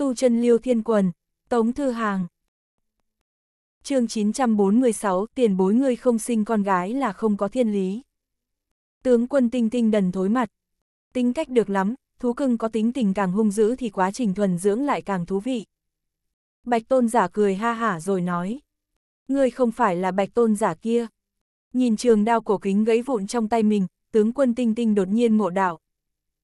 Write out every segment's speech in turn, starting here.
tu chân liêu thiên quần, tống thư hàng. chương 946, tiền bối ngươi không sinh con gái là không có thiên lý. Tướng quân tinh tinh đần thối mặt. Tính cách được lắm, thú cưng có tính tình càng hung dữ thì quá trình thuần dưỡng lại càng thú vị. Bạch tôn giả cười ha hả rồi nói. Ngươi không phải là bạch tôn giả kia. Nhìn trường đao cổ kính gãy vụn trong tay mình, tướng quân tinh tinh đột nhiên ngộ đạo.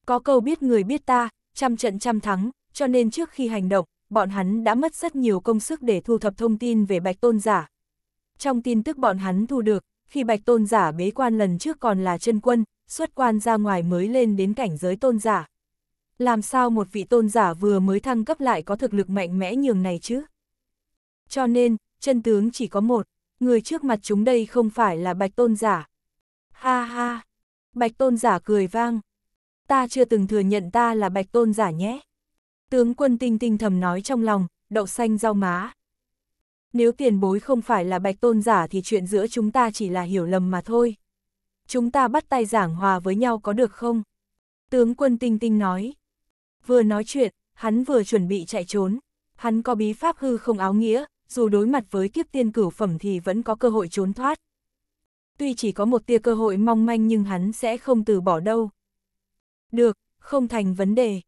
Có câu biết người biết ta, trăm trận trăm thắng, cho nên trước khi hành động, bọn hắn đã mất rất nhiều công sức để thu thập thông tin về Bạch Tôn Giả. Trong tin tức bọn hắn thu được, khi Bạch Tôn Giả bế quan lần trước còn là chân quân, xuất quan ra ngoài mới lên đến cảnh giới Tôn Giả. Làm sao một vị Tôn Giả vừa mới thăng cấp lại có thực lực mạnh mẽ nhường này chứ? Cho nên, chân tướng chỉ có một, người trước mặt chúng đây không phải là Bạch Tôn Giả. Ha ha! Bạch Tôn Giả cười vang. Ta chưa từng thừa nhận ta là Bạch Tôn Giả nhé. Tướng quân tinh tinh thầm nói trong lòng, đậu xanh rau má. Nếu tiền bối không phải là bạch tôn giả thì chuyện giữa chúng ta chỉ là hiểu lầm mà thôi. Chúng ta bắt tay giảng hòa với nhau có được không? Tướng quân tinh tinh nói. Vừa nói chuyện, hắn vừa chuẩn bị chạy trốn. Hắn có bí pháp hư không áo nghĩa, dù đối mặt với kiếp tiên cửu phẩm thì vẫn có cơ hội trốn thoát. Tuy chỉ có một tia cơ hội mong manh nhưng hắn sẽ không từ bỏ đâu. Được, không thành vấn đề.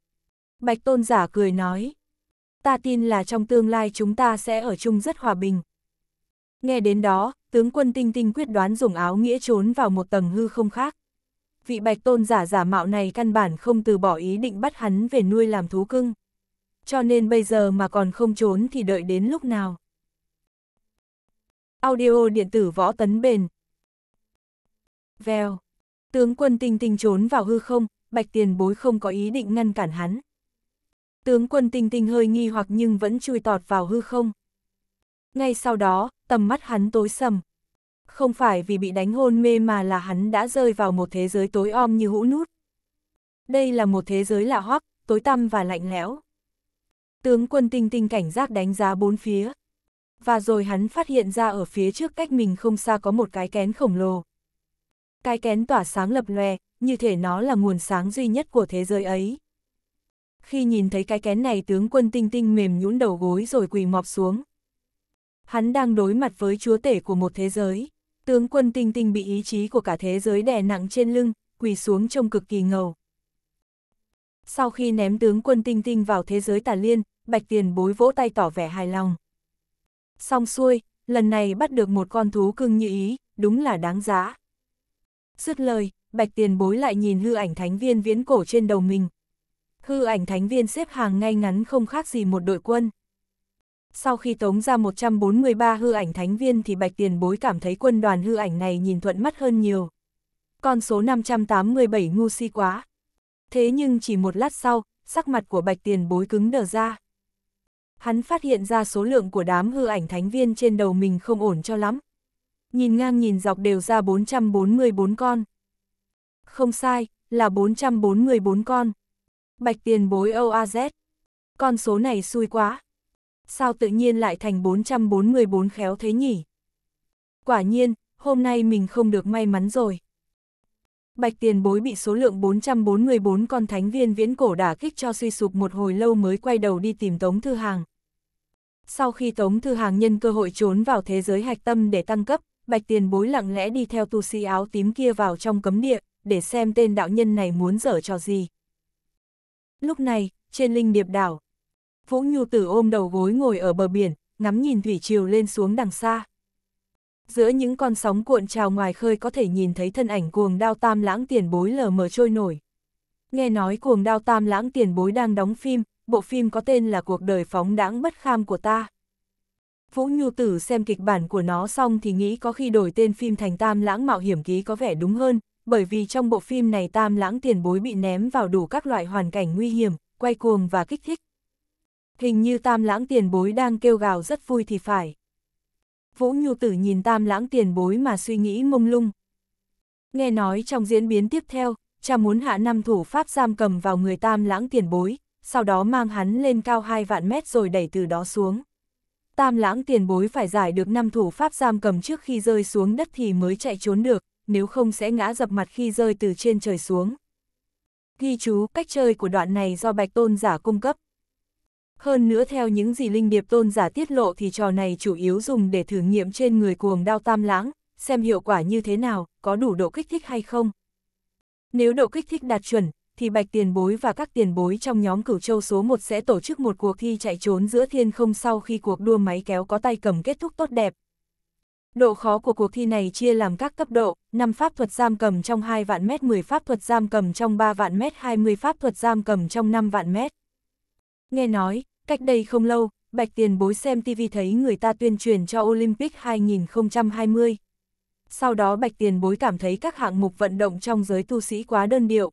Bạch tôn giả cười nói. Ta tin là trong tương lai chúng ta sẽ ở chung rất hòa bình. Nghe đến đó, tướng quân tinh tinh quyết đoán dùng áo nghĩa trốn vào một tầng hư không khác. Vị bạch tôn giả giả mạo này căn bản không từ bỏ ý định bắt hắn về nuôi làm thú cưng. Cho nên bây giờ mà còn không trốn thì đợi đến lúc nào. Audio điện tử võ tấn bền. Vèo. Tướng quân tinh tinh trốn vào hư không, bạch tiền bối không có ý định ngăn cản hắn. Tướng quân tinh tinh hơi nghi hoặc nhưng vẫn chui tọt vào hư không. Ngay sau đó, tầm mắt hắn tối sầm. Không phải vì bị đánh hôn mê mà là hắn đã rơi vào một thế giới tối om như hũ nút. Đây là một thế giới lạ hoắc, tối tăm và lạnh lẽo. Tướng quân tinh tinh cảnh giác đánh giá bốn phía. Và rồi hắn phát hiện ra ở phía trước cách mình không xa có một cái kén khổng lồ. Cái kén tỏa sáng lập lòe, như thể nó là nguồn sáng duy nhất của thế giới ấy. Khi nhìn thấy cái kén này tướng quân tinh tinh mềm nhũn đầu gối rồi quỳ mọp xuống. Hắn đang đối mặt với chúa tể của một thế giới. Tướng quân tinh tinh bị ý chí của cả thế giới đè nặng trên lưng, quỳ xuống trông cực kỳ ngầu. Sau khi ném tướng quân tinh tinh vào thế giới tà liên, bạch tiền bối vỗ tay tỏ vẻ hài lòng. Xong xuôi, lần này bắt được một con thú cưng như ý, đúng là đáng giá. Dứt lời, bạch tiền bối lại nhìn hư ảnh thánh viên viễn cổ trên đầu mình, hư ảnh thánh viên xếp hàng ngay ngắn không khác gì một đội quân. Sau khi tống ra 143 hư ảnh thánh viên thì bạch tiền bối cảm thấy quân đoàn hư ảnh này nhìn thuận mắt hơn nhiều. Con số 587 ngu si quá. Thế nhưng chỉ một lát sau, sắc mặt của bạch tiền bối cứng đờ ra. Hắn phát hiện ra số lượng của đám hư ảnh thánh viên trên đầu mình không ổn cho lắm. Nhìn ngang nhìn dọc đều ra 444 con. Không sai, là 444 con. Bạch tiền bối OAZ. Con số này xui quá. Sao tự nhiên lại thành 444 khéo thế nhỉ? Quả nhiên, hôm nay mình không được may mắn rồi. Bạch tiền bối bị số lượng 444 con thánh viên viễn cổ đả kích cho suy sụp một hồi lâu mới quay đầu đi tìm Tống Thư Hàng. Sau khi Tống Thư Hàng nhân cơ hội trốn vào thế giới hạch tâm để tăng cấp, Bạch tiền bối lặng lẽ đi theo tu sĩ áo tím kia vào trong cấm địa, để xem tên đạo nhân này muốn dở trò gì. Lúc này, trên linh điệp đảo, Vũ Nhu Tử ôm đầu gối ngồi ở bờ biển, ngắm nhìn thủy triều lên xuống đằng xa. Giữa những con sóng cuộn trào ngoài khơi có thể nhìn thấy thân ảnh cuồng đao tam lãng tiền bối lờ mờ trôi nổi. Nghe nói cuồng đao tam lãng tiền bối đang đóng phim, bộ phim có tên là Cuộc đời phóng đãng bất kham của ta. Vũ Nhu Tử xem kịch bản của nó xong thì nghĩ có khi đổi tên phim thành Tam Lãng Mạo Hiểm Ký có vẻ đúng hơn, bởi vì trong bộ phim này tam lãng tiền bối bị ném vào đủ các loại hoàn cảnh nguy hiểm, quay cuồng và kích thích. Hình như tam lãng tiền bối đang kêu gào rất vui thì phải. Vũ Nhu Tử nhìn tam lãng tiền bối mà suy nghĩ mông lung. Nghe nói trong diễn biến tiếp theo, cha muốn hạ năm thủ pháp giam cầm vào người tam lãng tiền bối, sau đó mang hắn lên cao hai vạn mét rồi đẩy từ đó xuống. Tam lãng tiền bối phải giải được năm thủ pháp giam cầm trước khi rơi xuống đất thì mới chạy trốn được, nếu không sẽ ngã dập mặt khi rơi từ trên trời xuống. Ghi chú cách chơi của đoạn này do bạch tôn giả cung cấp. Hơn nữa theo những gì linh điệp tôn giả tiết lộ thì trò này chủ yếu dùng để thử nghiệm trên người cuồng đao tam lãng, xem hiệu quả như thế nào, có đủ độ kích thích hay không. Nếu độ kích thích đạt chuẩn, thì Bạch Tiền Bối và các tiền bối trong nhóm cửu châu số 1 sẽ tổ chức một cuộc thi chạy trốn giữa thiên không sau khi cuộc đua máy kéo có tay cầm kết thúc tốt đẹp, Độ khó của cuộc thi này chia làm các cấp độ, 5 pháp thuật giam cầm trong 2 vạn mét, 10 pháp thuật giam cầm trong 3 vạn mét, 20 pháp thuật giam cầm trong 5 vạn mét. Nghe nói, cách đây không lâu, Bạch Tiền Bối xem TV thấy người ta tuyên truyền cho Olympic 2020. Sau đó Bạch Tiền Bối cảm thấy các hạng mục vận động trong giới tu sĩ quá đơn điệu.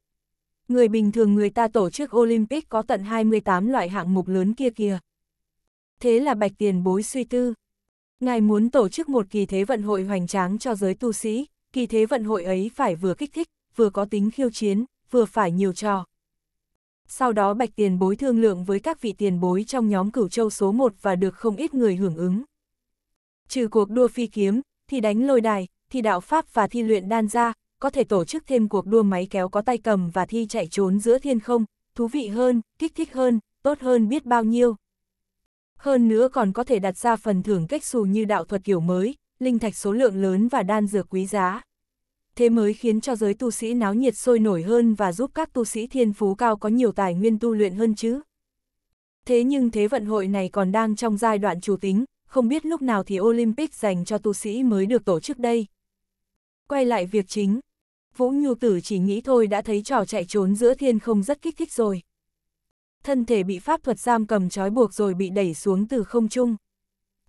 Người bình thường người ta tổ chức Olympic có tận 28 loại hạng mục lớn kia kìa. Thế là Bạch Tiền Bối suy tư, Ngài muốn tổ chức một kỳ thế vận hội hoành tráng cho giới tu sĩ, kỳ thế vận hội ấy phải vừa kích thích, vừa có tính khiêu chiến, vừa phải nhiều trò. Sau đó Bạch Tiền Bối thương lượng với các vị tiền bối trong nhóm cửu châu số 1 và được không ít người hưởng ứng. Trừ cuộc đua phi kiếm, thì đánh lôi đài, thi đạo pháp và thi luyện đan ra, có thể tổ chức thêm cuộc đua máy kéo có tay cầm và thi chạy trốn giữa thiên không, thú vị hơn, kích thích hơn, tốt hơn biết bao nhiêu. Hơn nữa còn có thể đặt ra phần thưởng cách xù như đạo thuật kiểu mới, linh thạch số lượng lớn và đan dược quý giá. Thế mới khiến cho giới tu sĩ náo nhiệt sôi nổi hơn và giúp các tu sĩ thiên phú cao có nhiều tài nguyên tu luyện hơn chứ. Thế nhưng thế vận hội này còn đang trong giai đoạn chủ tính, không biết lúc nào thì Olympic dành cho tu sĩ mới được tổ chức đây. Quay lại việc chính, Vũ Nhu Tử chỉ nghĩ thôi đã thấy trò chạy trốn giữa thiên không rất kích thích rồi thân thể bị pháp thuật giam cầm trói buộc rồi bị đẩy xuống từ không trung.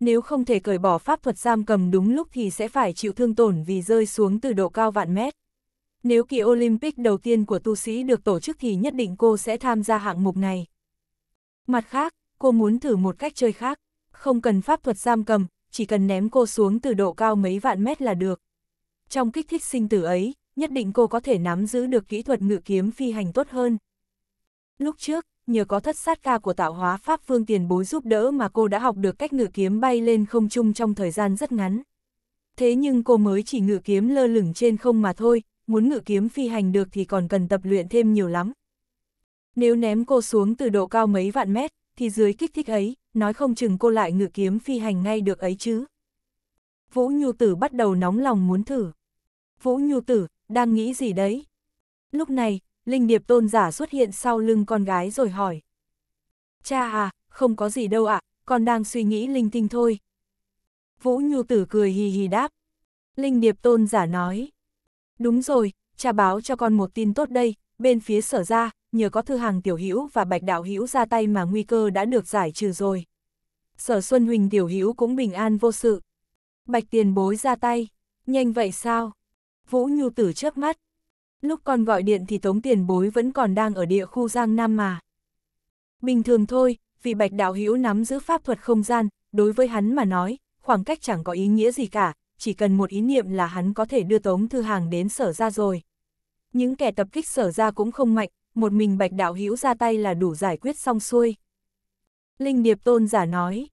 Nếu không thể cởi bỏ pháp thuật giam cầm đúng lúc thì sẽ phải chịu thương tổn vì rơi xuống từ độ cao vạn mét. Nếu kỳ Olympic đầu tiên của tu sĩ được tổ chức thì nhất định cô sẽ tham gia hạng mục này. Mặt khác, cô muốn thử một cách chơi khác, không cần pháp thuật giam cầm, chỉ cần ném cô xuống từ độ cao mấy vạn mét là được. Trong kích thích sinh tử ấy, nhất định cô có thể nắm giữ được kỹ thuật ngự kiếm phi hành tốt hơn. Lúc trước, nhờ có thất sát ca của tạo hóa pháp phương tiền bối giúp đỡ mà cô đã học được cách ngự kiếm bay lên không trung trong thời gian rất ngắn. Thế nhưng cô mới chỉ ngự kiếm lơ lửng trên không mà thôi, muốn ngự kiếm phi hành được thì còn cần tập luyện thêm nhiều lắm. Nếu ném cô xuống từ độ cao mấy vạn mét, thì dưới kích thích ấy, nói không chừng cô lại ngự kiếm phi hành ngay được ấy chứ. Vũ Nhu Tử bắt đầu nóng lòng muốn thử. Vũ Nhu Tử, đang nghĩ gì đấy? Lúc này, Linh điệp tôn giả xuất hiện sau lưng con gái rồi hỏi. Cha à, không có gì đâu ạ, à, con đang suy nghĩ linh tinh thôi. Vũ Nhu Tử cười hì hì đáp. Linh điệp tôn giả nói. Đúng rồi, cha báo cho con một tin tốt đây, bên phía sở ra, nhờ có thư hàng tiểu hữu và bạch đạo hữu ra tay mà nguy cơ đã được giải trừ rồi. Sở Xuân Huỳnh tiểu hữu cũng bình an vô sự. Bạch tiền bối ra tay, nhanh vậy sao? Vũ Nhu Tử chớp mắt lúc con gọi điện thì Tống Tiền Bối vẫn còn đang ở địa khu Giang Nam mà. Bình thường thôi, vì Bạch Đạo Hữu nắm giữ pháp thuật không gian, đối với hắn mà nói, khoảng cách chẳng có ý nghĩa gì cả, chỉ cần một ý niệm là hắn có thể đưa Tống Thư Hàng đến sở ra rồi. Những kẻ tập kích sở ra cũng không mạnh, một mình Bạch Đạo Hữu ra tay là đủ giải quyết xong xuôi. Linh Điệp Tôn giả nói,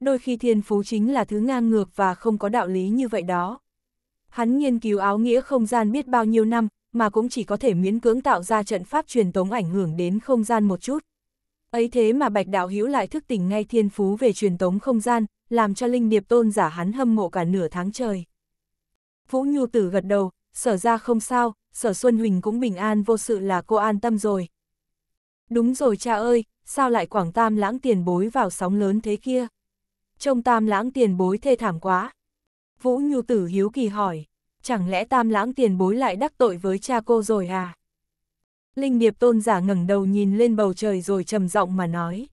đôi khi thiên phú chính là thứ ngang ngược và không có đạo lý như vậy đó. Hắn nghiên cứu áo nghĩa không gian biết bao nhiêu năm, mà cũng chỉ có thể miễn cưỡng tạo ra trận pháp truyền tống ảnh hưởng đến không gian một chút. Ấy thế mà Bạch Đạo Hữu lại thức tỉnh ngay thiên phú về truyền tống không gian, làm cho Linh Điệp Tôn giả hắn hâm mộ cả nửa tháng trời. Vũ Nhu Tử gật đầu, sở ra không sao, sở Xuân Huỳnh cũng bình an vô sự là cô an tâm rồi. Đúng rồi cha ơi, sao lại quảng tam lãng tiền bối vào sóng lớn thế kia? Trông tam lãng tiền bối thê thảm quá. Vũ Nhu Tử hiếu kỳ hỏi chẳng lẽ tam lãng tiền bối lại đắc tội với cha cô rồi à? Linh điệp tôn giả ngẩng đầu nhìn lên bầu trời rồi trầm giọng mà nói.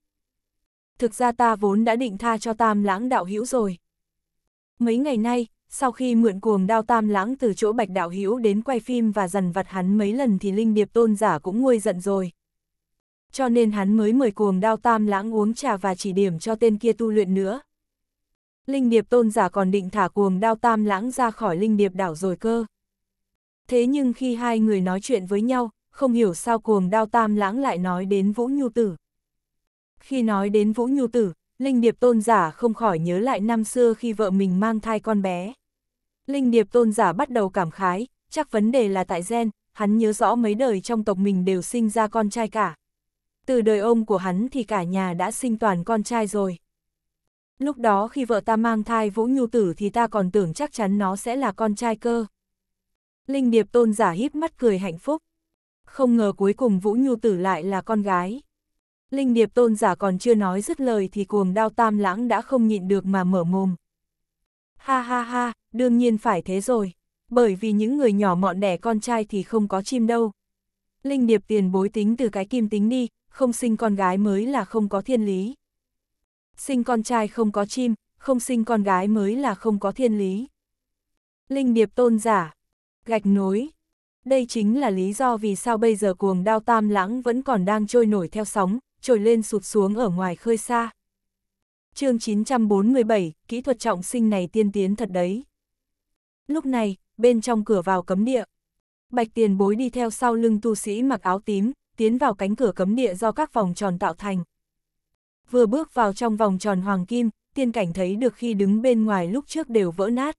Thực ra ta vốn đã định tha cho tam lãng đạo hữu rồi. Mấy ngày nay, sau khi mượn cuồng đao tam lãng từ chỗ bạch đạo hữu đến quay phim và dằn vặt hắn mấy lần thì linh điệp tôn giả cũng nguôi giận rồi. Cho nên hắn mới mời cuồng đao tam lãng uống trà và chỉ điểm cho tên kia tu luyện nữa linh điệp tôn giả còn định thả cuồng đao tam lãng ra khỏi linh điệp đảo rồi cơ. Thế nhưng khi hai người nói chuyện với nhau, không hiểu sao cuồng đao tam lãng lại nói đến Vũ Nhu Tử. Khi nói đến Vũ Nhu Tử, Linh Điệp Tôn Giả không khỏi nhớ lại năm xưa khi vợ mình mang thai con bé. Linh Điệp Tôn Giả bắt đầu cảm khái, chắc vấn đề là tại gen, hắn nhớ rõ mấy đời trong tộc mình đều sinh ra con trai cả. Từ đời ông của hắn thì cả nhà đã sinh toàn con trai rồi. Lúc đó khi vợ ta mang thai Vũ Nhu Tử thì ta còn tưởng chắc chắn nó sẽ là con trai cơ. Linh Điệp tôn giả híp mắt cười hạnh phúc. Không ngờ cuối cùng Vũ Nhu Tử lại là con gái. Linh Điệp tôn giả còn chưa nói dứt lời thì cuồng đao tam lãng đã không nhịn được mà mở mồm. Ha ha ha, đương nhiên phải thế rồi, bởi vì những người nhỏ mọn đẻ con trai thì không có chim đâu. Linh Điệp tiền bối tính từ cái kim tính đi, không sinh con gái mới là không có thiên lý sinh con trai không có chim, không sinh con gái mới là không có thiên lý. Linh điệp tôn giả, gạch nối. Đây chính là lý do vì sao bây giờ cuồng đao tam lãng vẫn còn đang trôi nổi theo sóng, trồi lên sụt xuống ở ngoài khơi xa. chương 947, kỹ thuật trọng sinh này tiên tiến thật đấy. Lúc này, bên trong cửa vào cấm địa, bạch tiền bối đi theo sau lưng tu sĩ mặc áo tím, tiến vào cánh cửa cấm địa do các vòng tròn tạo thành vừa bước vào trong vòng tròn hoàng kim, tiên cảnh thấy được khi đứng bên ngoài lúc trước đều vỡ nát.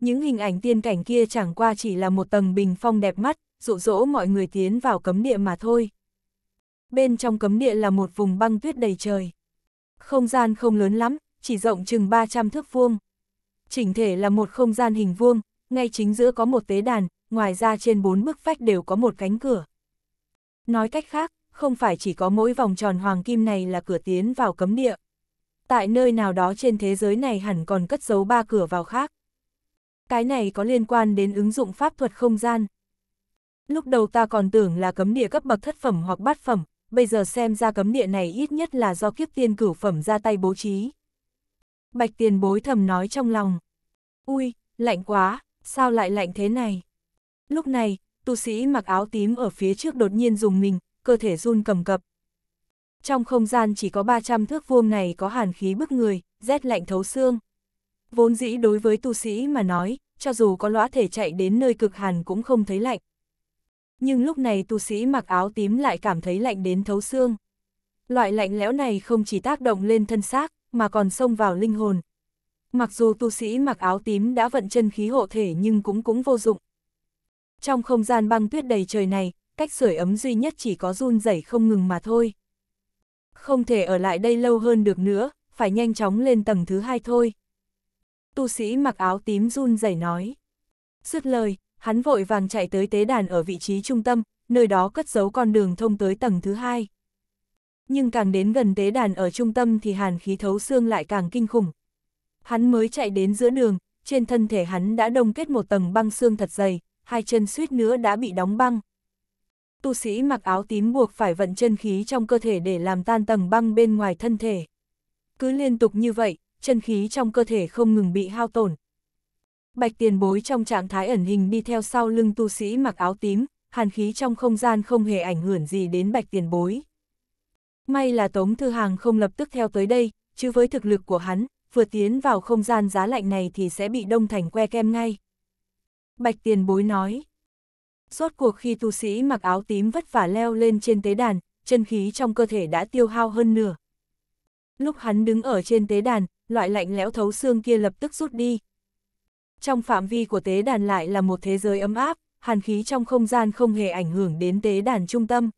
Những hình ảnh tiên cảnh kia chẳng qua chỉ là một tầng bình phong đẹp mắt, dụ dỗ mọi người tiến vào cấm địa mà thôi. Bên trong cấm địa là một vùng băng tuyết đầy trời. Không gian không lớn lắm, chỉ rộng chừng 300 thước vuông. Chỉnh thể là một không gian hình vuông, ngay chính giữa có một tế đàn, ngoài ra trên bốn bức vách đều có một cánh cửa. Nói cách khác, không phải chỉ có mỗi vòng tròn hoàng kim này là cửa tiến vào cấm địa. Tại nơi nào đó trên thế giới này hẳn còn cất giấu ba cửa vào khác. Cái này có liên quan đến ứng dụng pháp thuật không gian. Lúc đầu ta còn tưởng là cấm địa cấp bậc thất phẩm hoặc bát phẩm, bây giờ xem ra cấm địa này ít nhất là do kiếp tiên cửu phẩm ra tay bố trí. Bạch tiền bối thầm nói trong lòng. Ui, lạnh quá, sao lại lạnh thế này? Lúc này, tu sĩ mặc áo tím ở phía trước đột nhiên dùng mình, cơ thể run cầm cập. Trong không gian chỉ có 300 thước vuông này có hàn khí bức người, rét lạnh thấu xương. Vốn dĩ đối với tu sĩ mà nói, cho dù có lõa thể chạy đến nơi cực hàn cũng không thấy lạnh. Nhưng lúc này tu sĩ mặc áo tím lại cảm thấy lạnh đến thấu xương. Loại lạnh lẽo này không chỉ tác động lên thân xác, mà còn xông vào linh hồn. Mặc dù tu sĩ mặc áo tím đã vận chân khí hộ thể nhưng cũng cũng vô dụng. Trong không gian băng tuyết đầy trời này, cách sưởi ấm duy nhất chỉ có run rẩy không ngừng mà thôi. Không thể ở lại đây lâu hơn được nữa, phải nhanh chóng lên tầng thứ hai thôi. Tu sĩ mặc áo tím run rẩy nói. Dứt lời, hắn vội vàng chạy tới tế đàn ở vị trí trung tâm, nơi đó cất giấu con đường thông tới tầng thứ hai. Nhưng càng đến gần tế đàn ở trung tâm thì hàn khí thấu xương lại càng kinh khủng. Hắn mới chạy đến giữa đường, trên thân thể hắn đã đông kết một tầng băng xương thật dày, hai chân suýt nữa đã bị đóng băng tu sĩ mặc áo tím buộc phải vận chân khí trong cơ thể để làm tan tầng băng bên ngoài thân thể. Cứ liên tục như vậy, chân khí trong cơ thể không ngừng bị hao tổn. Bạch tiền bối trong trạng thái ẩn hình đi theo sau lưng tu sĩ mặc áo tím, hàn khí trong không gian không hề ảnh hưởng gì đến bạch tiền bối. May là Tống Thư Hàng không lập tức theo tới đây, chứ với thực lực của hắn, vừa tiến vào không gian giá lạnh này thì sẽ bị đông thành que kem ngay. Bạch tiền bối nói, Rốt cuộc khi tu sĩ mặc áo tím vất vả leo lên trên tế đàn, chân khí trong cơ thể đã tiêu hao hơn nửa. Lúc hắn đứng ở trên tế đàn, loại lạnh lẽo thấu xương kia lập tức rút đi. Trong phạm vi của tế đàn lại là một thế giới ấm áp, hàn khí trong không gian không hề ảnh hưởng đến tế đàn trung tâm.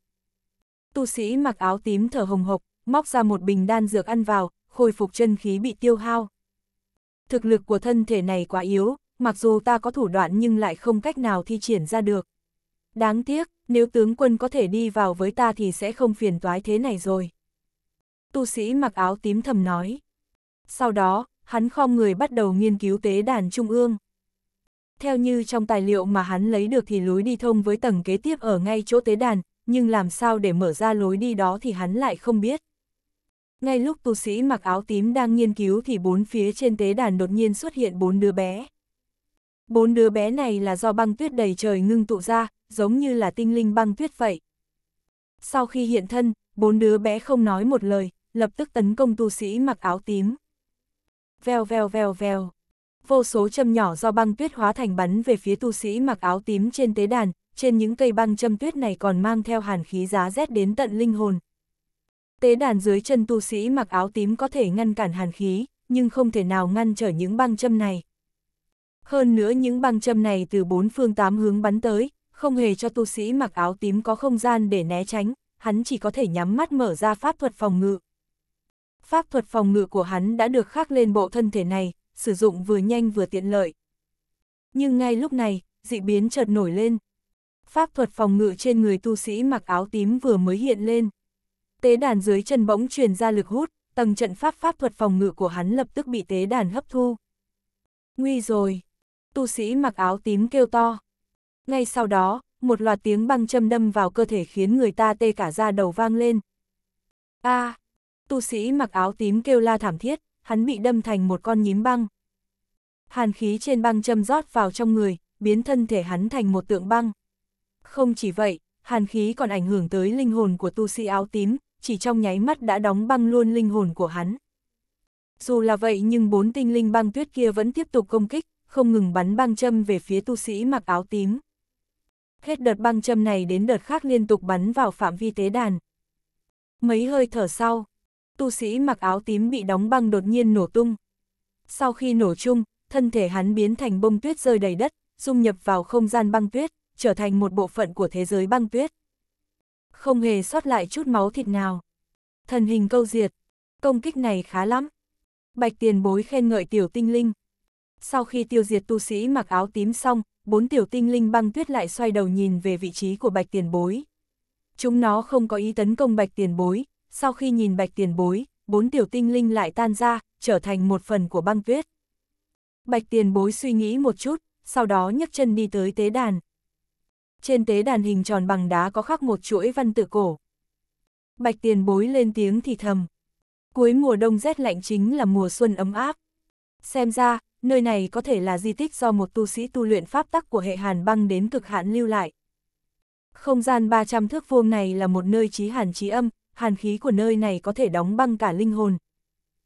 Tu sĩ mặc áo tím thở hồng hộc, móc ra một bình đan dược ăn vào, khôi phục chân khí bị tiêu hao. Thực lực của thân thể này quá yếu, mặc dù ta có thủ đoạn nhưng lại không cách nào thi triển ra được. Đáng tiếc, nếu tướng quân có thể đi vào với ta thì sẽ không phiền toái thế này rồi. Tu sĩ mặc áo tím thầm nói. Sau đó, hắn khom người bắt đầu nghiên cứu tế đàn trung ương. Theo như trong tài liệu mà hắn lấy được thì lối đi thông với tầng kế tiếp ở ngay chỗ tế đàn, nhưng làm sao để mở ra lối đi đó thì hắn lại không biết. Ngay lúc tu sĩ mặc áo tím đang nghiên cứu thì bốn phía trên tế đàn đột nhiên xuất hiện bốn đứa bé. Bốn đứa bé này là do băng tuyết đầy trời ngưng tụ ra, giống như là tinh linh băng tuyết vậy. Sau khi hiện thân, bốn đứa bé không nói một lời, lập tức tấn công tu sĩ mặc áo tím. Vèo vèo vèo vèo. Vô số châm nhỏ do băng tuyết hóa thành bắn về phía tu sĩ mặc áo tím trên tế đàn, trên những cây băng châm tuyết này còn mang theo hàn khí giá rét đến tận linh hồn. Tế đàn dưới chân tu sĩ mặc áo tím có thể ngăn cản hàn khí, nhưng không thể nào ngăn trở những băng châm này. Hơn nữa những băng châm này từ bốn phương tám hướng bắn tới, không hề cho tu sĩ mặc áo tím có không gian để né tránh, hắn chỉ có thể nhắm mắt mở ra pháp thuật phòng ngự. Pháp thuật phòng ngự của hắn đã được khắc lên bộ thân thể này, sử dụng vừa nhanh vừa tiện lợi. Nhưng ngay lúc này, dị biến chợt nổi lên. Pháp thuật phòng ngự trên người tu sĩ mặc áo tím vừa mới hiện lên. Tế đàn dưới chân bỗng truyền ra lực hút, tầng trận pháp pháp thuật phòng ngự của hắn lập tức bị tế đàn hấp thu. Nguy rồi! tu sĩ mặc áo tím kêu to. Ngay sau đó, một loạt tiếng băng châm đâm vào cơ thể khiến người ta tê cả da đầu vang lên. A, à, tu sĩ mặc áo tím kêu la thảm thiết, hắn bị đâm thành một con nhím băng. Hàn khí trên băng châm rót vào trong người, biến thân thể hắn thành một tượng băng. Không chỉ vậy, hàn khí còn ảnh hưởng tới linh hồn của tu sĩ áo tím, chỉ trong nháy mắt đã đóng băng luôn linh hồn của hắn. Dù là vậy nhưng bốn tinh linh băng tuyết kia vẫn tiếp tục công kích, không ngừng bắn băng châm về phía tu sĩ mặc áo tím. Hết đợt băng châm này đến đợt khác liên tục bắn vào phạm vi tế đàn. Mấy hơi thở sau, tu sĩ mặc áo tím bị đóng băng đột nhiên nổ tung. Sau khi nổ chung, thân thể hắn biến thành bông tuyết rơi đầy đất, dung nhập vào không gian băng tuyết, trở thành một bộ phận của thế giới băng tuyết. Không hề sót lại chút máu thịt nào. Thần hình câu diệt, công kích này khá lắm. Bạch tiền bối khen ngợi tiểu tinh linh sau khi tiêu diệt tu sĩ mặc áo tím xong, bốn tiểu tinh linh băng tuyết lại xoay đầu nhìn về vị trí của bạch tiền bối. Chúng nó không có ý tấn công bạch tiền bối, sau khi nhìn bạch tiền bối, bốn tiểu tinh linh lại tan ra, trở thành một phần của băng tuyết. Bạch tiền bối suy nghĩ một chút, sau đó nhấc chân đi tới tế đàn. Trên tế đàn hình tròn bằng đá có khắc một chuỗi văn tự cổ. Bạch tiền bối lên tiếng thì thầm. Cuối mùa đông rét lạnh chính là mùa xuân ấm áp. Xem ra, nơi này có thể là di tích do một tu sĩ tu luyện pháp tắc của hệ hàn băng đến cực hạn lưu lại. Không gian 300 thước vuông này là một nơi trí hàn trí âm, hàn khí của nơi này có thể đóng băng cả linh hồn.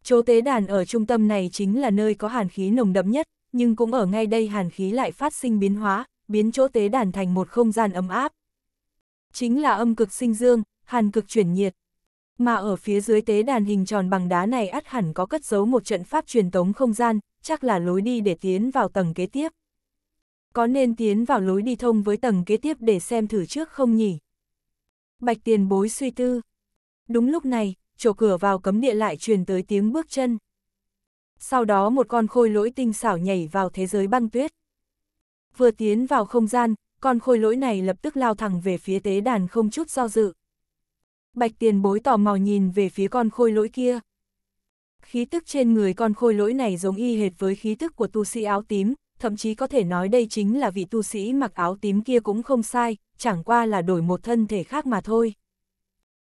Chỗ tế đàn ở trung tâm này chính là nơi có hàn khí nồng đậm nhất, nhưng cũng ở ngay đây hàn khí lại phát sinh biến hóa, biến chỗ tế đàn thành một không gian ấm áp. Chính là âm cực sinh dương, hàn cực chuyển nhiệt. Mà ở phía dưới tế đàn hình tròn bằng đá này ắt hẳn có cất giấu một trận pháp truyền tống không gian, chắc là lối đi để tiến vào tầng kế tiếp. Có nên tiến vào lối đi thông với tầng kế tiếp để xem thử trước không nhỉ? Bạch tiền bối suy tư. Đúng lúc này, chỗ cửa vào cấm địa lại truyền tới tiếng bước chân. Sau đó một con khôi lỗi tinh xảo nhảy vào thế giới băng tuyết. Vừa tiến vào không gian, con khôi lỗi này lập tức lao thẳng về phía tế đàn không chút do dự. Bạch tiền bối tò mò nhìn về phía con khôi lỗi kia. Khí tức trên người con khôi lỗi này giống y hệt với khí tức của tu sĩ áo tím, thậm chí có thể nói đây chính là vị tu sĩ mặc áo tím kia cũng không sai, chẳng qua là đổi một thân thể khác mà thôi.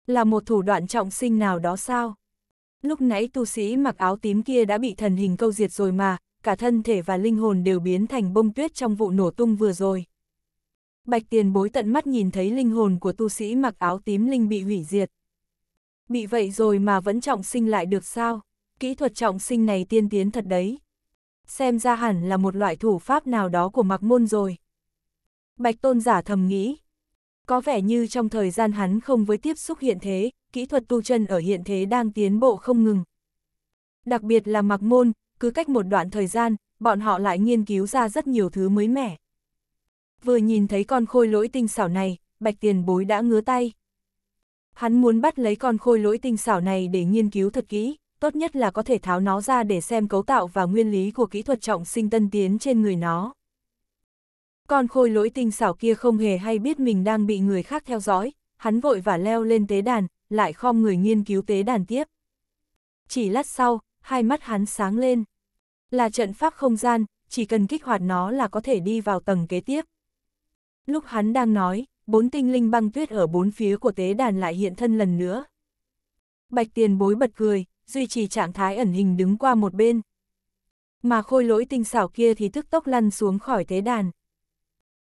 Là một thủ đoạn trọng sinh nào đó sao? Lúc nãy tu sĩ mặc áo tím kia đã bị thần hình câu diệt rồi mà, cả thân thể và linh hồn đều biến thành bông tuyết trong vụ nổ tung vừa rồi. Bạch tiền bối tận mắt nhìn thấy linh hồn của tu sĩ mặc áo tím linh bị hủy diệt. Bị vậy rồi mà vẫn trọng sinh lại được sao? kỹ thuật trọng sinh này tiên tiến thật đấy. Xem ra hẳn là một loại thủ pháp nào đó của mặc môn rồi. Bạch tôn giả thầm nghĩ. Có vẻ như trong thời gian hắn không với tiếp xúc hiện thế, kỹ thuật tu chân ở hiện thế đang tiến bộ không ngừng. Đặc biệt là mặc môn, cứ cách một đoạn thời gian, bọn họ lại nghiên cứu ra rất nhiều thứ mới mẻ. Vừa nhìn thấy con khôi lỗi tinh xảo này, bạch tiền bối đã ngứa tay. Hắn muốn bắt lấy con khôi lỗi tinh xảo này để nghiên cứu thật kỹ, tốt nhất là có thể tháo nó ra để xem cấu tạo và nguyên lý của kỹ thuật trọng sinh tân tiến trên người nó. Con khôi lỗi tinh xảo kia không hề hay biết mình đang bị người khác theo dõi, hắn vội và leo lên tế đàn, lại khom người nghiên cứu tế đàn tiếp. Chỉ lát sau, hai mắt hắn sáng lên. Là trận pháp không gian, chỉ cần kích hoạt nó là có thể đi vào tầng kế tiếp. Lúc hắn đang nói, bốn tinh linh băng tuyết ở bốn phía của tế đàn lại hiện thân lần nữa. Bạch tiền bối bật cười, duy trì trạng thái ẩn hình đứng qua một bên. Mà khôi lỗi tinh xảo kia thì tức tốc lăn xuống khỏi tế đàn.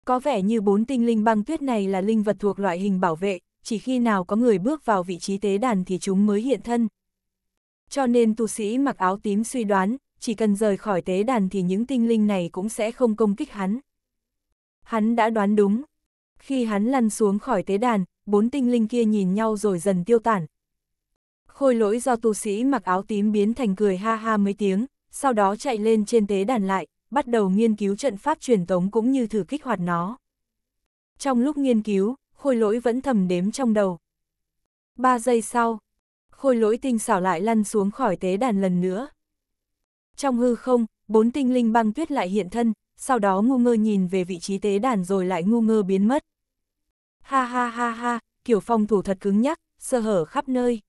Có vẻ như bốn tinh linh băng tuyết này là linh vật thuộc loại hình bảo vệ, chỉ khi nào có người bước vào vị trí tế đàn thì chúng mới hiện thân. Cho nên tu sĩ mặc áo tím suy đoán, chỉ cần rời khỏi tế đàn thì những tinh linh này cũng sẽ không công kích hắn. Hắn đã đoán đúng. Khi hắn lăn xuống khỏi tế đàn, bốn tinh linh kia nhìn nhau rồi dần tiêu tản, khôi lỗi do tu sĩ mặc áo tím biến thành cười ha ha mấy tiếng, sau đó chạy lên trên tế đàn lại, bắt đầu nghiên cứu trận pháp truyền tống cũng như thử kích hoạt nó. Trong lúc nghiên cứu, khôi lỗi vẫn thầm đếm trong đầu. Ba giây sau, khôi lỗi tinh xảo lại lăn xuống khỏi tế đàn lần nữa. Trong hư không, bốn tinh linh băng tuyết lại hiện thân, sau đó ngu ngơ nhìn về vị trí tế đàn rồi lại ngu ngơ biến mất. Ha ha ha ha, kiểu phong thủ thật cứng nhắc, sơ hở khắp nơi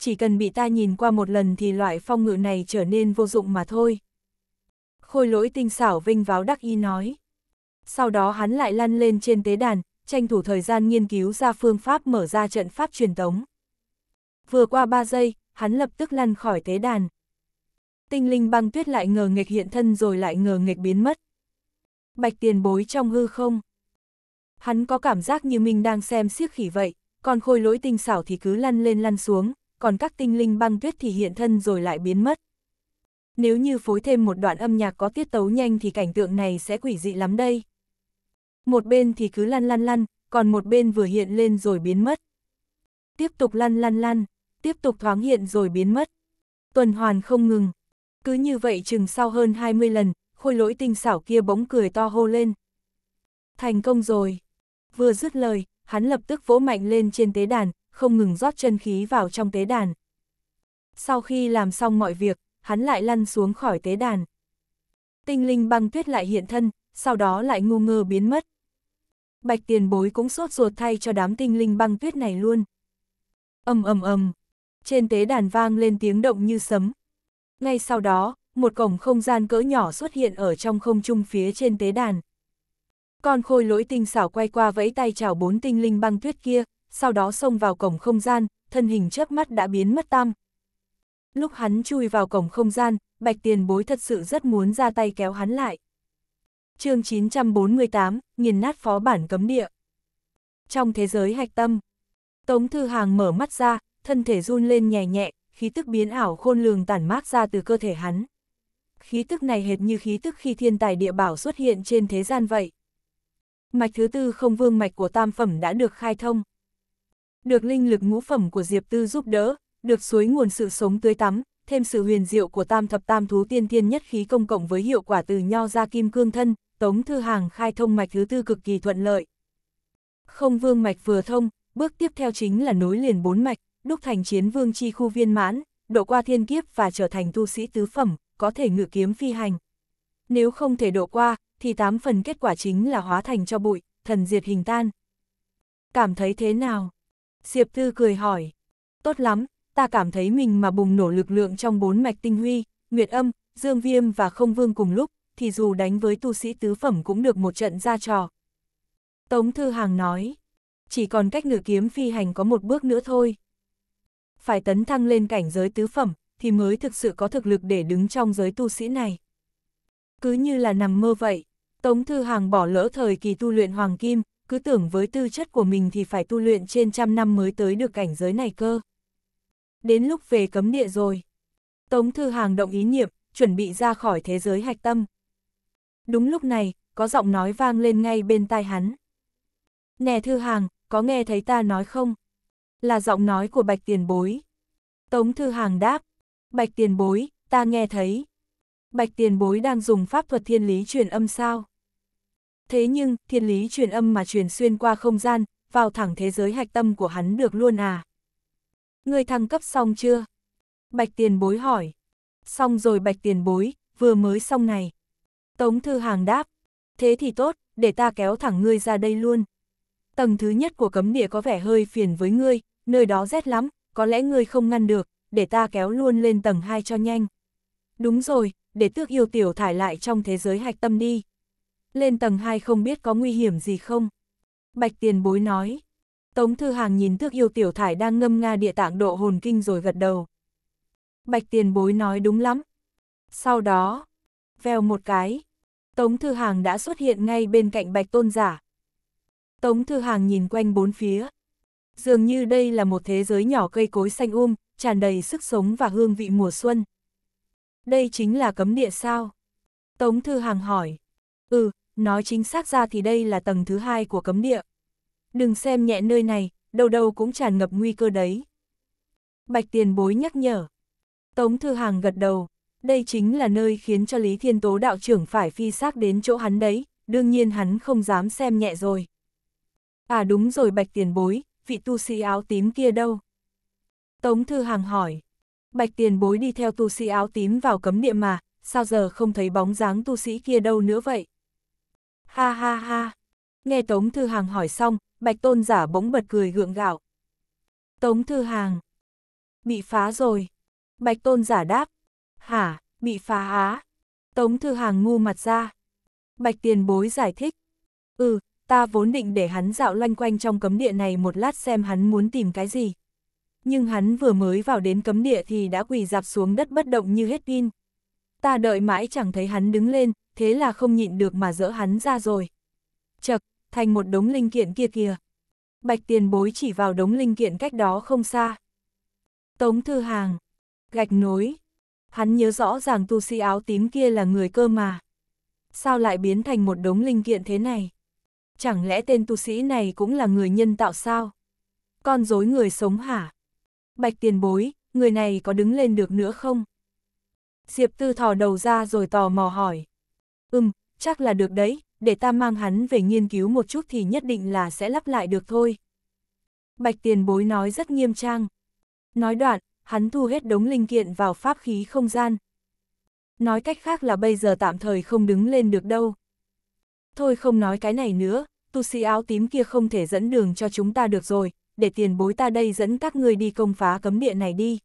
chỉ cần bị ta nhìn qua một lần thì loại phong ngự này trở nên vô dụng mà thôi. Khôi lỗi tinh xảo vinh váo đắc y nói. Sau đó hắn lại lăn lên trên tế đàn, tranh thủ thời gian nghiên cứu ra phương pháp mở ra trận pháp truyền tống. Vừa qua 3 giây, hắn lập tức lăn khỏi tế đàn. Tinh linh băng tuyết lại ngờ nghịch hiện thân rồi lại ngờ nghịch biến mất. Bạch tiền bối trong hư không. Hắn có cảm giác như mình đang xem siếc khỉ vậy, còn khôi lỗi tinh xảo thì cứ lăn lên lăn xuống, còn các tinh linh băng tuyết thì hiện thân rồi lại biến mất. Nếu như phối thêm một đoạn âm nhạc có tiết tấu nhanh thì cảnh tượng này sẽ quỷ dị lắm đây. Một bên thì cứ lăn lăn lăn, còn một bên vừa hiện lên rồi biến mất. Tiếp tục lăn lăn lăn, tiếp tục thoáng hiện rồi biến mất. Tuần hoàn không ngừng. Cứ như vậy chừng sau hơn 20 lần, khôi lỗi tinh xảo kia bỗng cười to hô lên. Thành công rồi. Vừa dứt lời, hắn lập tức vỗ mạnh lên trên tế đàn, không ngừng rót chân khí vào trong tế đàn. Sau khi làm xong mọi việc, hắn lại lăn xuống khỏi tế đàn. Tinh linh băng tuyết lại hiện thân, sau đó lại ngu ngơ biến mất. Bạch tiền bối cũng sốt ruột thay cho đám tinh linh băng tuyết này luôn. ầm ầm ầm, trên tế đàn vang lên tiếng động như sấm. Ngay sau đó, một cổng không gian cỡ nhỏ xuất hiện ở trong không trung phía trên tế đàn. Con khôi lỗi tinh xảo quay qua vẫy tay chào bốn tinh linh băng tuyết kia, sau đó xông vào cổng không gian, thân hình chớp mắt đã biến mất tăm. Lúc hắn chui vào cổng không gian, Bạch Tiền Bối thật sự rất muốn ra tay kéo hắn lại. chương 948, nghiền nát phó bản cấm địa. Trong thế giới hạch tâm, Tống Thư Hàng mở mắt ra, thân thể run lên nhẹ nhẹ, khí tức biến ảo khôn lường tản mát ra từ cơ thể hắn. Khí tức này hệt như khí tức khi thiên tài địa bảo xuất hiện trên thế gian vậy. Mạch thứ tư không vương mạch của tam phẩm đã được khai thông. Được linh lực ngũ phẩm của Diệp Tư giúp đỡ, được suối nguồn sự sống tươi tắm, thêm sự huyền diệu của tam thập tam thú tiên tiên nhất khí công cộng với hiệu quả từ nho ra kim cương thân, Tống Thư Hàng khai thông mạch thứ tư cực kỳ thuận lợi. Không vương mạch vừa thông, bước tiếp theo chính là nối liền bốn mạch, đúc thành chiến vương chi khu viên mãn, độ qua thiên kiếp và trở thành tu sĩ tứ phẩm, có thể ngự kiếm phi hành. Nếu không thể độ qua, thì tám phần kết quả chính là hóa thành cho bụi, thần diệt hình tan. Cảm thấy thế nào? Diệp Tư cười hỏi. Tốt lắm, ta cảm thấy mình mà bùng nổ lực lượng trong bốn mạch tinh huy, nguyệt âm, dương viêm và không vương cùng lúc, thì dù đánh với tu sĩ tứ phẩm cũng được một trận ra trò. Tống Thư Hàng nói, chỉ còn cách ngự kiếm phi hành có một bước nữa thôi. Phải tấn thăng lên cảnh giới tứ phẩm, thì mới thực sự có thực lực để đứng trong giới tu sĩ này. Cứ như là nằm mơ vậy, Tống Thư Hàng bỏ lỡ thời kỳ tu luyện Hoàng Kim, cứ tưởng với tư chất của mình thì phải tu luyện trên trăm năm mới tới được cảnh giới này cơ. Đến lúc về cấm địa rồi. Tống Thư Hàng động ý niệm, chuẩn bị ra khỏi thế giới hạch tâm. Đúng lúc này, có giọng nói vang lên ngay bên tai hắn. Nè Thư Hàng, có nghe thấy ta nói không? Là giọng nói của Bạch Tiền Bối. Tống Thư Hàng đáp. Bạch Tiền Bối, ta nghe thấy. Bạch Tiền Bối đang dùng pháp thuật thiên lý truyền âm sao? Thế nhưng, thiên lý truyền âm mà truyền xuyên qua không gian, vào thẳng thế giới hạch tâm của hắn được luôn à. Người thăng cấp xong chưa? Bạch tiền bối hỏi. Xong rồi bạch tiền bối, vừa mới xong này. Tống thư hàng đáp. Thế thì tốt, để ta kéo thẳng ngươi ra đây luôn. Tầng thứ nhất của cấm địa có vẻ hơi phiền với ngươi, nơi đó rét lắm, có lẽ ngươi không ngăn được, để ta kéo luôn lên tầng 2 cho nhanh. Đúng rồi, để tước yêu tiểu thải lại trong thế giới hạch tâm đi lên tầng 2 không biết có nguy hiểm gì không? Bạch tiền bối nói. Tống Thư Hàng nhìn thước yêu tiểu thải đang ngâm nga địa tạng độ hồn kinh rồi gật đầu. Bạch tiền bối nói đúng lắm. Sau đó, veo một cái, Tống Thư Hàng đã xuất hiện ngay bên cạnh Bạch Tôn Giả. Tống Thư Hàng nhìn quanh bốn phía. Dường như đây là một thế giới nhỏ cây cối xanh um, tràn đầy sức sống và hương vị mùa xuân. Đây chính là cấm địa sao? Tống Thư Hàng hỏi. Ừ, nói chính xác ra thì đây là tầng thứ hai của cấm địa. Đừng xem nhẹ nơi này, đầu đầu cũng tràn ngập nguy cơ đấy. Bạch tiền bối nhắc nhở. Tống Thư Hàng gật đầu, đây chính là nơi khiến cho Lý Thiên Tố đạo trưởng phải phi xác đến chỗ hắn đấy, đương nhiên hắn không dám xem nhẹ rồi. À đúng rồi bạch tiền bối, vị tu sĩ áo tím kia đâu? Tống Thư Hàng hỏi. Bạch tiền bối đi theo tu sĩ áo tím vào cấm địa mà, sao giờ không thấy bóng dáng tu sĩ kia đâu nữa vậy? Ha ha ha. Nghe Tống Thư Hàng hỏi xong, Bạch Tôn giả bỗng bật cười gượng gạo. Tống Thư Hàng. Bị phá rồi. Bạch Tôn giả đáp. Hả, bị phá á. Tống Thư Hàng ngu mặt ra. Bạch Tiền Bối giải thích. Ừ, ta vốn định để hắn dạo loanh quanh trong cấm địa này một lát xem hắn muốn tìm cái gì. Nhưng hắn vừa mới vào đến cấm địa thì đã quỳ dạp xuống đất bất động như hết pin. Ta đợi mãi chẳng thấy hắn đứng lên, thế là không nhịn được mà dỡ hắn ra rồi. Chật, thành một đống linh kiện kia kìa. Bạch tiền bối chỉ vào đống linh kiện cách đó không xa. Tống thư hàng, gạch nối. Hắn nhớ rõ ràng tu sĩ áo tím kia là người cơ mà. Sao lại biến thành một đống linh kiện thế này? Chẳng lẽ tên tu sĩ này cũng là người nhân tạo sao? Con dối người sống hả? Bạch tiền bối, người này có đứng lên được nữa không? Diệp tư thò đầu ra rồi tò mò hỏi. Ừm, chắc là được đấy, để ta mang hắn về nghiên cứu một chút thì nhất định là sẽ lắp lại được thôi. Bạch tiền bối nói rất nghiêm trang. Nói đoạn, hắn thu hết đống linh kiện vào pháp khí không gian. Nói cách khác là bây giờ tạm thời không đứng lên được đâu. Thôi không nói cái này nữa, tu sĩ áo tím kia không thể dẫn đường cho chúng ta được rồi, để tiền bối ta đây dẫn các người đi công phá cấm địa này đi.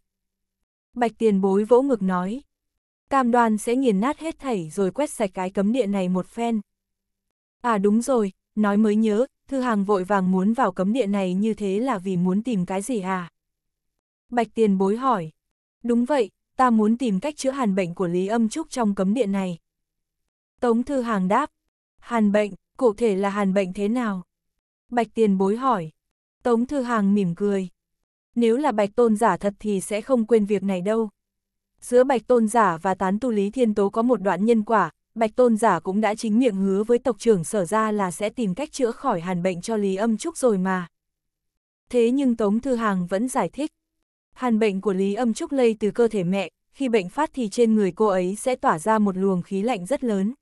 Bạch tiền bối vỗ ngực nói. Cam đoan sẽ nghiền nát hết thảy rồi quét sạch cái cấm địa này một phen. À đúng rồi, nói mới nhớ, Thư Hàng vội vàng muốn vào cấm địa này như thế là vì muốn tìm cái gì à? Bạch Tiền bối hỏi. Đúng vậy, ta muốn tìm cách chữa hàn bệnh của Lý Âm Trúc trong cấm địa này. Tống Thư Hàng đáp. Hàn bệnh, cụ thể là hàn bệnh thế nào? Bạch Tiền bối hỏi. Tống Thư Hàng mỉm cười. Nếu là Bạch Tôn giả thật thì sẽ không quên việc này đâu giữa Bạch Tôn Giả và tán tu Lý Thiên Tố có một đoạn nhân quả, Bạch Tôn Giả cũng đã chính miệng hứa với tộc trưởng sở ra là sẽ tìm cách chữa khỏi hàn bệnh cho Lý Âm Trúc rồi mà. Thế nhưng Tống Thư Hàng vẫn giải thích, hàn bệnh của Lý Âm Trúc lây từ cơ thể mẹ, khi bệnh phát thì trên người cô ấy sẽ tỏa ra một luồng khí lạnh rất lớn.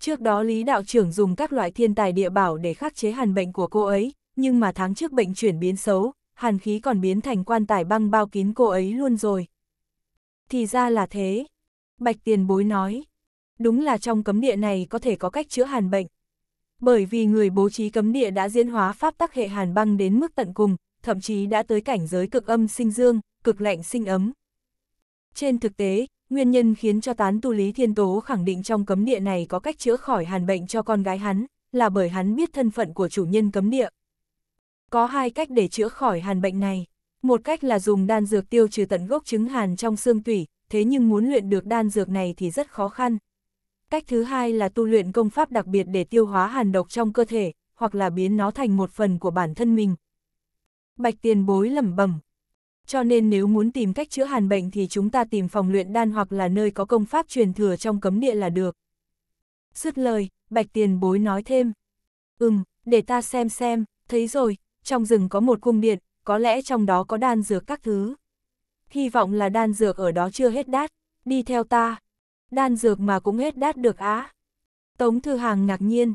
Trước đó Lý Đạo trưởng dùng các loại thiên tài địa bảo để khắc chế hàn bệnh của cô ấy, nhưng mà tháng trước bệnh chuyển biến xấu, hàn khí còn biến thành quan tài băng bao kín cô ấy luôn rồi. Thì ra là thế. Bạch tiền bối nói. Đúng là trong cấm địa này có thể có cách chữa hàn bệnh. Bởi vì người bố trí cấm địa đã diễn hóa pháp tắc hệ hàn băng đến mức tận cùng, thậm chí đã tới cảnh giới cực âm sinh dương, cực lạnh sinh ấm. Trên thực tế, nguyên nhân khiến cho tán tu Lý Thiên Tố khẳng định trong cấm địa này có cách chữa khỏi hàn bệnh cho con gái hắn, là bởi hắn biết thân phận của chủ nhân cấm địa. Có hai cách để chữa khỏi hàn bệnh này. Một cách là dùng đan dược tiêu trừ tận gốc chứng hàn trong xương tủy, thế nhưng muốn luyện được đan dược này thì rất khó khăn. Cách thứ hai là tu luyện công pháp đặc biệt để tiêu hóa hàn độc trong cơ thể, hoặc là biến nó thành một phần của bản thân mình. Bạch tiền bối lẩm bẩm. Cho nên nếu muốn tìm cách chữa hàn bệnh thì chúng ta tìm phòng luyện đan hoặc là nơi có công pháp truyền thừa trong cấm địa là được. sứt lời, bạch tiền bối nói thêm. Ừm, để ta xem xem, thấy rồi, trong rừng có một cung điện, có lẽ trong đó có đan dược các thứ. Hy vọng là đan dược ở đó chưa hết đát, đi theo ta. Đan dược mà cũng hết đát được á. Tống Thư Hàng ngạc nhiên.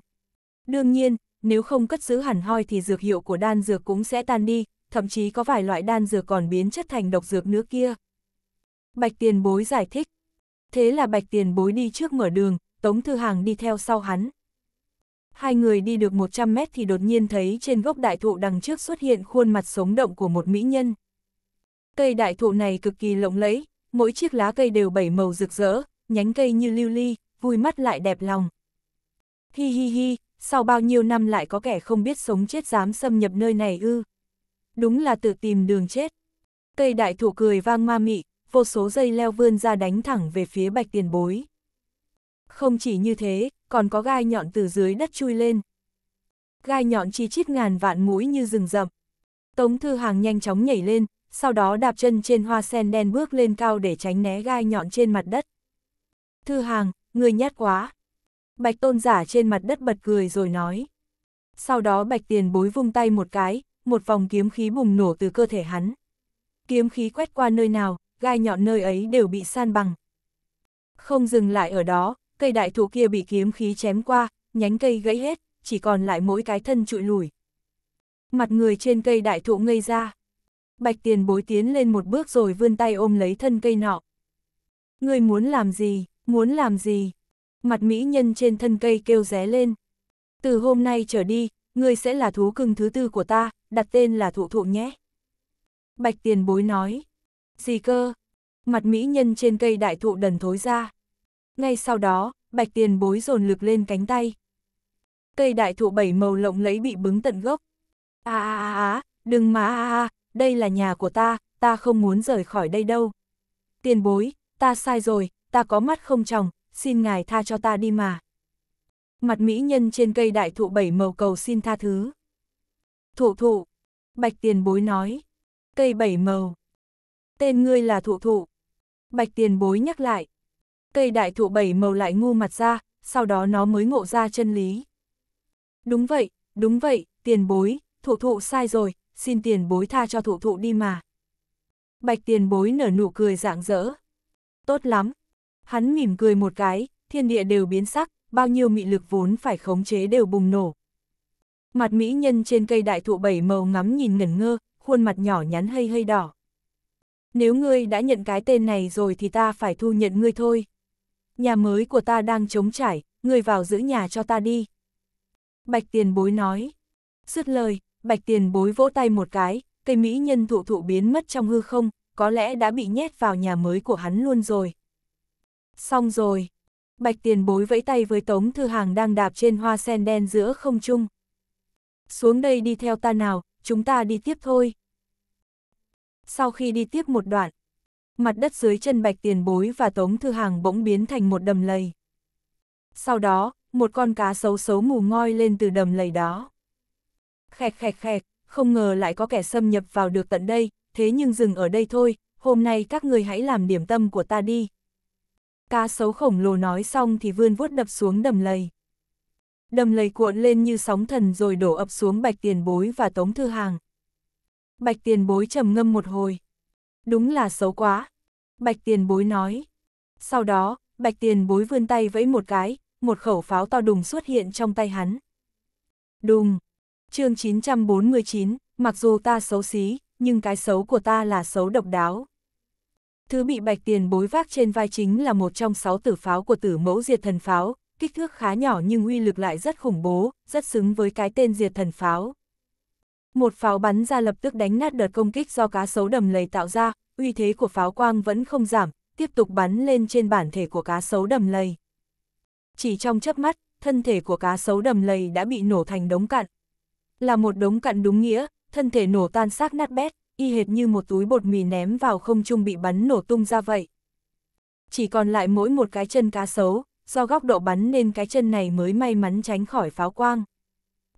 Đương nhiên, nếu không cất giữ hẳn hoi thì dược hiệu của đan dược cũng sẽ tan đi, thậm chí có vài loại đan dược còn biến chất thành độc dược nữa kia. Bạch tiền bối giải thích. Thế là bạch tiền bối đi trước mở đường, Tống Thư Hàng đi theo sau hắn. Hai người đi được 100 mét thì đột nhiên thấy trên gốc đại thụ đằng trước xuất hiện khuôn mặt sống động của một mỹ nhân. Cây đại thụ này cực kỳ lộng lẫy, mỗi chiếc lá cây đều bảy màu rực rỡ, nhánh cây như lưu ly, vui mắt lại đẹp lòng. Hi hi hi, sau bao nhiêu năm lại có kẻ không biết sống chết dám xâm nhập nơi này ư. Đúng là tự tìm đường chết. Cây đại thụ cười vang ma mị, vô số dây leo vươn ra đánh thẳng về phía bạch tiền bối. Không chỉ như thế, còn có gai nhọn từ dưới đất chui lên. Gai nhọn chi chít ngàn vạn mũi như rừng rậm. Tống Thư Hàng nhanh chóng nhảy lên, sau đó đạp chân trên hoa sen đen bước lên cao để tránh né gai nhọn trên mặt đất. Thư Hàng, người nhát quá. Bạch tôn giả trên mặt đất bật cười rồi nói. Sau đó bạch tiền bối vung tay một cái, một vòng kiếm khí bùng nổ từ cơ thể hắn. Kiếm khí quét qua nơi nào, gai nhọn nơi ấy đều bị san bằng. Không dừng lại ở đó, cây đại thụ kia bị kiếm khí chém qua, nhánh cây gãy hết, chỉ còn lại mỗi cái thân trụi lùi. Mặt người trên cây đại thụ ngây ra. Bạch tiền bối tiến lên một bước rồi vươn tay ôm lấy thân cây nọ. Người muốn làm gì, muốn làm gì? Mặt mỹ nhân trên thân cây kêu ré lên. Từ hôm nay trở đi, người sẽ là thú cưng thứ tư của ta, đặt tên là thụ thụ nhé. Bạch tiền bối nói. Gì cơ? Mặt mỹ nhân trên cây đại thụ đần thối ra. Ngay sau đó, bạch tiền bối dồn lực lên cánh tay. Cây đại thụ bảy màu lộng lẫy bị bứng tận gốc. À à à à, đừng mà à à, đây là nhà của ta, ta không muốn rời khỏi đây đâu. Tiền bối, ta sai rồi, ta có mắt không tròng, xin ngài tha cho ta đi mà. Mặt mỹ nhân trên cây đại thụ bảy màu cầu xin tha thứ. Thụ thụ, bạch tiền bối nói, cây bảy màu. Tên ngươi là thụ thụ. Bạch tiền bối nhắc lại cây đại thụ bảy màu lại ngu mặt ra, sau đó nó mới ngộ ra chân lý. Đúng vậy, đúng vậy, tiền bối, thụ thụ sai rồi, xin tiền bối tha cho thụ thụ đi mà. Bạch tiền bối nở nụ cười rạng rỡ. Tốt lắm. Hắn mỉm cười một cái, thiên địa đều biến sắc, bao nhiêu mị lực vốn phải khống chế đều bùng nổ. Mặt mỹ nhân trên cây đại thụ bảy màu ngắm nhìn ngẩn ngơ, khuôn mặt nhỏ nhắn hơi hơi đỏ. Nếu ngươi đã nhận cái tên này rồi thì ta phải thu nhận ngươi thôi nhà mới của ta đang trống trải, người vào giữ nhà cho ta đi. Bạch tiền bối nói. Dứt lời, bạch tiền bối vỗ tay một cái, cây mỹ nhân thụ thụ biến mất trong hư không, có lẽ đã bị nhét vào nhà mới của hắn luôn rồi. Xong rồi. Bạch tiền bối vẫy tay với Tống Thư Hàng đang đạp trên hoa sen đen giữa không trung. Xuống đây đi theo ta nào, chúng ta đi tiếp thôi. Sau khi đi tiếp một đoạn, Mặt đất dưới chân bạch tiền bối và tống thư hàng bỗng biến thành một đầm lầy. Sau đó, một con cá xấu xấu mù ngoi lên từ đầm lầy đó. Khẹt khẹt khẹt, không ngờ lại có kẻ xâm nhập vào được tận đây, thế nhưng dừng ở đây thôi, hôm nay các người hãy làm điểm tâm của ta đi. Cá sấu khổng lồ nói xong thì vươn vuốt đập xuống đầm lầy. Đầm lầy cuộn lên như sóng thần rồi đổ ập xuống bạch tiền bối và tống thư hàng. Bạch tiền bối trầm ngâm một hồi. Đúng là xấu quá. Bạch tiền bối nói. Sau đó, bạch tiền bối vươn tay vẫy một cái, một khẩu pháo to đùng xuất hiện trong tay hắn. Đùng. chương 949, mặc dù ta xấu xí, nhưng cái xấu của ta là xấu độc đáo. Thứ bị bạch tiền bối vác trên vai chính là một trong sáu tử pháo của tử mẫu diệt thần pháo, kích thước khá nhỏ nhưng uy lực lại rất khủng bố, rất xứng với cái tên diệt thần pháo. Một pháo bắn ra lập tức đánh nát đợt công kích do cá sấu đầm lầy tạo ra, uy thế của pháo quang vẫn không giảm, tiếp tục bắn lên trên bản thể của cá sấu đầm lầy. Chỉ trong chớp mắt, thân thể của cá sấu đầm lầy đã bị nổ thành đống cặn. Là một đống cặn đúng nghĩa, thân thể nổ tan xác nát bét, y hệt như một túi bột mì ném vào không trung bị bắn nổ tung ra vậy. Chỉ còn lại mỗi một cái chân cá sấu, do góc độ bắn nên cái chân này mới may mắn tránh khỏi pháo quang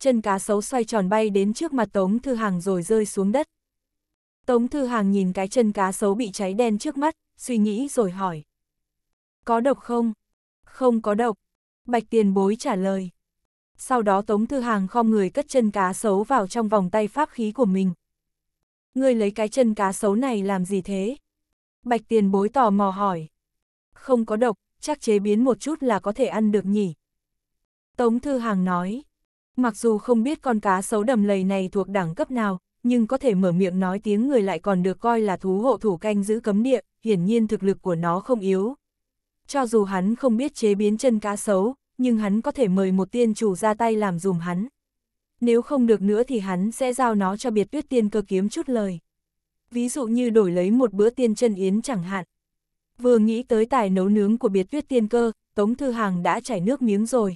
chân cá sấu xoay tròn bay đến trước mặt Tống Thư Hàng rồi rơi xuống đất. Tống Thư Hàng nhìn cái chân cá sấu bị cháy đen trước mắt, suy nghĩ rồi hỏi. Có độc không? Không có độc. Bạch tiền bối trả lời. Sau đó Tống Thư Hàng khom người cất chân cá sấu vào trong vòng tay pháp khí của mình. Ngươi lấy cái chân cá sấu này làm gì thế? Bạch tiền bối tò mò hỏi. Không có độc, chắc chế biến một chút là có thể ăn được nhỉ? Tống Thư Hàng nói. Mặc dù không biết con cá sấu đầm lầy này thuộc đẳng cấp nào, nhưng có thể mở miệng nói tiếng người lại còn được coi là thú hộ thủ canh giữ cấm địa, hiển nhiên thực lực của nó không yếu. Cho dù hắn không biết chế biến chân cá sấu, nhưng hắn có thể mời một tiên chủ ra tay làm dùm hắn. Nếu không được nữa thì hắn sẽ giao nó cho biệt tuyết tiên cơ kiếm chút lời. Ví dụ như đổi lấy một bữa tiên chân yến chẳng hạn. Vừa nghĩ tới tài nấu nướng của biệt tuyết tiên cơ, Tống Thư Hàng đã chảy nước miếng rồi.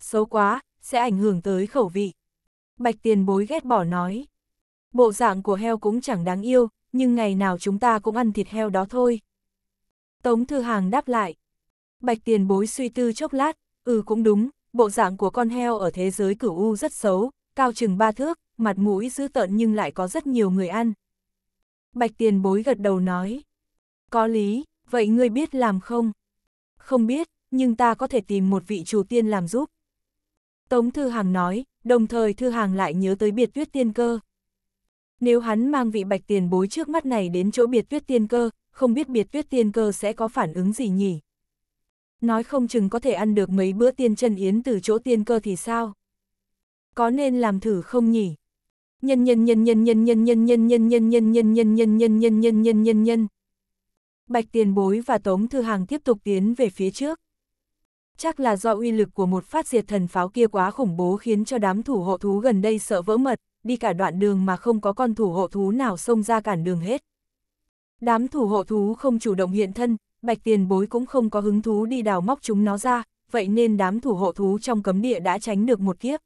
Xấu quá, sẽ ảnh hưởng tới khẩu vị. Bạch tiền bối ghét bỏ nói. Bộ dạng của heo cũng chẳng đáng yêu, nhưng ngày nào chúng ta cũng ăn thịt heo đó thôi. Tống Thư Hàng đáp lại. Bạch tiền bối suy tư chốc lát, ừ cũng đúng, bộ dạng của con heo ở thế giới cửu u rất xấu, cao chừng ba thước, mặt mũi dữ tợn nhưng lại có rất nhiều người ăn. Bạch tiền bối gật đầu nói. Có lý, vậy ngươi biết làm không? Không biết, nhưng ta có thể tìm một vị chủ tiên làm giúp. Tống Thư Hàng nói, đồng thời Thư Hàng lại nhớ tới biệt tuyết tiên cơ. Nếu hắn mang vị bạch tiền bối trước mắt này đến chỗ biệt tuyết tiên cơ, không biết biệt tuyết tiên cơ sẽ có phản ứng gì nhỉ? Nói không chừng có thể ăn được mấy bữa tiên chân yến từ chỗ tiên cơ thì sao? Có nên làm thử không nhỉ? Nhân nhân nhân nhân nhân nhân nhân nhân nhân nhân nhân nhân nhân nhân nhân nhân nhân nhân nhân nhân Bạch tiền bối và Tống Thư Hàng tiếp tục tiến về phía trước chắc là do uy lực của một phát diệt thần pháo kia quá khủng bố khiến cho đám thủ hộ thú gần đây sợ vỡ mật, đi cả đoạn đường mà không có con thủ hộ thú nào xông ra cản đường hết. Đám thủ hộ thú không chủ động hiện thân, bạch tiền bối cũng không có hứng thú đi đào móc chúng nó ra, vậy nên đám thủ hộ thú trong cấm địa đã tránh được một kiếp.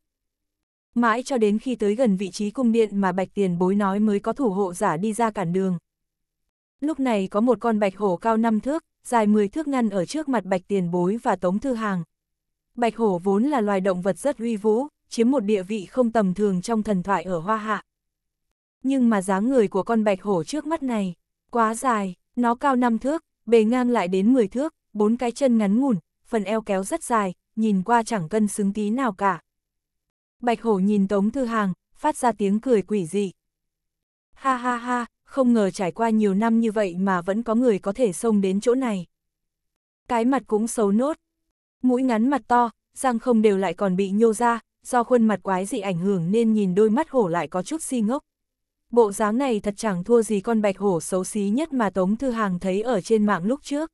Mãi cho đến khi tới gần vị trí cung điện mà bạch tiền bối nói mới có thủ hộ giả đi ra cản đường. Lúc này có một con bạch hổ cao năm thước, dài 10 thước ngăn ở trước mặt Bạch Tiền Bối và Tống Thư Hàng. Bạch hổ vốn là loài động vật rất uy vũ, chiếm một địa vị không tầm thường trong thần thoại ở Hoa Hạ. Nhưng mà dáng người của con bạch hổ trước mắt này, quá dài, nó cao 5 thước, bề ngang lại đến 10 thước, bốn cái chân ngắn ngủn, phần eo kéo rất dài, nhìn qua chẳng cân xứng tí nào cả. Bạch hổ nhìn Tống Thư Hàng, phát ra tiếng cười quỷ dị. Ha ha ha, không ngờ trải qua nhiều năm như vậy mà vẫn có người có thể xông đến chỗ này. Cái mặt cũng xấu nốt, mũi ngắn mặt to, răng không đều lại còn bị nhô ra, do khuôn mặt quái dị ảnh hưởng nên nhìn đôi mắt hổ lại có chút si ngốc. Bộ dáng này thật chẳng thua gì con bạch hổ xấu xí nhất mà Tống Thư Hàng thấy ở trên mạng lúc trước.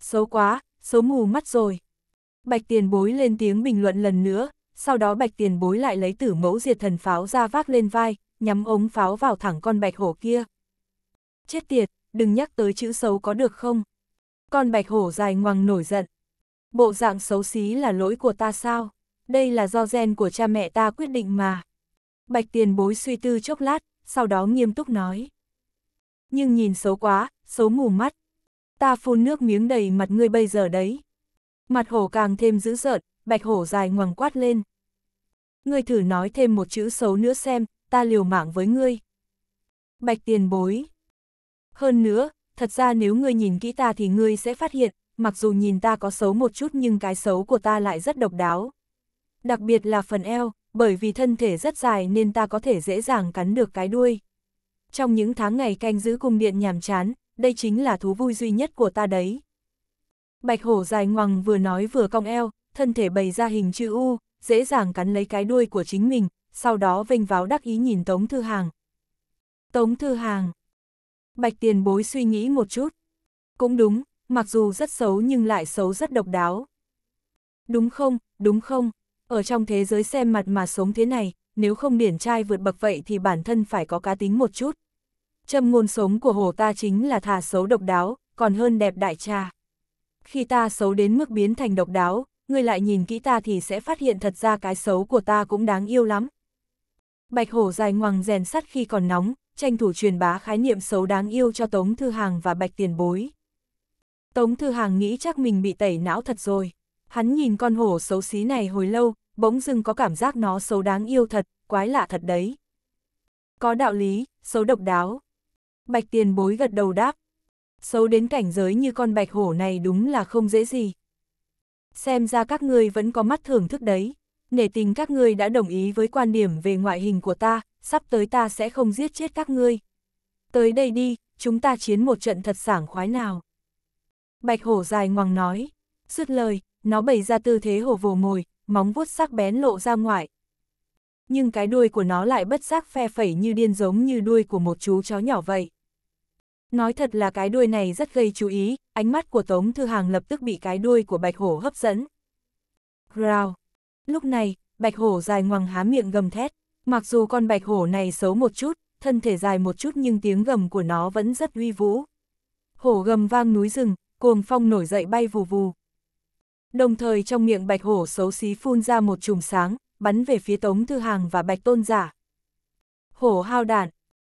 Xấu quá, xấu mù mắt rồi. Bạch tiền bối lên tiếng bình luận lần nữa, sau đó bạch tiền bối lại lấy tử mẫu diệt thần pháo ra vác lên vai, nhắm ống pháo vào thẳng con bạch hổ kia. Chết tiệt, đừng nhắc tới chữ xấu có được không? Con bạch hổ dài ngoằng nổi giận. Bộ dạng xấu xí là lỗi của ta sao? Đây là do gen của cha mẹ ta quyết định mà. Bạch tiền bối suy tư chốc lát, sau đó nghiêm túc nói. Nhưng nhìn xấu quá, xấu mù mắt. Ta phun nước miếng đầy mặt ngươi bây giờ đấy. Mặt hổ càng thêm dữ dợn, bạch hổ dài ngoằng quát lên. Ngươi thử nói thêm một chữ xấu nữa xem, ta liều mạng với ngươi. Bạch tiền bối. Hơn nữa, thật ra nếu ngươi nhìn kỹ ta thì ngươi sẽ phát hiện, mặc dù nhìn ta có xấu một chút nhưng cái xấu của ta lại rất độc đáo. Đặc biệt là phần eo, bởi vì thân thể rất dài nên ta có thể dễ dàng cắn được cái đuôi. Trong những tháng ngày canh giữ cung điện nhàm chán, đây chính là thú vui duy nhất của ta đấy. Bạch hổ dài ngoằng vừa nói vừa cong eo, thân thể bày ra hình chữ U, dễ dàng cắn lấy cái đuôi của chính mình, sau đó vênh váo đắc ý nhìn Tống Thư Hàng. Tống Thư Hàng. Bạch tiền bối suy nghĩ một chút. Cũng đúng, mặc dù rất xấu nhưng lại xấu rất độc đáo. Đúng không, đúng không, ở trong thế giới xem mặt mà sống thế này, nếu không điển trai vượt bậc vậy thì bản thân phải có cá tính một chút. Châm ngôn sống của hồ ta chính là thà xấu độc đáo, còn hơn đẹp đại trà. Khi ta xấu đến mức biến thành độc đáo, ngươi lại nhìn kỹ ta thì sẽ phát hiện thật ra cái xấu của ta cũng đáng yêu lắm. Bạch hổ dài ngoằng rèn sắt khi còn nóng, tranh thủ truyền bá khái niệm xấu đáng yêu cho Tống Thư Hàng và Bạch Tiền Bối. Tống Thư Hàng nghĩ chắc mình bị tẩy não thật rồi. Hắn nhìn con hổ xấu xí này hồi lâu, bỗng dưng có cảm giác nó xấu đáng yêu thật, quái lạ thật đấy. Có đạo lý, xấu độc đáo. Bạch Tiền Bối gật đầu đáp. Xấu đến cảnh giới như con bạch hổ này đúng là không dễ gì. Xem ra các ngươi vẫn có mắt thưởng thức đấy nể tình các ngươi đã đồng ý với quan điểm về ngoại hình của ta, sắp tới ta sẽ không giết chết các ngươi. Tới đây đi, chúng ta chiến một trận thật sảng khoái nào. Bạch hổ dài ngoằng nói, dứt lời, nó bày ra tư thế hổ vồ mồi, móng vuốt sắc bén lộ ra ngoài. Nhưng cái đuôi của nó lại bất giác phe phẩy như điên giống như đuôi của một chú chó nhỏ vậy. Nói thật là cái đuôi này rất gây chú ý, ánh mắt của Tống Thư Hàng lập tức bị cái đuôi của bạch hổ hấp dẫn. Growl. Lúc này, bạch hổ dài ngoằng há miệng gầm thét. Mặc dù con bạch hổ này xấu một chút, thân thể dài một chút nhưng tiếng gầm của nó vẫn rất uy vũ. Hổ gầm vang núi rừng, cuồng phong nổi dậy bay vù vù. Đồng thời trong miệng bạch hổ xấu xí phun ra một chùm sáng, bắn về phía Tống Thư Hàng và Bạch Tôn Giả. Hổ hao đạn.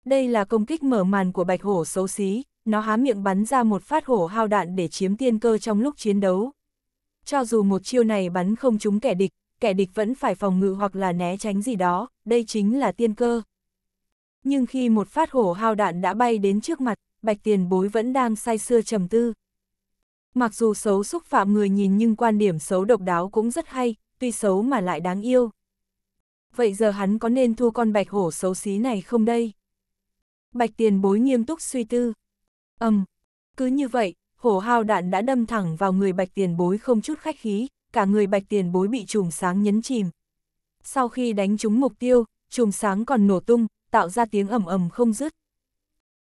Đây là công kích mở màn của bạch hổ xấu xí, nó há miệng bắn ra một phát hổ hao đạn để chiếm tiên cơ trong lúc chiến đấu. Cho dù một chiêu này bắn không trúng kẻ địch, kẻ địch vẫn phải phòng ngự hoặc là né tránh gì đó, đây chính là tiên cơ. Nhưng khi một phát hổ hao đạn đã bay đến trước mặt, bạch tiền bối vẫn đang say sưa trầm tư. Mặc dù xấu xúc phạm người nhìn nhưng quan điểm xấu độc đáo cũng rất hay, tuy xấu mà lại đáng yêu. Vậy giờ hắn có nên thu con bạch hổ xấu xí này không đây? Bạch tiền bối nghiêm túc suy tư. Âm, um, cứ như vậy, hổ hao đạn đã đâm thẳng vào người bạch tiền bối không chút khách khí, cả người bạch tiền bối bị chùm sáng nhấn chìm. Sau khi đánh trúng mục tiêu, chùm sáng còn nổ tung, tạo ra tiếng ầm ầm không dứt.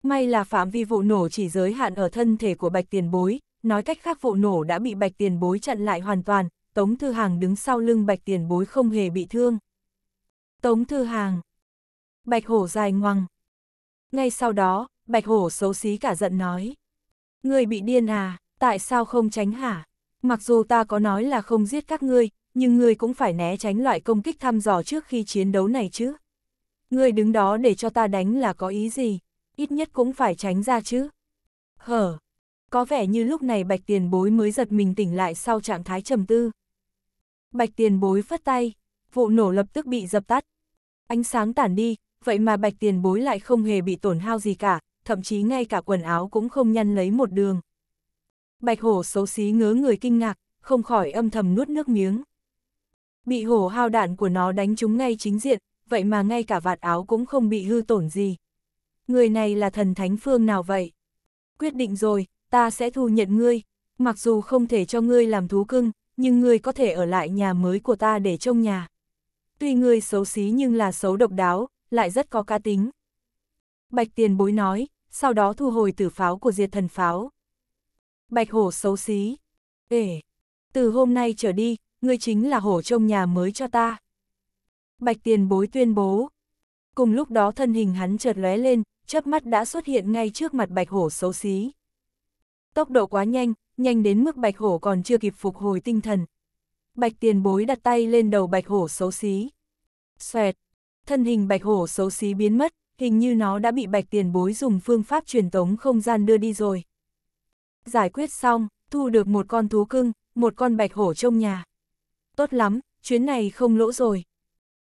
May là phạm vi vụ nổ chỉ giới hạn ở thân thể của bạch tiền bối, nói cách khác vụ nổ đã bị bạch tiền bối chặn lại hoàn toàn, Tống Thư Hàng đứng sau lưng bạch tiền bối không hề bị thương. Tống Thư Hàng Bạch hổ dài ngoằng Ngay sau đó, bạch hổ xấu xí cả giận nói. Người bị điên à, tại sao không tránh hả? mặc dù ta có nói là không giết các ngươi, nhưng ngươi cũng phải né tránh loại công kích thăm dò trước khi chiến đấu này chứ. Ngươi đứng đó để cho ta đánh là có ý gì, ít nhất cũng phải tránh ra chứ. Hở, có vẻ như lúc này bạch tiền bối mới giật mình tỉnh lại sau trạng thái trầm tư. Bạch tiền bối phất tay, vụ nổ lập tức bị dập tắt. Ánh sáng tản đi, vậy mà bạch tiền bối lại không hề bị tổn hao gì cả, thậm chí ngay cả quần áo cũng không nhăn lấy một đường bạch hổ xấu xí ngớ người kinh ngạc, không khỏi âm thầm nuốt nước miếng. Bị hổ hao đạn của nó đánh trúng ngay chính diện, vậy mà ngay cả vạt áo cũng không bị hư tổn gì. Người này là thần thánh phương nào vậy? Quyết định rồi, ta sẽ thu nhận ngươi, mặc dù không thể cho ngươi làm thú cưng, nhưng ngươi có thể ở lại nhà mới của ta để trông nhà. Tuy ngươi xấu xí nhưng là xấu độc đáo, lại rất có cá tính. Bạch tiền bối nói, sau đó thu hồi tử pháo của diệt thần pháo bạch hổ xấu xí. Ể, từ hôm nay trở đi, ngươi chính là hổ trông nhà mới cho ta. Bạch tiền bối tuyên bố. Cùng lúc đó thân hình hắn chợt lóe lên, chớp mắt đã xuất hiện ngay trước mặt bạch hổ xấu xí. Tốc độ quá nhanh, nhanh đến mức bạch hổ còn chưa kịp phục hồi tinh thần. Bạch tiền bối đặt tay lên đầu bạch hổ xấu xí. Xoẹt, thân hình bạch hổ xấu xí biến mất, hình như nó đã bị bạch tiền bối dùng phương pháp truyền tống không gian đưa đi rồi. Giải quyết xong, thu được một con thú cưng, một con bạch hổ trong nhà. Tốt lắm, chuyến này không lỗ rồi.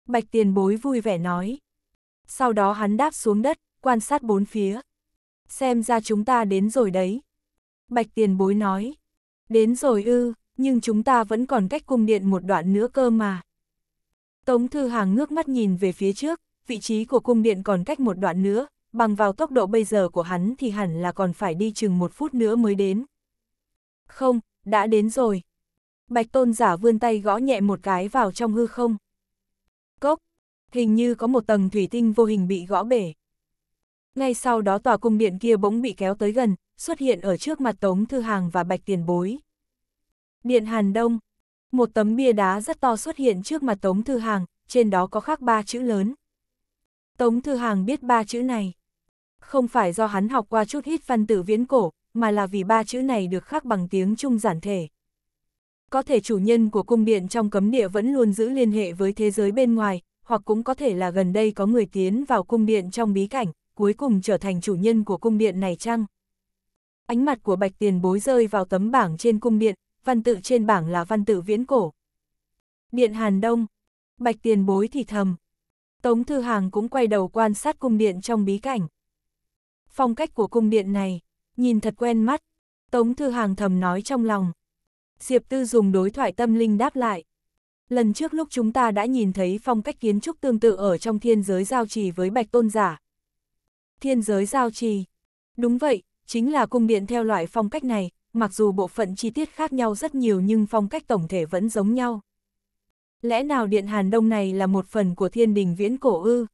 Bạch tiền bối vui vẻ nói. Sau đó hắn đáp xuống đất, quan sát bốn phía. Xem ra chúng ta đến rồi đấy. Bạch tiền bối nói. Đến rồi ư, nhưng chúng ta vẫn còn cách cung điện một đoạn nữa cơ mà. Tống Thư Hàng ngước mắt nhìn về phía trước, vị trí của cung điện còn cách một đoạn nữa, bằng vào tốc độ bây giờ của hắn thì hẳn là còn phải đi chừng một phút nữa mới đến. Không, đã đến rồi. Bạch tôn giả vươn tay gõ nhẹ một cái vào trong hư không. Cốc, hình như có một tầng thủy tinh vô hình bị gõ bể. Ngay sau đó tòa cung điện kia bỗng bị kéo tới gần, xuất hiện ở trước mặt Tống Thư Hàng và Bạch Tiền Bối. Điện Hàn Đông, một tấm bia đá rất to xuất hiện trước mặt Tống Thư Hàng, trên đó có khắc ba chữ lớn. Tống Thư Hàng biết ba chữ này không phải do hắn học qua chút ít văn tử viễn cổ, mà là vì ba chữ này được khắc bằng tiếng Trung giản thể. Có thể chủ nhân của cung điện trong cấm địa vẫn luôn giữ liên hệ với thế giới bên ngoài, hoặc cũng có thể là gần đây có người tiến vào cung điện trong bí cảnh, cuối cùng trở thành chủ nhân của cung điện này chăng? Ánh mặt của bạch tiền bối rơi vào tấm bảng trên cung điện, văn tự trên bảng là văn tự viễn cổ. Điện Hàn Đông, bạch tiền bối thì thầm. Tống Thư Hàng cũng quay đầu quan sát cung điện trong bí cảnh. Phong cách của cung điện này, nhìn thật quen mắt, Tống Thư Hàng thầm nói trong lòng. Diệp Tư dùng đối thoại tâm linh đáp lại. Lần trước lúc chúng ta đã nhìn thấy phong cách kiến trúc tương tự ở trong thiên giới giao trì với bạch tôn giả. Thiên giới giao trì. Đúng vậy, chính là cung điện theo loại phong cách này, mặc dù bộ phận chi tiết khác nhau rất nhiều nhưng phong cách tổng thể vẫn giống nhau. Lẽ nào điện Hàn Đông này là một phần của thiên đình viễn cổ ư?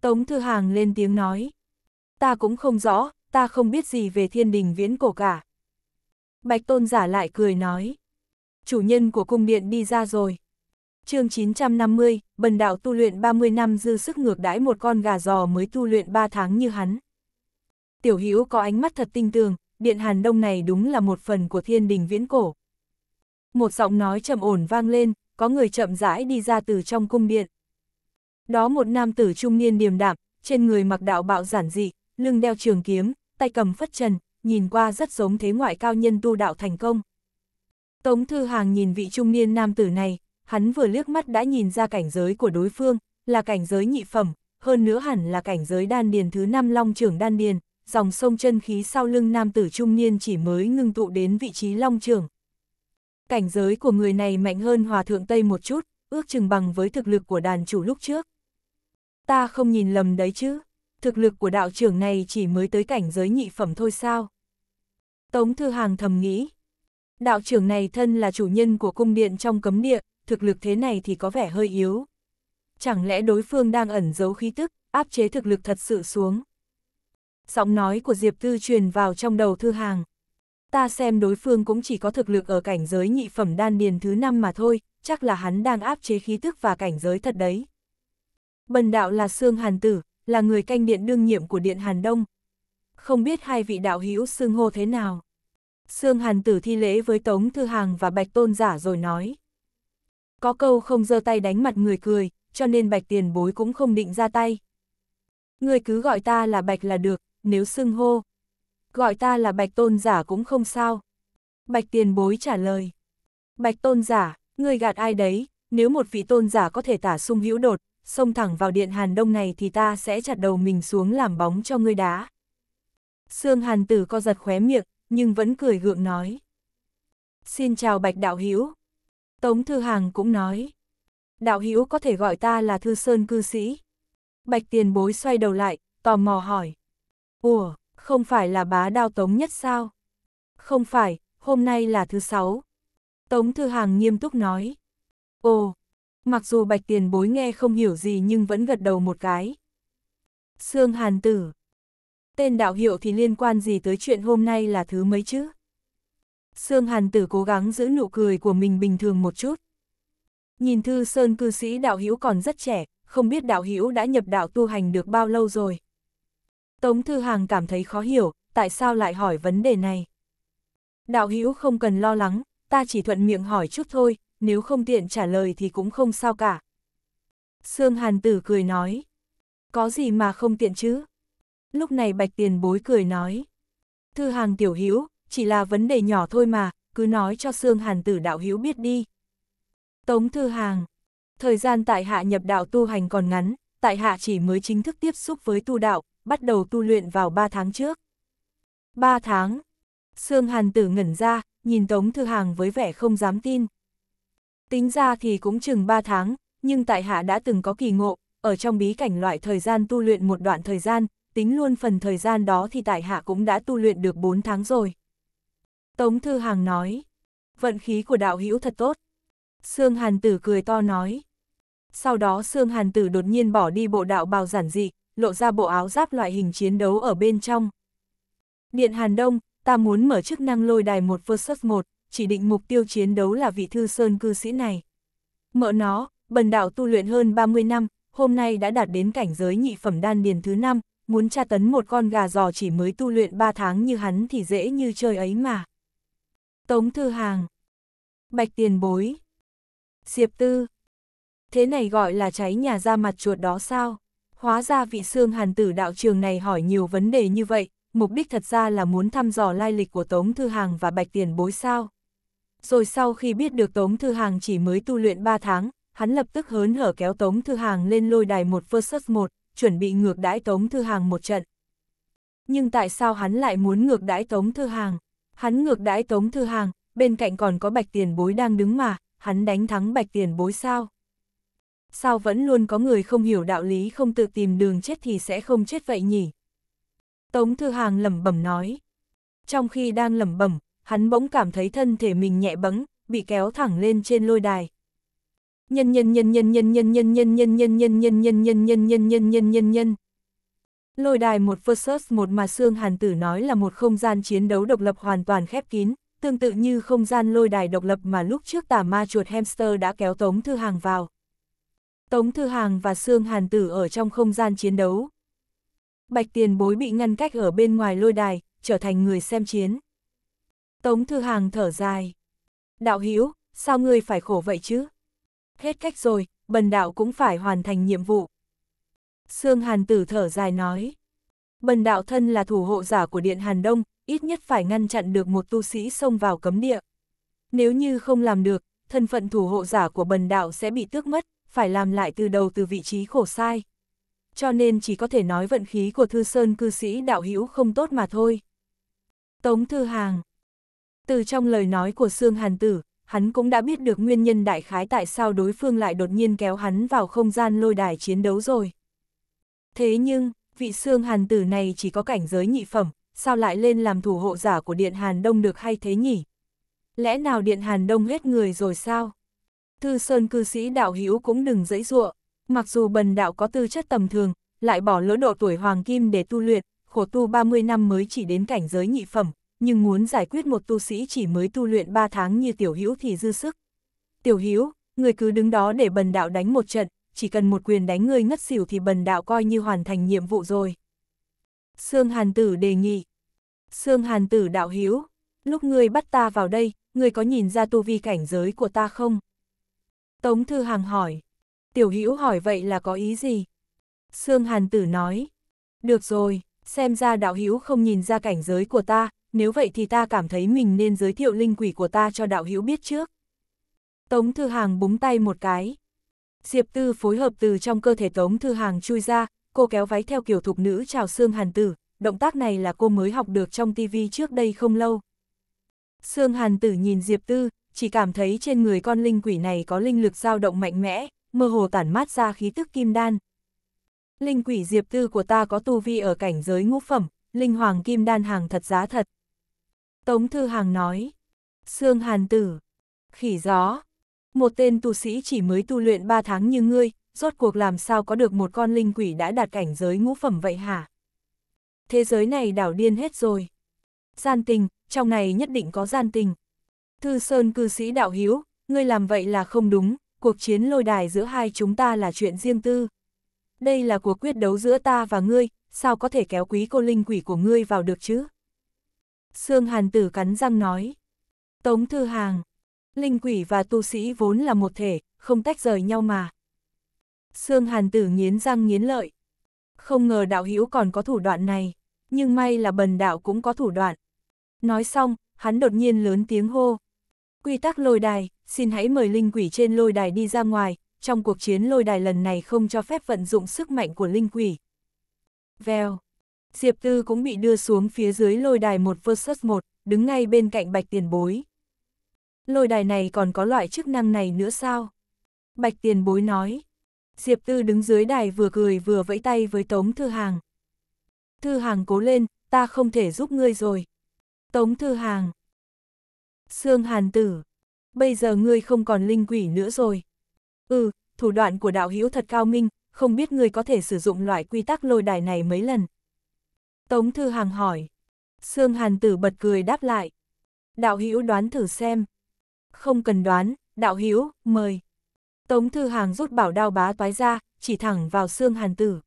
Tống Thư Hàng lên tiếng nói ta cũng không rõ, ta không biết gì về thiên đình viễn cổ cả. Bạch tôn giả lại cười nói. Chủ nhân của cung điện đi ra rồi. chương 950, bần đạo tu luyện 30 năm dư sức ngược đãi một con gà giò mới tu luyện 3 tháng như hắn. Tiểu hữu có ánh mắt thật tinh tường, điện hàn đông này đúng là một phần của thiên đình viễn cổ. Một giọng nói trầm ổn vang lên, có người chậm rãi đi ra từ trong cung điện. Đó một nam tử trung niên điềm đạm, trên người mặc đạo bạo giản dị, lưng đeo trường kiếm, tay cầm phất trần, nhìn qua rất giống thế ngoại cao nhân tu đạo thành công. Tống Thư Hàng nhìn vị trung niên nam tử này, hắn vừa liếc mắt đã nhìn ra cảnh giới của đối phương, là cảnh giới nhị phẩm, hơn nữa hẳn là cảnh giới đan điền thứ năm long trưởng đan điền, dòng sông chân khí sau lưng nam tử trung niên chỉ mới ngưng tụ đến vị trí long trưởng. Cảnh giới của người này mạnh hơn hòa thượng Tây một chút, ước chừng bằng với thực lực của đàn chủ lúc trước. Ta không nhìn lầm đấy chứ thực lực của đạo trưởng này chỉ mới tới cảnh giới nhị phẩm thôi sao? Tống Thư Hàng thầm nghĩ. Đạo trưởng này thân là chủ nhân của cung điện trong cấm địa, thực lực thế này thì có vẻ hơi yếu. Chẳng lẽ đối phương đang ẩn giấu khí tức, áp chế thực lực thật sự xuống? Giọng nói của Diệp Tư truyền vào trong đầu Thư Hàng. Ta xem đối phương cũng chỉ có thực lực ở cảnh giới nhị phẩm đan điền thứ năm mà thôi, chắc là hắn đang áp chế khí tức và cảnh giới thật đấy. Bần đạo là Sương Hàn Tử, là người canh điện đương nhiệm của Điện Hàn Đông. Không biết hai vị đạo hữu xưng hô thế nào? Sương Hàn Tử thi lễ với Tống Thư Hàng và Bạch Tôn Giả rồi nói. Có câu không giơ tay đánh mặt người cười, cho nên Bạch tiền bối cũng không định ra tay. Người cứ gọi ta là Bạch là được, nếu xưng hô. Gọi ta là Bạch Tôn Giả cũng không sao. Bạch tiền bối trả lời. Bạch Tôn Giả, người gạt ai đấy, nếu một vị tôn giả có thể tả sung hữu đột, xông thẳng vào điện hàn đông này thì ta sẽ chặt đầu mình xuống làm bóng cho ngươi đá. Sương hàn tử co giật khóe miệng, nhưng vẫn cười gượng nói. Xin chào bạch đạo Hiếu. Tống Thư Hàng cũng nói. Đạo Hiếu có thể gọi ta là Thư Sơn cư sĩ. Bạch tiền bối xoay đầu lại, tò mò hỏi. Ủa, không phải là bá đao tống nhất sao? Không phải, hôm nay là thứ sáu. Tống Thư Hàng nghiêm túc nói. Ồ, Mặc dù bạch tiền bối nghe không hiểu gì nhưng vẫn gật đầu một cái. Sương Hàn Tử. Tên đạo hiệu thì liên quan gì tới chuyện hôm nay là thứ mấy chứ? Sương Hàn Tử cố gắng giữ nụ cười của mình bình thường một chút. Nhìn Thư Sơn cư sĩ đạo hiểu còn rất trẻ, không biết đạo hiểu đã nhập đạo tu hành được bao lâu rồi. Tống Thư Hàng cảm thấy khó hiểu, tại sao lại hỏi vấn đề này? Đạo hiểu không cần lo lắng, ta chỉ thuận miệng hỏi chút thôi, nếu không tiện trả lời thì cũng không sao cả. Sương Hàn Tử cười nói, có gì mà không tiện chứ? Lúc này Bạch Tiền bối cười nói, thư hàng tiểu hiếu chỉ là vấn đề nhỏ thôi mà, cứ nói cho Sương Hàn Tử đạo hiếu biết đi. Tống thư hàng, thời gian tại hạ nhập đạo tu hành còn ngắn, tại hạ chỉ mới chính thức tiếp xúc với tu đạo, bắt đầu tu luyện vào 3 tháng trước. 3 tháng, Sương Hàn Tử ngẩn ra, nhìn Tống Thư Hàng với vẻ không dám tin, Tính ra thì cũng chừng 3 tháng, nhưng tại hạ đã từng có kỳ ngộ, ở trong bí cảnh loại thời gian tu luyện một đoạn thời gian, tính luôn phần thời gian đó thì tại hạ cũng đã tu luyện được 4 tháng rồi. Tống Thư Hàng nói, vận khí của đạo hữu thật tốt. Sương Hàn Tử cười to nói. Sau đó Sương Hàn Tử đột nhiên bỏ đi bộ đạo bào giản dị, lộ ra bộ áo giáp loại hình chiến đấu ở bên trong. Điện Hàn Đông, ta muốn mở chức năng lôi đài một versus một chỉ định mục tiêu chiến đấu là vị thư sơn cư sĩ này. Mợ nó, bần đạo tu luyện hơn 30 năm, hôm nay đã đạt đến cảnh giới nhị phẩm đan điền thứ năm muốn tra tấn một con gà giò chỉ mới tu luyện 3 tháng như hắn thì dễ như chơi ấy mà. Tống Thư Hàng Bạch Tiền Bối Diệp Tư Thế này gọi là cháy nhà ra mặt chuột đó sao? Hóa ra vị xương hàn tử đạo trường này hỏi nhiều vấn đề như vậy, mục đích thật ra là muốn thăm dò lai lịch của Tống Thư Hàng và Bạch Tiền Bối sao? rồi sau khi biết được Tống Thư Hàng chỉ mới tu luyện 3 tháng, hắn lập tức hớn hở kéo Tống Thư Hàng lên lôi đài một vs 1, chuẩn bị ngược đãi Tống Thư Hàng một trận. Nhưng tại sao hắn lại muốn ngược đãi Tống Thư Hàng? Hắn ngược đãi Tống Thư Hàng, bên cạnh còn có Bạch Tiền Bối đang đứng mà, hắn đánh thắng Bạch Tiền Bối sao? Sao vẫn luôn có người không hiểu đạo lý không tự tìm đường chết thì sẽ không chết vậy nhỉ? Tống Thư Hàng lẩm bẩm nói. Trong khi đang lẩm bẩm, hắn bỗng cảm thấy thân thể mình nhẹ bẫng, bị kéo thẳng lên trên lôi đài. Nhân nhân nhân nhân nhân nhân nhân nhân nhân nhân nhân nhân nhân nhân nhân nhân nhân nhân nhân nhân Lôi đài một versus một mà xương Hàn Tử nói là một không gian chiến đấu độc lập hoàn toàn khép kín, tương tự như không gian lôi đài độc lập mà lúc trước tà ma chuột hamster đã kéo Tống Thư Hàng vào. Tống Thư Hàng và Sương Hàn Tử ở trong không gian chiến đấu. Bạch Tiền Bối bị ngăn cách ở bên ngoài lôi đài, trở thành người xem chiến. Tống Thư Hàng thở dài. Đạo Hiếu, sao ngươi phải khổ vậy chứ? Hết cách rồi, bần đạo cũng phải hoàn thành nhiệm vụ. Sương Hàn Tử thở dài nói. Bần đạo thân là thủ hộ giả của Điện Hàn Đông, ít nhất phải ngăn chặn được một tu sĩ xông vào cấm địa. Nếu như không làm được, thân phận thủ hộ giả của bần đạo sẽ bị tước mất, phải làm lại từ đầu từ vị trí khổ sai. Cho nên chỉ có thể nói vận khí của Thư Sơn cư sĩ đạo hữu không tốt mà thôi. Tống Thư Hàng từ trong lời nói của Sương Hàn Tử, hắn cũng đã biết được nguyên nhân đại khái tại sao đối phương lại đột nhiên kéo hắn vào không gian lôi đài chiến đấu rồi. Thế nhưng, vị Sương Hàn Tử này chỉ có cảnh giới nhị phẩm, sao lại lên làm thủ hộ giả của Điện Hàn Đông được hay thế nhỉ? Lẽ nào Điện Hàn Đông hết người rồi sao? Thư Sơn cư sĩ đạo hữu cũng đừng dẫy dụa, mặc dù bần đạo có tư chất tầm thường, lại bỏ lỡ độ tuổi hoàng kim để tu luyện, khổ tu 30 năm mới chỉ đến cảnh giới nhị phẩm, nhưng muốn giải quyết một tu sĩ chỉ mới tu luyện 3 tháng như Tiểu Hữu thì dư sức. Tiểu Hữu, người cứ đứng đó để bần đạo đánh một trận, chỉ cần một quyền đánh ngươi ngất xỉu thì bần đạo coi như hoàn thành nhiệm vụ rồi. Sương Hàn Tử đề nghị. Sương Hàn Tử đạo Hữu, lúc ngươi bắt ta vào đây, ngươi có nhìn ra tu vi cảnh giới của ta không? Tống Thư Hàng hỏi. Tiểu Hữu hỏi vậy là có ý gì? Sương Hàn Tử nói. Được rồi, xem ra đạo Hữu không nhìn ra cảnh giới của ta, nếu vậy thì ta cảm thấy mình nên giới thiệu linh quỷ của ta cho đạo hữu biết trước. Tống Thư Hàng búng tay một cái. Diệp Tư phối hợp từ trong cơ thể Tống Thư Hàng chui ra, cô kéo váy theo kiểu thục nữ chào xương Hàn Tử, động tác này là cô mới học được trong tivi trước đây không lâu. Sương Hàn Tử nhìn Diệp Tư, chỉ cảm thấy trên người con linh quỷ này có linh lực dao động mạnh mẽ, mơ hồ tản mát ra khí tức kim đan. Linh quỷ Diệp Tư của ta có tu vi ở cảnh giới ngũ phẩm, linh hoàng kim đan hàng thật giá thật, Tống Thư Hàng nói, Sương Hàn Tử, khỉ gió, một tên tu sĩ chỉ mới tu luyện ba tháng như ngươi, rốt cuộc làm sao có được một con linh quỷ đã đạt cảnh giới ngũ phẩm vậy hả? Thế giới này đảo điên hết rồi. Gian tình, trong này nhất định có gian tình. Thư Sơn cư sĩ đạo hiếu, ngươi làm vậy là không đúng, cuộc chiến lôi đài giữa hai chúng ta là chuyện riêng tư. Đây là cuộc quyết đấu giữa ta và ngươi, sao có thể kéo quý cô linh quỷ của ngươi vào được chứ? Sương Hàn Tử cắn răng nói. Tống Thư Hàng, linh quỷ và tu sĩ vốn là một thể, không tách rời nhau mà. Sương Hàn Tử nghiến răng nghiến lợi. Không ngờ đạo hữu còn có thủ đoạn này, nhưng may là bần đạo cũng có thủ đoạn. Nói xong, hắn đột nhiên lớn tiếng hô. Quy tắc lôi đài, xin hãy mời linh quỷ trên lôi đài đi ra ngoài, trong cuộc chiến lôi đài lần này không cho phép vận dụng sức mạnh của linh quỷ. Vèo. Diệp Tư cũng bị đưa xuống phía dưới lôi đài một versus một, đứng ngay bên cạnh bạch tiền bối. Lôi đài này còn có loại chức năng này nữa sao? Bạch tiền bối nói. Diệp Tư đứng dưới đài vừa cười vừa vẫy tay với Tống Thư Hàng. Thư Hàng cố lên, ta không thể giúp ngươi rồi. Tống Thư Hàng. Sương Hàn Tử. Bây giờ ngươi không còn linh quỷ nữa rồi. Ừ, thủ đoạn của đạo hữu thật cao minh, không biết ngươi có thể sử dụng loại quy tắc lôi đài này mấy lần, Tống Thư Hàng hỏi. Sương Hàn Tử bật cười đáp lại. Đạo Hữu đoán thử xem. Không cần đoán, Đạo Hữu mời. Tống Thư Hàng rút bảo đao bá toái ra, chỉ thẳng vào Sương Hàn Tử.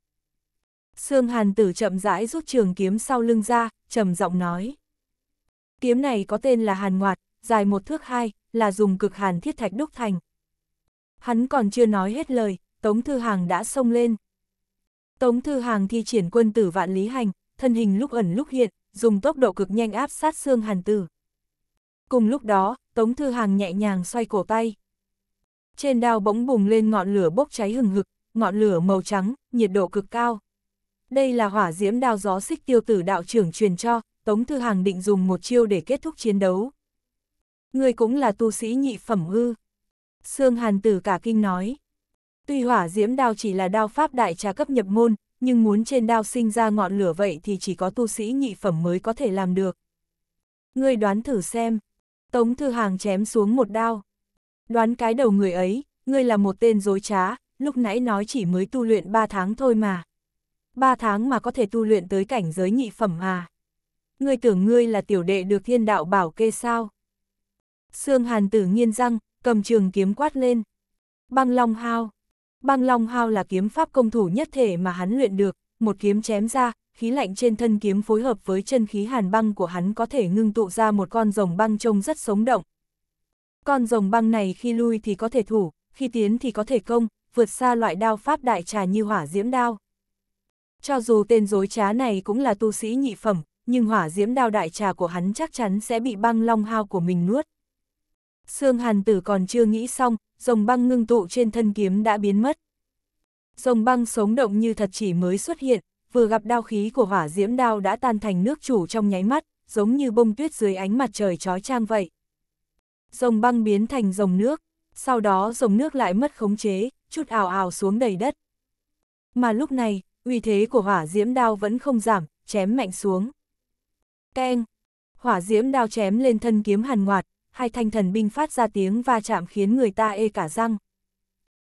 Sương Hàn Tử chậm rãi rút trường kiếm sau lưng ra, trầm giọng nói. Kiếm này có tên là Hàn Ngoạt, dài một thước hai, là dùng cực hàn thiết thạch đúc thành. Hắn còn chưa nói hết lời, Tống Thư Hàng đã xông lên. Tống Thư Hàng thi triển quân tử vạn lý hành, thân hình lúc ẩn lúc hiện, dùng tốc độ cực nhanh áp sát xương hàn tử. Cùng lúc đó, Tống Thư Hàng nhẹ nhàng xoay cổ tay. Trên đao bỗng bùng lên ngọn lửa bốc cháy hừng hực, ngọn lửa màu trắng, nhiệt độ cực cao. Đây là hỏa diễm đao gió xích tiêu tử đạo trưởng truyền cho, Tống Thư Hàng định dùng một chiêu để kết thúc chiến đấu. Người cũng là tu sĩ nhị phẩm hư Sương Hàn Tử cả kinh nói. Tuy hỏa diễm đao chỉ là đao pháp đại trà cấp nhập môn, nhưng muốn trên đao sinh ra ngọn lửa vậy thì chỉ có tu sĩ nhị phẩm mới có thể làm được. Ngươi đoán thử xem. Tống Thư Hàng chém xuống một đao. Đoán cái đầu người ấy, ngươi là một tên dối trá, lúc nãy nói chỉ mới tu luyện ba tháng thôi mà. ba tháng mà có thể tu luyện tới cảnh giới nhị phẩm à. Ngươi tưởng ngươi là tiểu đệ được thiên đạo bảo kê sao? Sương Hàn tử nghiên răng, cầm trường kiếm quát lên. Băng long hao. Băng Long Hao là kiếm pháp công thủ nhất thể mà hắn luyện được, một kiếm chém ra, khí lạnh trên thân kiếm phối hợp với chân khí hàn băng của hắn có thể ngưng tụ ra một con rồng băng trông rất sống động. Con rồng băng này khi lui thì có thể thủ, khi tiến thì có thể công, vượt xa loại đao pháp đại trà như hỏa diễm đao. Cho dù tên dối trá này cũng là tu sĩ nhị phẩm, nhưng hỏa diễm đao đại trà của hắn chắc chắn sẽ bị băng long hao của mình nuốt. Sương hàn tử còn chưa nghĩ xong, rồng băng ngưng tụ trên thân kiếm đã biến mất. Rồng băng sống động như thật chỉ mới xuất hiện, vừa gặp đao khí của hỏa diễm đao đã tan thành nước chủ trong nháy mắt, giống như bông tuyết dưới ánh mặt trời trói trang vậy. Rồng băng biến thành rồng nước, sau đó rồng nước lại mất khống chế, chút ảo ảo xuống đầy đất. Mà lúc này, uy thế của hỏa diễm đao vẫn không giảm, chém mạnh xuống. Keng! Hỏa diễm đao chém lên thân kiếm hàn ngoạt, hai thanh thần binh phát ra tiếng va chạm khiến người ta ê cả răng.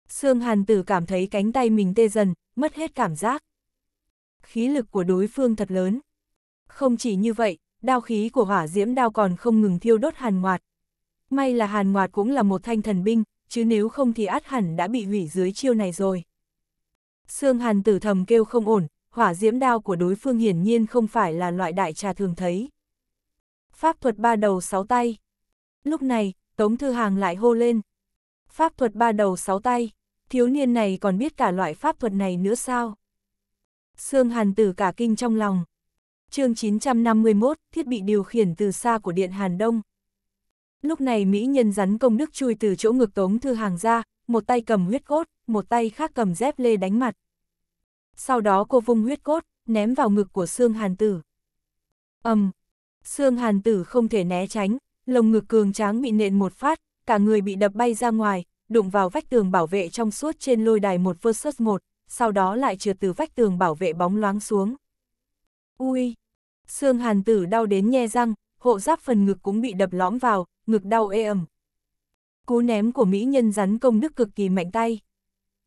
Sương Hàn Tử cảm thấy cánh tay mình tê dần, mất hết cảm giác. Khí lực của đối phương thật lớn. Không chỉ như vậy, đao khí của hỏa diễm đao còn không ngừng thiêu đốt hàn ngoạt. May là hàn ngoạt cũng là một thanh thần binh, chứ nếu không thì át hẳn đã bị hủy dưới chiêu này rồi. Sương Hàn Tử thầm kêu không ổn, hỏa diễm đao của đối phương hiển nhiên không phải là loại đại trà thường thấy. Pháp thuật ba đầu sáu tay Lúc này, Tống Thư Hàng lại hô lên. Pháp thuật ba đầu sáu tay, thiếu niên này còn biết cả loại pháp thuật này nữa sao? Sương Hàn Tử cả kinh trong lòng. chương 951, thiết bị điều khiển từ xa của Điện Hàn Đông. Lúc này Mỹ nhân rắn công đức chui từ chỗ ngực Tống Thư Hàng ra, một tay cầm huyết cốt, một tay khác cầm dép lê đánh mặt. Sau đó cô vung huyết cốt, ném vào ngực của Sương Hàn Tử. ầm um, Sương Hàn Tử không thể né tránh, lồng ngực cường tráng bị nện một phát, cả người bị đập bay ra ngoài, đụng vào vách tường bảo vệ trong suốt trên lôi đài một versus một, sau đó lại trượt từ vách tường bảo vệ bóng loáng xuống. Ui! Sương hàn tử đau đến nhe răng, hộ giáp phần ngực cũng bị đập lõm vào, ngực đau ê ẩm. Cú ném của Mỹ nhân rắn công đức cực kỳ mạnh tay.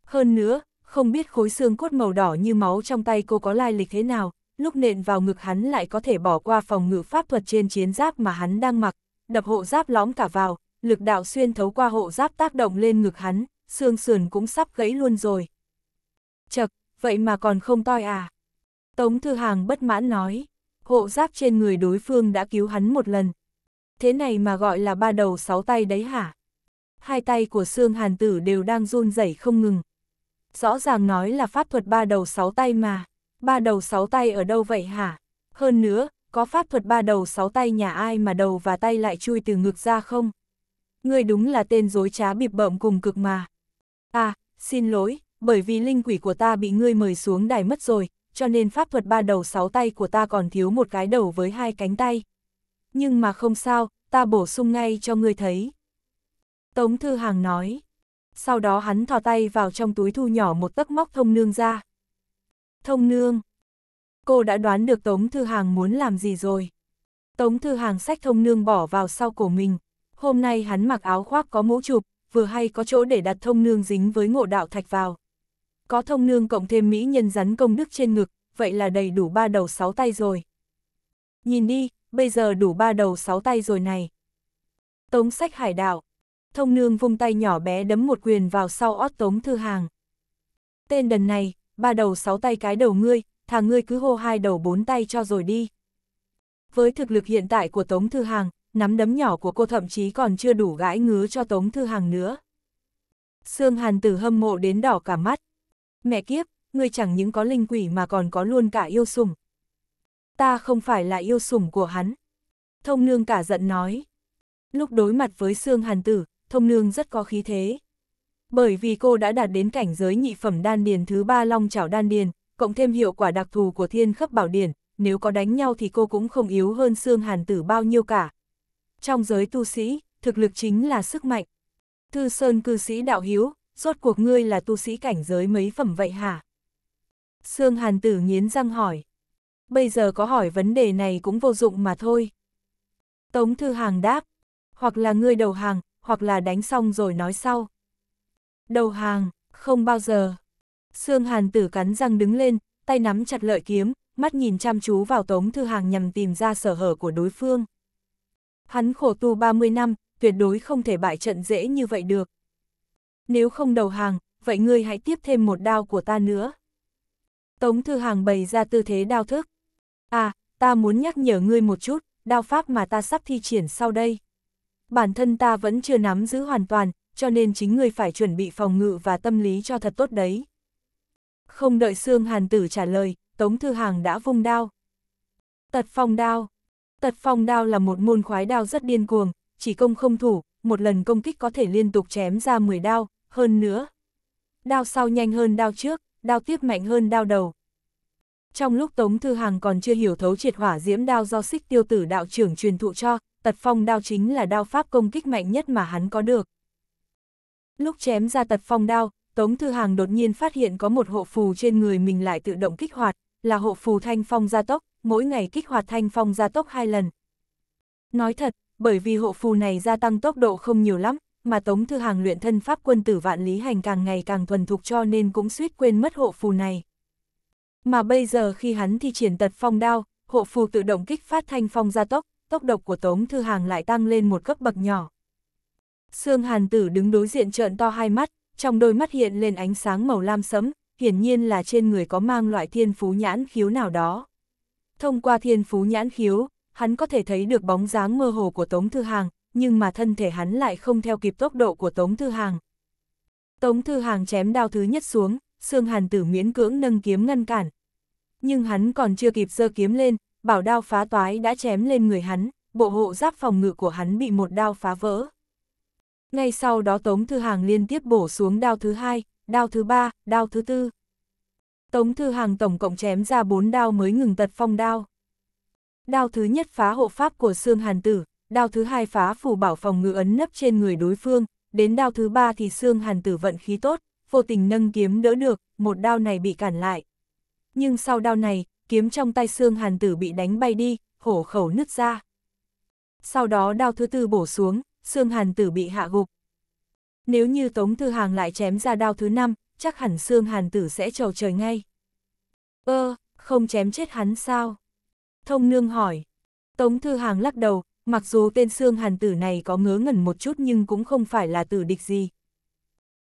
Hơn nữa, không biết khối xương cốt màu đỏ như máu trong tay cô có lai lịch thế nào, lúc nện vào ngực hắn lại có thể bỏ qua phòng ngự pháp thuật trên chiến giáp mà hắn đang mặc, đập hộ giáp lõm cả vào, lực đạo xuyên thấu qua hộ giáp tác động lên ngực hắn, xương sườn cũng sắp gãy luôn rồi. Chật, vậy mà còn không toi à? Tống Thư Hàng bất mãn nói, hộ giáp trên người đối phương đã cứu hắn một lần. Thế này mà gọi là ba đầu sáu tay đấy hả? Hai tay của Sương Hàn Tử đều đang run rẩy không ngừng. Rõ ràng nói là pháp thuật ba đầu sáu tay mà, ba đầu sáu tay ở đâu vậy hả? Hơn nữa, có pháp thuật ba đầu sáu tay nhà ai mà đầu và tay lại chui từ ngực ra không? Người đúng là tên dối trá bịp bợm cùng cực mà. À, xin lỗi, bởi vì linh quỷ của ta bị ngươi mời xuống đài mất rồi, cho nên pháp thuật ba đầu sáu tay của ta còn thiếu một cái đầu với hai cánh tay. Nhưng mà không sao, ta bổ sung ngay cho ngươi thấy. Tống Thư Hàng nói. Sau đó hắn thò tay vào trong túi thu nhỏ một tấc móc thông nương ra. Thông nương, cô đã đoán được Tống Thư Hàng muốn làm gì rồi. Tống Thư Hàng sách thông nương bỏ vào sau cổ mình. Hôm nay hắn mặc áo khoác có mũ chụp, vừa hay có chỗ để đặt thông nương dính với ngộ đạo thạch vào. Có thông nương cộng thêm mỹ nhân rắn công đức trên ngực, vậy là đầy đủ ba đầu sáu tay rồi. Nhìn đi, bây giờ đủ ba đầu sáu tay rồi này. Tống sách hải đạo. Thông nương vung tay nhỏ bé đấm một quyền vào sau ót tống thư hàng. Tên đần này, ba đầu sáu tay cái đầu ngươi, thà ngươi cứ hô hai đầu bốn tay cho rồi đi. Với thực lực hiện tại của Tống Thư Hàng, nắm đấm nhỏ của cô thậm chí còn chưa đủ gãi ngứa cho Tống Thư Hàng nữa. Sương Hàn Tử hâm mộ đến đỏ cả mắt. Mẹ kiếp, ngươi chẳng những có linh quỷ mà còn có luôn cả yêu sủng. Ta không phải là yêu sủng của hắn. Thông nương cả giận nói. Lúc đối mặt với Sương Hàn Tử, thông nương rất có khí thế. Bởi vì cô đã đạt đến cảnh giới nhị phẩm đan điền thứ ba long chảo đan điền, cộng thêm hiệu quả đặc thù của thiên khắp bảo điển, nếu có đánh nhau thì cô cũng không yếu hơn xương hàn tử bao nhiêu cả. Trong giới tu sĩ, thực lực chính là sức mạnh. Thư Sơn cư sĩ đạo hiếu, rốt cuộc ngươi là tu sĩ cảnh giới mấy phẩm vậy hả? Sương Hàn Tử nghiến răng hỏi. Bây giờ có hỏi vấn đề này cũng vô dụng mà thôi. Tống Thư Hàng đáp, hoặc là ngươi đầu hàng, hoặc là đánh xong rồi nói sau. Đầu hàng, không bao giờ. Sương Hàn Tử cắn răng đứng lên, tay nắm chặt lợi kiếm, mắt nhìn chăm chú vào Tống Thư Hàng nhằm tìm ra sở hở của đối phương. Hắn khổ tu 30 năm, tuyệt đối không thể bại trận dễ như vậy được. Nếu không đầu hàng, vậy ngươi hãy tiếp thêm một đao của ta nữa. Tống Thư Hàng bày ra tư thế đao thức. À, ta muốn nhắc nhở ngươi một chút, đao pháp mà ta sắp thi triển sau đây. Bản thân ta vẫn chưa nắm giữ hoàn toàn, cho nên chính ngươi phải chuẩn bị phòng ngự và tâm lý cho thật tốt đấy. Không đợi Sương Hàn Tử trả lời, Tống Thư Hàng đã vung đao. Tật phong đao Tật phong đao là một môn khoái đao rất điên cuồng, chỉ công không thủ, một lần công kích có thể liên tục chém ra 10 đao, hơn nữa. Đao sau nhanh hơn đao trước, đao tiếp mạnh hơn đao đầu. Trong lúc Tống Thư Hàng còn chưa hiểu thấu triệt hỏa diễm đao do xích tiêu tử đạo trưởng truyền thụ cho, tật phong đao chính là đao pháp công kích mạnh nhất mà hắn có được. Lúc chém ra tật phong đao, Tống Thư Hàng đột nhiên phát hiện có một hộ phù trên người mình lại tự động kích hoạt, là hộ phù thanh phong gia tốc, mỗi ngày kích hoạt thanh phong gia tốc hai lần. Nói thật, bởi vì hộ phù này gia tăng tốc độ không nhiều lắm, mà Tống Thư Hàng luyện thân pháp quân tử vạn lý hành càng ngày càng thuần thục cho nên cũng suýt quên mất hộ phù này. Mà bây giờ khi hắn thi triển tật phong đao, hộ phù tự động kích phát thanh phong gia tốc, tốc độ của Tống Thư Hàng lại tăng lên một cấp bậc nhỏ. Sương Hàn Tử đứng đối diện trợn to hai mắt, trong đôi mắt hiện lên ánh sáng màu lam sẫm, hiển nhiên là trên người có mang loại thiên phú nhãn khiếu nào đó. Thông qua thiên phú nhãn khiếu, hắn có thể thấy được bóng dáng mơ hồ của Tống Thư Hàng, nhưng mà thân thể hắn lại không theo kịp tốc độ của Tống Thư Hàng. Tống Thư Hàng chém đao thứ nhất xuống, xương Hàn Tử miễn cưỡng nâng kiếm ngăn cản. Nhưng hắn còn chưa kịp giơ kiếm lên, bảo đao phá toái đã chém lên người hắn, bộ hộ giáp phòng ngự của hắn bị một đao phá vỡ. Ngay sau đó Tống Thư Hàng liên tiếp bổ xuống đao thứ hai, đao thứ ba, đao thứ tư. Tống Thư Hàng tổng cộng chém ra bốn đao mới ngừng tật phong đao. Đao thứ nhất phá hộ pháp của Sương Hàn Tử, đao thứ hai phá phủ bảo phòng ngự ấn nấp trên người đối phương, đến đao thứ ba thì Sương Hàn Tử vận khí tốt, vô tình nâng kiếm đỡ được, một đao này bị cản lại. Nhưng sau đao này, kiếm trong tay Sương Hàn Tử bị đánh bay đi, hổ khẩu nứt ra. Sau đó đao thứ tư bổ xuống, Sương Hàn Tử bị hạ gục. Nếu như Tống Thư Hàng lại chém ra đao thứ năm, chắc hẳn Sương Hàn Tử sẽ trầu trời ngay. Ơ, ờ, không chém chết hắn sao? Thông Nương hỏi. Tống Thư Hàng lắc đầu, mặc dù tên Sương Hàn Tử này có ngớ ngẩn một chút nhưng cũng không phải là tử địch gì.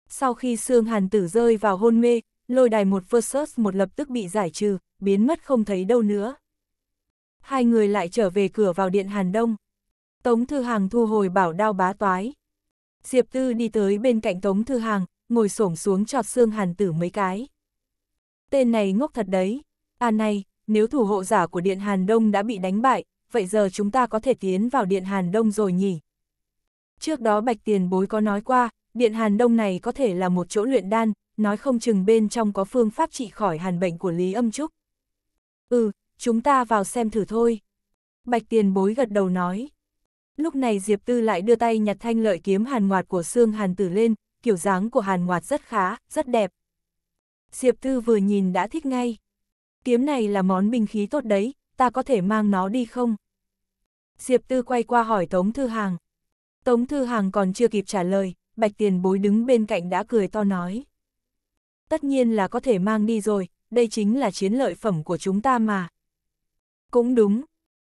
Sau khi Sương Hàn Tử rơi vào hôn mê, lôi đài một versus một lập tức bị giải trừ, biến mất không thấy đâu nữa. Hai người lại trở về cửa vào điện Hàn Đông. Tống Thư Hàng thu hồi bảo đao bá toái. Diệp Tư đi tới bên cạnh Tống Thư Hàng, ngồi xổm xuống trọt xương hàn tử mấy cái. Tên này ngốc thật đấy. À này, nếu thủ hộ giả của Điện Hàn Đông đã bị đánh bại, vậy giờ chúng ta có thể tiến vào Điện Hàn Đông rồi nhỉ? Trước đó Bạch Tiền Bối có nói qua, Điện Hàn Đông này có thể là một chỗ luyện đan, nói không chừng bên trong có phương pháp trị khỏi hàn bệnh của Lý Âm Trúc. Ừ, chúng ta vào xem thử thôi. Bạch Tiền Bối gật đầu nói. Lúc này Diệp Tư lại đưa tay nhặt thanh lợi kiếm hàn ngoạt của xương hàn tử lên, kiểu dáng của hàn ngoạt rất khá, rất đẹp. Diệp Tư vừa nhìn đã thích ngay. Kiếm này là món binh khí tốt đấy, ta có thể mang nó đi không? Diệp Tư quay qua hỏi Tống Thư Hàng. Tống Thư Hàng còn chưa kịp trả lời, Bạch Tiền Bối đứng bên cạnh đã cười to nói. Tất nhiên là có thể mang đi rồi, đây chính là chiến lợi phẩm của chúng ta mà. Cũng đúng.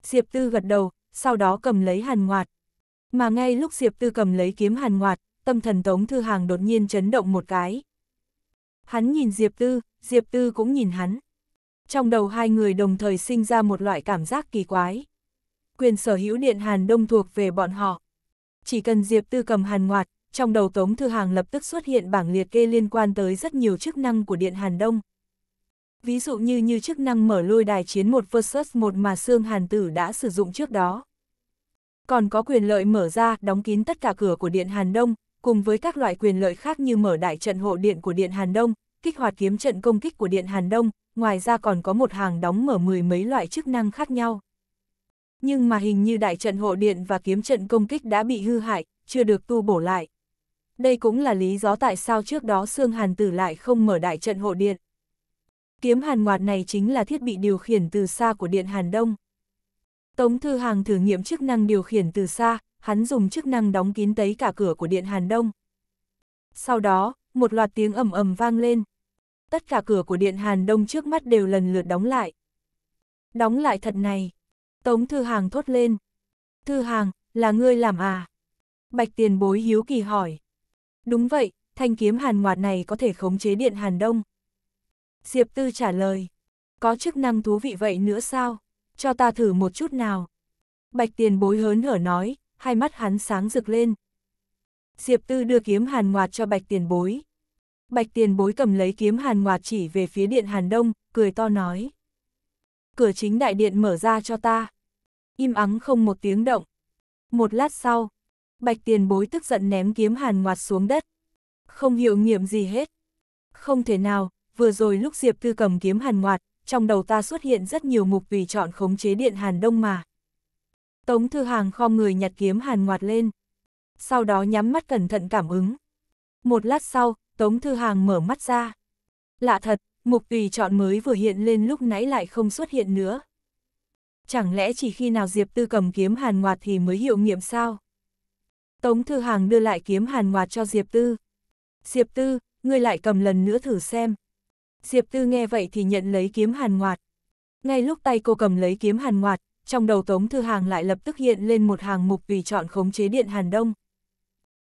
Diệp Tư gật đầu, sau đó cầm lấy hàn ngoạt. Mà ngay lúc Diệp Tư cầm lấy kiếm hàn ngoạt, tâm thần Tống Thư Hàng đột nhiên chấn động một cái. Hắn nhìn Diệp Tư, Diệp Tư cũng nhìn hắn. Trong đầu hai người đồng thời sinh ra một loại cảm giác kỳ quái. Quyền sở hữu điện hàn đông thuộc về bọn họ. Chỉ cần Diệp Tư cầm hàn ngoạt, trong đầu Tống Thư Hàng lập tức xuất hiện bảng liệt kê liên quan tới rất nhiều chức năng của điện hàn đông. Ví dụ như như chức năng mở lôi đài chiến một versus một mà Sương Hàn Tử đã sử dụng trước đó còn có quyền lợi mở ra, đóng kín tất cả cửa của Điện Hàn Đông, cùng với các loại quyền lợi khác như mở đại trận hộ điện của Điện Hàn Đông, kích hoạt kiếm trận công kích của Điện Hàn Đông, ngoài ra còn có một hàng đóng mở mười mấy loại chức năng khác nhau. Nhưng mà hình như đại trận hộ điện và kiếm trận công kích đã bị hư hại, chưa được tu bổ lại. Đây cũng là lý do tại sao trước đó Sương Hàn Tử lại không mở đại trận hộ điện. Kiếm hàn ngoạt này chính là thiết bị điều khiển từ xa của điện Hàn Đông. Tống Thư Hàng thử nghiệm chức năng điều khiển từ xa, hắn dùng chức năng đóng kín tấy cả cửa của Điện Hàn Đông. Sau đó, một loạt tiếng ầm ầm vang lên. Tất cả cửa của Điện Hàn Đông trước mắt đều lần lượt đóng lại. Đóng lại thật này. Tống Thư Hàng thốt lên. Thư Hàng, là ngươi làm à? Bạch tiền bối hiếu kỳ hỏi. Đúng vậy, thanh kiếm hàn ngoạt này có thể khống chế điện hàn đông. Diệp Tư trả lời. Có chức năng thú vị vậy nữa sao? cho ta thử một chút nào. Bạch tiền bối hớn hở nói, hai mắt hắn sáng rực lên. Diệp tư đưa kiếm hàn ngoạt cho bạch tiền bối. Bạch tiền bối cầm lấy kiếm hàn ngoạt chỉ về phía điện hàn đông, cười to nói. Cửa chính đại điện mở ra cho ta. Im ắng không một tiếng động. Một lát sau, bạch tiền bối tức giận ném kiếm hàn ngoạt xuống đất. Không hiểu nghiệm gì hết. Không thể nào, vừa rồi lúc Diệp Tư cầm kiếm hàn ngoạt, trong đầu ta xuất hiện rất nhiều mục vì chọn khống chế điện hàn đông mà. Tống Thư Hàng khom người nhặt kiếm hàn ngoạt lên. Sau đó nhắm mắt cẩn thận cảm ứng. Một lát sau, Tống Thư Hàng mở mắt ra. Lạ thật, mục tùy chọn mới vừa hiện lên lúc nãy lại không xuất hiện nữa. Chẳng lẽ chỉ khi nào Diệp Tư cầm kiếm hàn ngoạt thì mới hiệu nghiệm sao? Tống Thư Hàng đưa lại kiếm hàn ngoạt cho Diệp Tư. Diệp Tư, ngươi lại cầm lần nữa thử xem. Diệp Tư nghe vậy thì nhận lấy kiếm hàn ngoạt. Ngay lúc tay cô cầm lấy kiếm hàn ngoạt, trong đầu Tống Thư Hàng lại lập tức hiện lên một hàng mục tùy chọn khống chế điện hàn đông.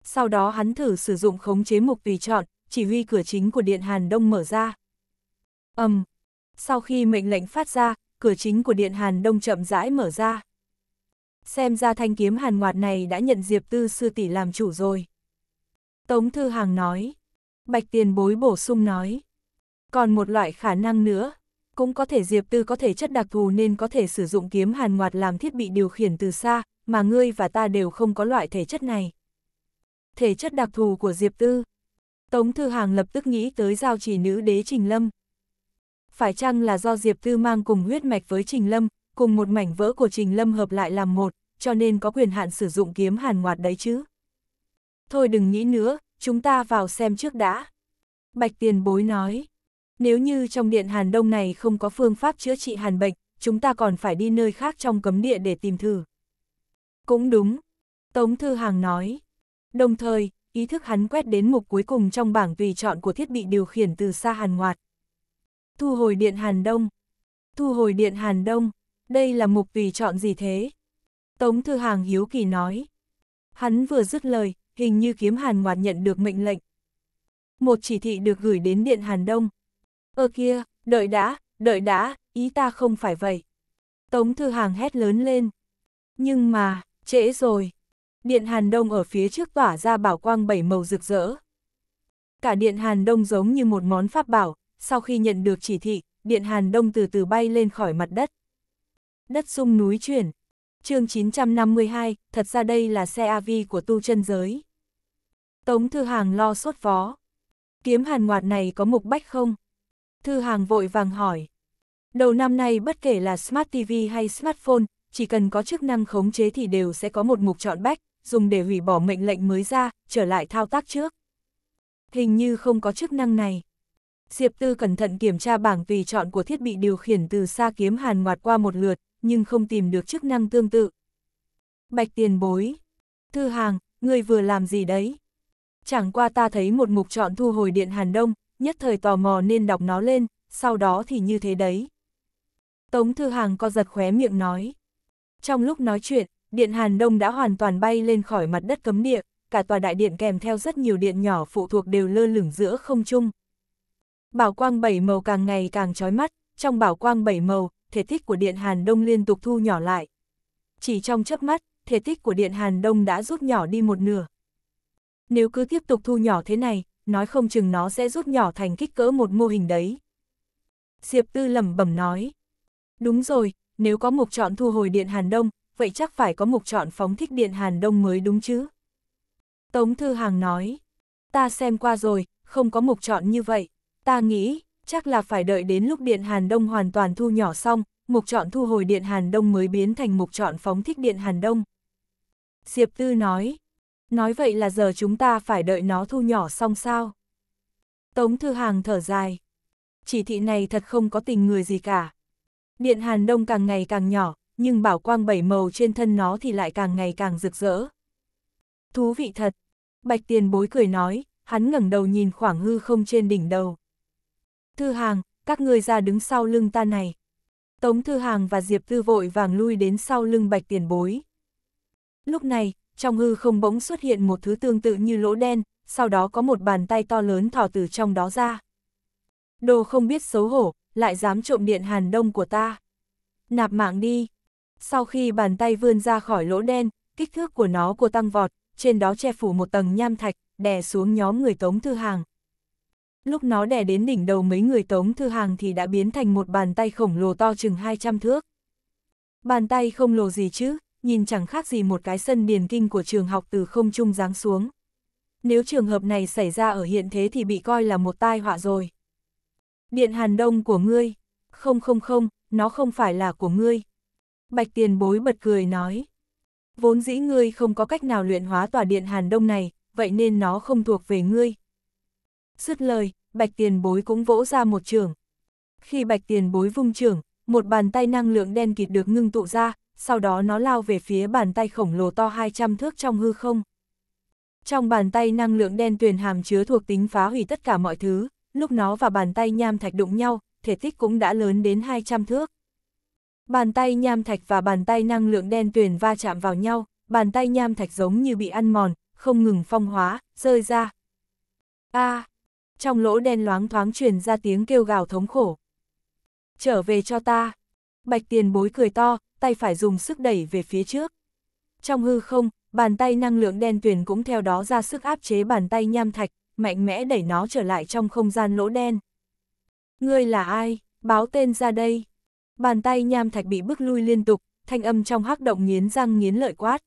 Sau đó hắn thử sử dụng khống chế mục tùy chọn, chỉ huy cửa chính của điện hàn đông mở ra. ầm um, Sau khi mệnh lệnh phát ra, cửa chính của điện hàn đông chậm rãi mở ra. Xem ra thanh kiếm hàn ngoạt này đã nhận Diệp Tư sư tỷ làm chủ rồi. Tống Thư Hàng nói. Bạch Tiền bối bổ sung nói. Còn một loại khả năng nữa, cũng có thể Diệp Tư có thể chất đặc thù nên có thể sử dụng kiếm hàn ngoạt làm thiết bị điều khiển từ xa, mà ngươi và ta đều không có loại thể chất này. Thể chất đặc thù của Diệp Tư Tống Thư Hàng lập tức nghĩ tới giao chỉ nữ đế Trình Lâm. Phải chăng là do Diệp Tư mang cùng huyết mạch với Trình Lâm, cùng một mảnh vỡ của Trình Lâm hợp lại làm một, cho nên có quyền hạn sử dụng kiếm hàn ngoạt đấy chứ? Thôi đừng nghĩ nữa, chúng ta vào xem trước đã. Bạch tiền bối nói. Nếu như trong điện Hàn Đông này không có phương pháp chữa trị hàn bệnh, chúng ta còn phải đi nơi khác trong cấm địa để tìm thử. Cũng đúng, Tống Thư Hàng nói. Đồng thời, ý thức hắn quét đến mục cuối cùng trong bảng tùy chọn của thiết bị điều khiển từ xa hàn ngoạt. Thu hồi điện Hàn Đông. Thu hồi điện Hàn Đông, đây là mục tùy chọn gì thế? Tống Thư Hàng hiếu kỳ nói. Hắn vừa dứt lời, hình như kiếm hàn ngoạt nhận được mệnh lệnh. Một chỉ thị được gửi đến điện Hàn Đông. Ơ kia, đợi đã, đợi đã, ý ta không phải vậy. Tống Thư Hàng hét lớn lên. Nhưng mà, trễ rồi. Điện Hàn Đông ở phía trước tỏa ra bảo quang bảy màu rực rỡ. Cả Điện Hàn Đông giống như một món pháp bảo, sau khi nhận được chỉ thị, Điện Hàn Đông từ từ bay lên khỏi mặt đất. Đất sung núi chuyển. chương 952, thật ra đây là xe AV của tu chân giới. Tống Thư Hàng lo sốt vó. Kiếm hàn ngoạt này có mục bách không? Thư Hàng vội vàng hỏi. Đầu năm nay bất kể là Smart TV hay Smartphone, chỉ cần có chức năng khống chế thì đều sẽ có một mục chọn bách, dùng để hủy bỏ mệnh lệnh mới ra, trở lại thao tác trước. Hình như không có chức năng này. Diệp Tư cẩn thận kiểm tra bảng tùy chọn của thiết bị điều khiển từ xa kiếm hàn ngoạt qua một lượt, nhưng không tìm được chức năng tương tự. Bạch tiền bối. Thư hàng, người vừa làm gì đấy? Chẳng qua ta thấy một mục chọn thu hồi điện Hàn Đông, nhất thời tò mò nên đọc nó lên, sau đó thì như thế đấy. Tống Thư Hàng co giật khóe miệng nói. Trong lúc nói chuyện, điện Hàn Đông đã hoàn toàn bay lên khỏi mặt đất cấm địa, cả tòa đại điện kèm theo rất nhiều điện nhỏ phụ thuộc đều lơ lửng giữa không trung. Bảo quang bảy màu càng ngày càng chói mắt, trong bảo quang bảy màu, thể tích của điện Hàn Đông liên tục thu nhỏ lại. Chỉ trong chớp mắt, thể tích của điện Hàn Đông đã rút nhỏ đi một nửa. Nếu cứ tiếp tục thu nhỏ thế này, nói không chừng nó sẽ rút nhỏ thành kích cỡ một mô hình đấy. Diệp Tư lẩm bẩm nói. Đúng rồi, nếu có mục chọn thu hồi điện Hàn Đông, vậy chắc phải có mục chọn phóng thích điện Hàn Đông mới đúng chứ. Tống Thư Hàng nói. Ta xem qua rồi, không có mục chọn như vậy. Ta nghĩ, chắc là phải đợi đến lúc điện Hàn Đông hoàn toàn thu nhỏ xong, mục chọn thu hồi điện Hàn Đông mới biến thành mục chọn phóng thích điện Hàn Đông. Diệp Tư nói, Nói vậy là giờ chúng ta phải đợi nó thu nhỏ xong sao? Tống Thư Hàng thở dài. Chỉ thị này thật không có tình người gì cả. Điện Hàn Đông càng ngày càng nhỏ, nhưng bảo quang bảy màu trên thân nó thì lại càng ngày càng rực rỡ. Thú vị thật. Bạch Tiền bối cười nói, hắn ngẩng đầu nhìn khoảng hư không trên đỉnh đầu. Thư Hàng, các người ra đứng sau lưng ta này. Tống Thư Hàng và Diệp Tư vội vàng lui đến sau lưng Bạch Tiền bối. Lúc này, trong hư không bỗng xuất hiện một thứ tương tự như lỗ đen, sau đó có một bàn tay to lớn thò từ trong đó ra. Đồ không biết xấu hổ, lại dám trộm điện hàn đông của ta. Nạp mạng đi. Sau khi bàn tay vươn ra khỏi lỗ đen, kích thước của nó của tăng vọt, trên đó che phủ một tầng nham thạch, đè xuống nhóm người tống thư hàng. Lúc nó đè đến đỉnh đầu mấy người tống thư hàng thì đã biến thành một bàn tay khổng lồ to chừng 200 thước. Bàn tay không lồ gì chứ, nhìn chẳng khác gì một cái sân điền kinh của trường học từ không trung giáng xuống. Nếu trường hợp này xảy ra ở hiện thế thì bị coi là một tai họa rồi. Điện hàn đông của ngươi, không không không, nó không phải là của ngươi. Bạch tiền bối bật cười nói. Vốn dĩ ngươi không có cách nào luyện hóa tòa điện hàn đông này, vậy nên nó không thuộc về ngươi. sứt lời, bạch tiền bối cũng vỗ ra một trường. Khi bạch tiền bối vung trường, một bàn tay năng lượng đen kịt được ngưng tụ ra, sau đó nó lao về phía bàn tay khổng lồ to 200 thước trong hư không. Trong bàn tay năng lượng đen tuyền hàm chứa thuộc tính phá hủy tất cả mọi thứ, lúc nó và bàn tay nham thạch đụng nhau, thể tích cũng đã lớn đến 200 thước. Bàn tay nham thạch và bàn tay năng lượng đen tuyền va chạm vào nhau, bàn tay nham thạch giống như bị ăn mòn, không ngừng phong hóa, rơi ra. A! À, trong lỗ đen loáng thoáng truyền ra tiếng kêu gào thống khổ. Trở về cho ta! Bạch tiền bối cười to, tay phải dùng sức đẩy về phía trước. Trong hư không, bàn tay năng lượng đen tuyền cũng theo đó ra sức áp chế bàn tay nham thạch, mạnh mẽ đẩy nó trở lại trong không gian lỗ đen. Ngươi là ai? Báo tên ra đây. Bàn tay nham thạch bị bức lui liên tục, thanh âm trong hắc động nghiến răng nghiến lợi quát.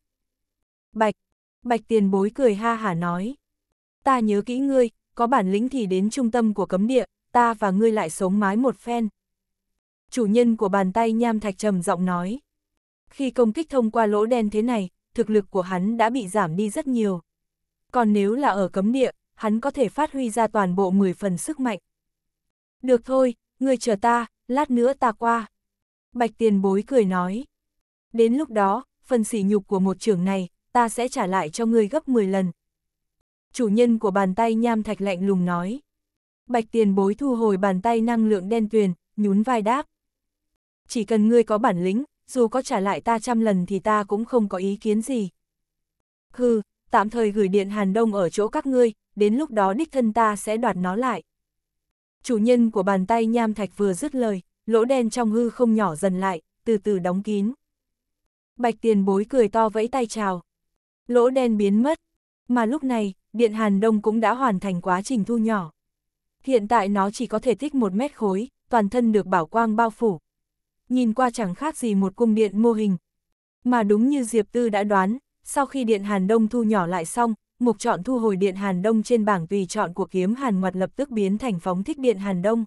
Bạch, bạch tiền bối cười ha hả nói. Ta nhớ kỹ ngươi, có bản lĩnh thì đến trung tâm của cấm địa, ta và ngươi lại sống mái một phen. Chủ nhân của bàn tay nham thạch trầm giọng nói. Khi công kích thông qua lỗ đen thế này, thực lực của hắn đã bị giảm đi rất nhiều. Còn nếu là ở cấm địa, hắn có thể phát huy ra toàn bộ 10 phần sức mạnh. Được thôi, người chờ ta, lát nữa ta qua. Bạch tiền bối cười nói. Đến lúc đó, phần sỉ nhục của một trưởng này, ta sẽ trả lại cho ngươi gấp 10 lần. Chủ nhân của bàn tay nham thạch lạnh lùng nói. Bạch tiền bối thu hồi bàn tay năng lượng đen tuyền, nhún vai đáp. Chỉ cần ngươi có bản lĩnh, dù có trả lại ta trăm lần thì ta cũng không có ý kiến gì. Hừ, tạm thời gửi điện Hàn Đông ở chỗ các ngươi, đến lúc đó đích thân ta sẽ đoạt nó lại. Chủ nhân của bàn tay nham thạch vừa dứt lời, lỗ đen trong hư không nhỏ dần lại, từ từ đóng kín. Bạch tiền bối cười to vẫy tay chào. Lỗ đen biến mất. Mà lúc này, điện Hàn Đông cũng đã hoàn thành quá trình thu nhỏ. Hiện tại nó chỉ có thể tích một mét khối, toàn thân được bảo quang bao phủ, nhìn qua chẳng khác gì một cung điện mô hình. Mà đúng như Diệp Tư đã đoán, sau khi điện Hàn Đông thu nhỏ lại xong, mục chọn thu hồi điện Hàn Đông trên bảng tùy chọn của kiếm Hàn ngoặt lập tức biến thành phóng thích điện Hàn Đông.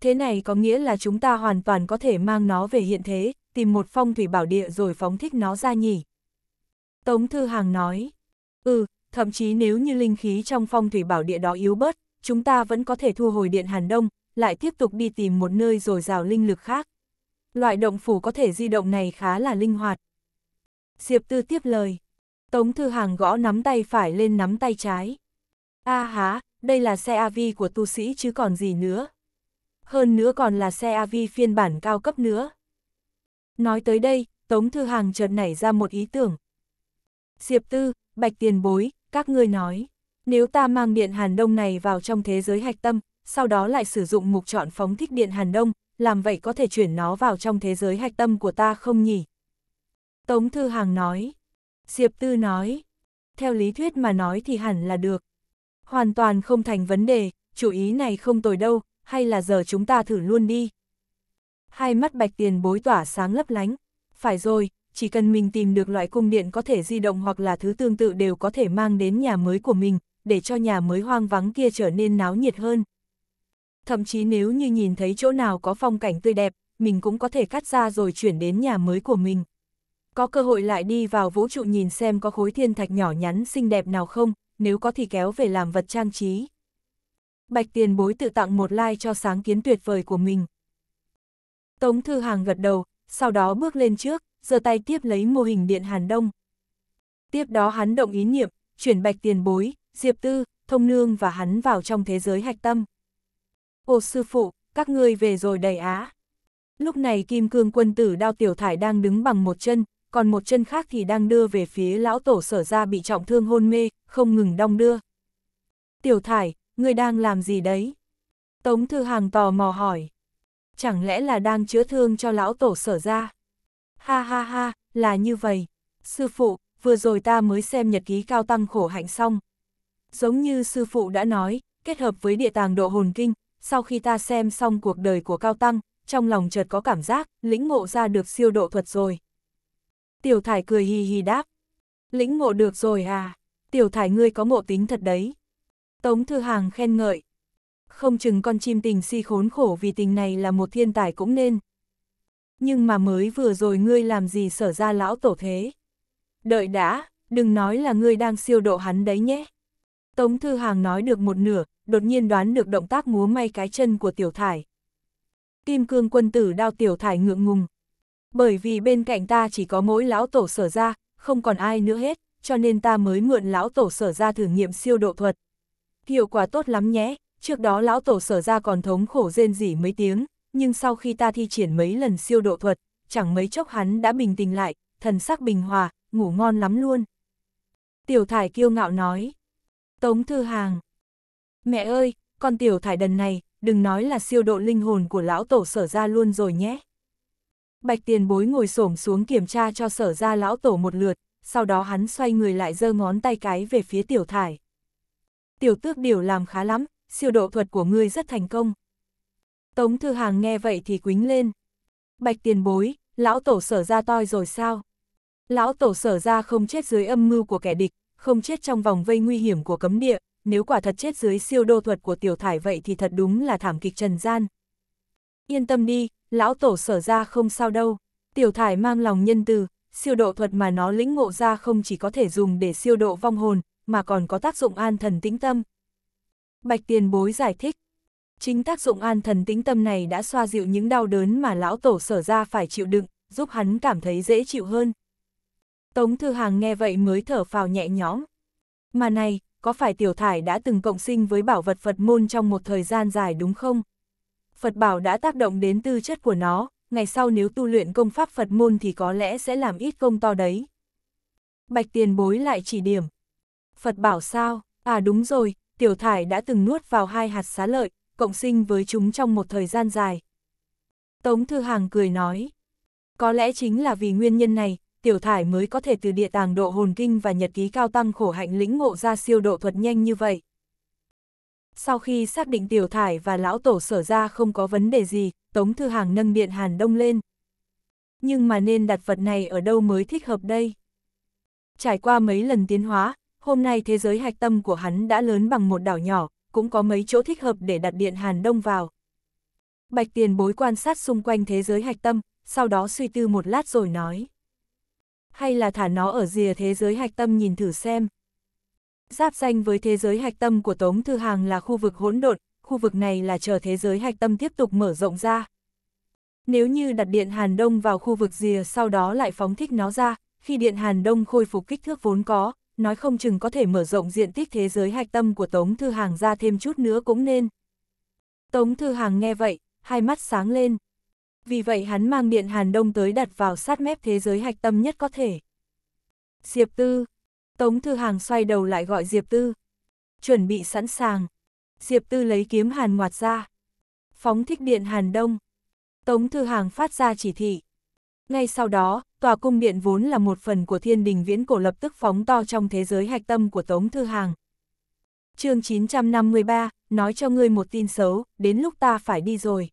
Thế này có nghĩa là chúng ta hoàn toàn có thể mang nó về hiện thế, tìm một phong thủy bảo địa rồi phóng thích nó ra nhỉ. Tống Thư Hàng nói, ừ, thậm chí nếu như linh khí trong phong thủy bảo địa đó yếu bớt, chúng ta vẫn có thể thu hồi điện Hàn Đông, lại tiếp tục đi tìm một nơi rồi rào linh lực khác. Loại động phủ có thể di động này khá là linh hoạt. Diệp Tư tiếp lời. Tống Thư Hàng gõ nắm tay phải lên nắm tay trái. A à há, đây là xe AV của tu sĩ chứ còn gì nữa. Hơn nữa còn là xe AV phiên bản cao cấp nữa. Nói tới đây, Tống Thư Hàng chợt nảy ra một ý tưởng. Diệp Tư, Bạch Tiền Bối, các ngươi nói, nếu ta mang điện hàn đông này vào trong thế giới hạch tâm, sau đó lại sử dụng mục chọn phóng thích điện hàn đông, làm vậy có thể chuyển nó vào trong thế giới hạch tâm của ta không nhỉ? Tống Thư Hàng nói. Diệp Tư nói. Theo lý thuyết mà nói thì hẳn là được. Hoàn toàn không thành vấn đề, chủ ý này không tồi đâu, hay là giờ chúng ta thử luôn đi. Hai mắt bạch tiền bối tỏa sáng lấp lánh. Phải rồi, chỉ cần mình tìm được loại cung điện có thể di động hoặc là thứ tương tự đều có thể mang đến nhà mới của mình, để cho nhà mới hoang vắng kia trở nên náo nhiệt hơn thậm chí nếu như nhìn thấy chỗ nào có phong cảnh tươi đẹp, mình cũng có thể cắt ra rồi chuyển đến nhà mới của mình. Có cơ hội lại đi vào vũ trụ nhìn xem có khối thiên thạch nhỏ nhắn xinh đẹp nào không, nếu có thì kéo về làm vật trang trí. Bạch tiền bối tự tặng một like cho sáng kiến tuyệt vời của mình. Tống Thư Hàng gật đầu, sau đó bước lên trước, giơ tay tiếp lấy mô hình điện Hàn Đông. Tiếp đó hắn động ý niệm, chuyển bạch tiền bối, Diệp Tư, Thông Nương và hắn vào trong thế giới hạch tâm. Ô sư phụ, các ngươi về rồi đầy á. Lúc này kim cương quân tử đao tiểu thải đang đứng bằng một chân, còn một chân khác thì đang đưa về phía lão tổ sở ra bị trọng thương hôn mê, không ngừng đong đưa. Tiểu thải, ngươi đang làm gì đấy? Tống Thư Hàng tò mò hỏi. Chẳng lẽ là đang chữa thương cho lão tổ sở ra? Ha ha ha, là như vậy. Sư phụ, vừa rồi ta mới xem nhật ký cao tăng khổ hạnh xong. Giống như sư phụ đã nói, kết hợp với địa tàng độ hồn kinh, sau khi ta xem xong cuộc đời của Cao Tăng, trong lòng chợt có cảm giác, lĩnh ngộ ra được siêu độ thuật rồi. Tiểu thải cười hì hì đáp. Lĩnh ngộ được rồi à, tiểu thải ngươi có ngộ tính thật đấy. Tống Thư Hàng khen ngợi. Không chừng con chim tình si khốn khổ vì tình này là một thiên tài cũng nên. Nhưng mà mới vừa rồi ngươi làm gì sở ra lão tổ thế? Đợi đã, đừng nói là ngươi đang siêu độ hắn đấy nhé. Tống Thư Hàng nói được một nửa, đột nhiên đoán được động tác múa may cái chân của Tiểu Thải. Kim cương quân tử đao Tiểu Thải ngượng ngùng. Bởi vì bên cạnh ta chỉ có mỗi lão tổ sở ra, không còn ai nữa hết, cho nên ta mới mượn lão tổ sở ra thử nghiệm siêu độ thuật. Hiệu quả tốt lắm nhé, trước đó lão tổ sở ra còn thống khổ rên rỉ mấy tiếng, nhưng sau khi ta thi triển mấy lần siêu độ thuật, chẳng mấy chốc hắn đã bình tĩnh lại, thần sắc bình hòa, ngủ ngon lắm luôn. Tiểu thải kiêu ngạo nói. Tống Thư Hàng. Mẹ ơi, con tiểu thải đần này, đừng nói là siêu độ linh hồn của lão tổ sở ra luôn rồi nhé. Bạch tiền bối ngồi xổm xuống kiểm tra cho sở ra lão tổ một lượt, sau đó hắn xoay người lại giơ ngón tay cái về phía tiểu thải. Tiểu tước điều làm khá lắm, siêu độ thuật của ngươi rất thành công. Tống Thư Hàng nghe vậy thì quính lên. Bạch tiền bối, lão tổ sở ra toi rồi sao? Lão tổ sở ra không chết dưới âm mưu của kẻ địch, không chết trong vòng vây nguy hiểm của cấm địa, nếu quả thật chết dưới siêu đô thuật của tiểu thải vậy thì thật đúng là thảm kịch trần gian. Yên tâm đi, lão tổ sở ra không sao đâu, tiểu thải mang lòng nhân từ, siêu độ thuật mà nó lĩnh ngộ ra không chỉ có thể dùng để siêu độ vong hồn, mà còn có tác dụng an thần tĩnh tâm. Bạch tiền bối giải thích, chính tác dụng an thần tĩnh tâm này đã xoa dịu những đau đớn mà lão tổ sở ra phải chịu đựng, giúp hắn cảm thấy dễ chịu hơn. Tống Thư Hàng nghe vậy mới thở phào nhẹ nhõm. Mà này, có phải tiểu thải đã từng cộng sinh với bảo vật Phật môn trong một thời gian dài đúng không? Phật bảo đã tác động đến tư chất của nó, ngày sau nếu tu luyện công pháp Phật môn thì có lẽ sẽ làm ít công to đấy. Bạch tiền bối lại chỉ điểm. Phật bảo sao? À đúng rồi, tiểu thải đã từng nuốt vào hai hạt xá lợi, cộng sinh với chúng trong một thời gian dài. Tống Thư Hàng cười nói. Có lẽ chính là vì nguyên nhân này, tiểu thải mới có thể từ địa tàng độ hồn kinh và nhật ký cao tăng khổ hạnh lĩnh ngộ ra siêu độ thuật nhanh như vậy. Sau khi xác định tiểu thải và lão tổ sở ra không có vấn đề gì, Tống Thư Hàng nâng điện Hàn Đông lên. Nhưng mà nên đặt vật này ở đâu mới thích hợp đây? Trải qua mấy lần tiến hóa, hôm nay thế giới hạch tâm của hắn đã lớn bằng một đảo nhỏ, cũng có mấy chỗ thích hợp để đặt điện Hàn Đông vào. Bạch tiền bối quan sát xung quanh thế giới hạch tâm, sau đó suy tư một lát rồi nói hay là thả nó ở rìa thế giới hạch tâm nhìn thử xem. Giáp danh với thế giới hạch tâm của Tống Thư Hàng là khu vực hỗn độn, khu vực này là chờ thế giới hạch tâm tiếp tục mở rộng ra. Nếu như đặt điện hàn đông vào khu vực rìa sau đó lại phóng thích nó ra, khi điện hàn đông khôi phục kích thước vốn có, nói không chừng có thể mở rộng diện tích thế giới hạch tâm của Tống Thư Hàng ra thêm chút nữa cũng nên. Tống Thư Hàng nghe vậy, hai mắt sáng lên, vì vậy hắn mang điện hàn đông tới đặt vào sát mép thế giới hạch tâm nhất có thể. Diệp Tư. Tống Thư Hàng xoay đầu lại gọi Diệp Tư. Chuẩn bị sẵn sàng. Diệp Tư lấy kiếm hàn ngoạt ra. Phóng thích điện hàn đông. Tống Thư Hàng phát ra chỉ thị. Ngay sau đó, tòa cung điện vốn là một phần của thiên đình viễn cổ lập tức phóng to trong thế giới hạch tâm của Tống Thư Hàng. chương 953, nói cho ngươi một tin xấu, đến lúc ta phải đi rồi.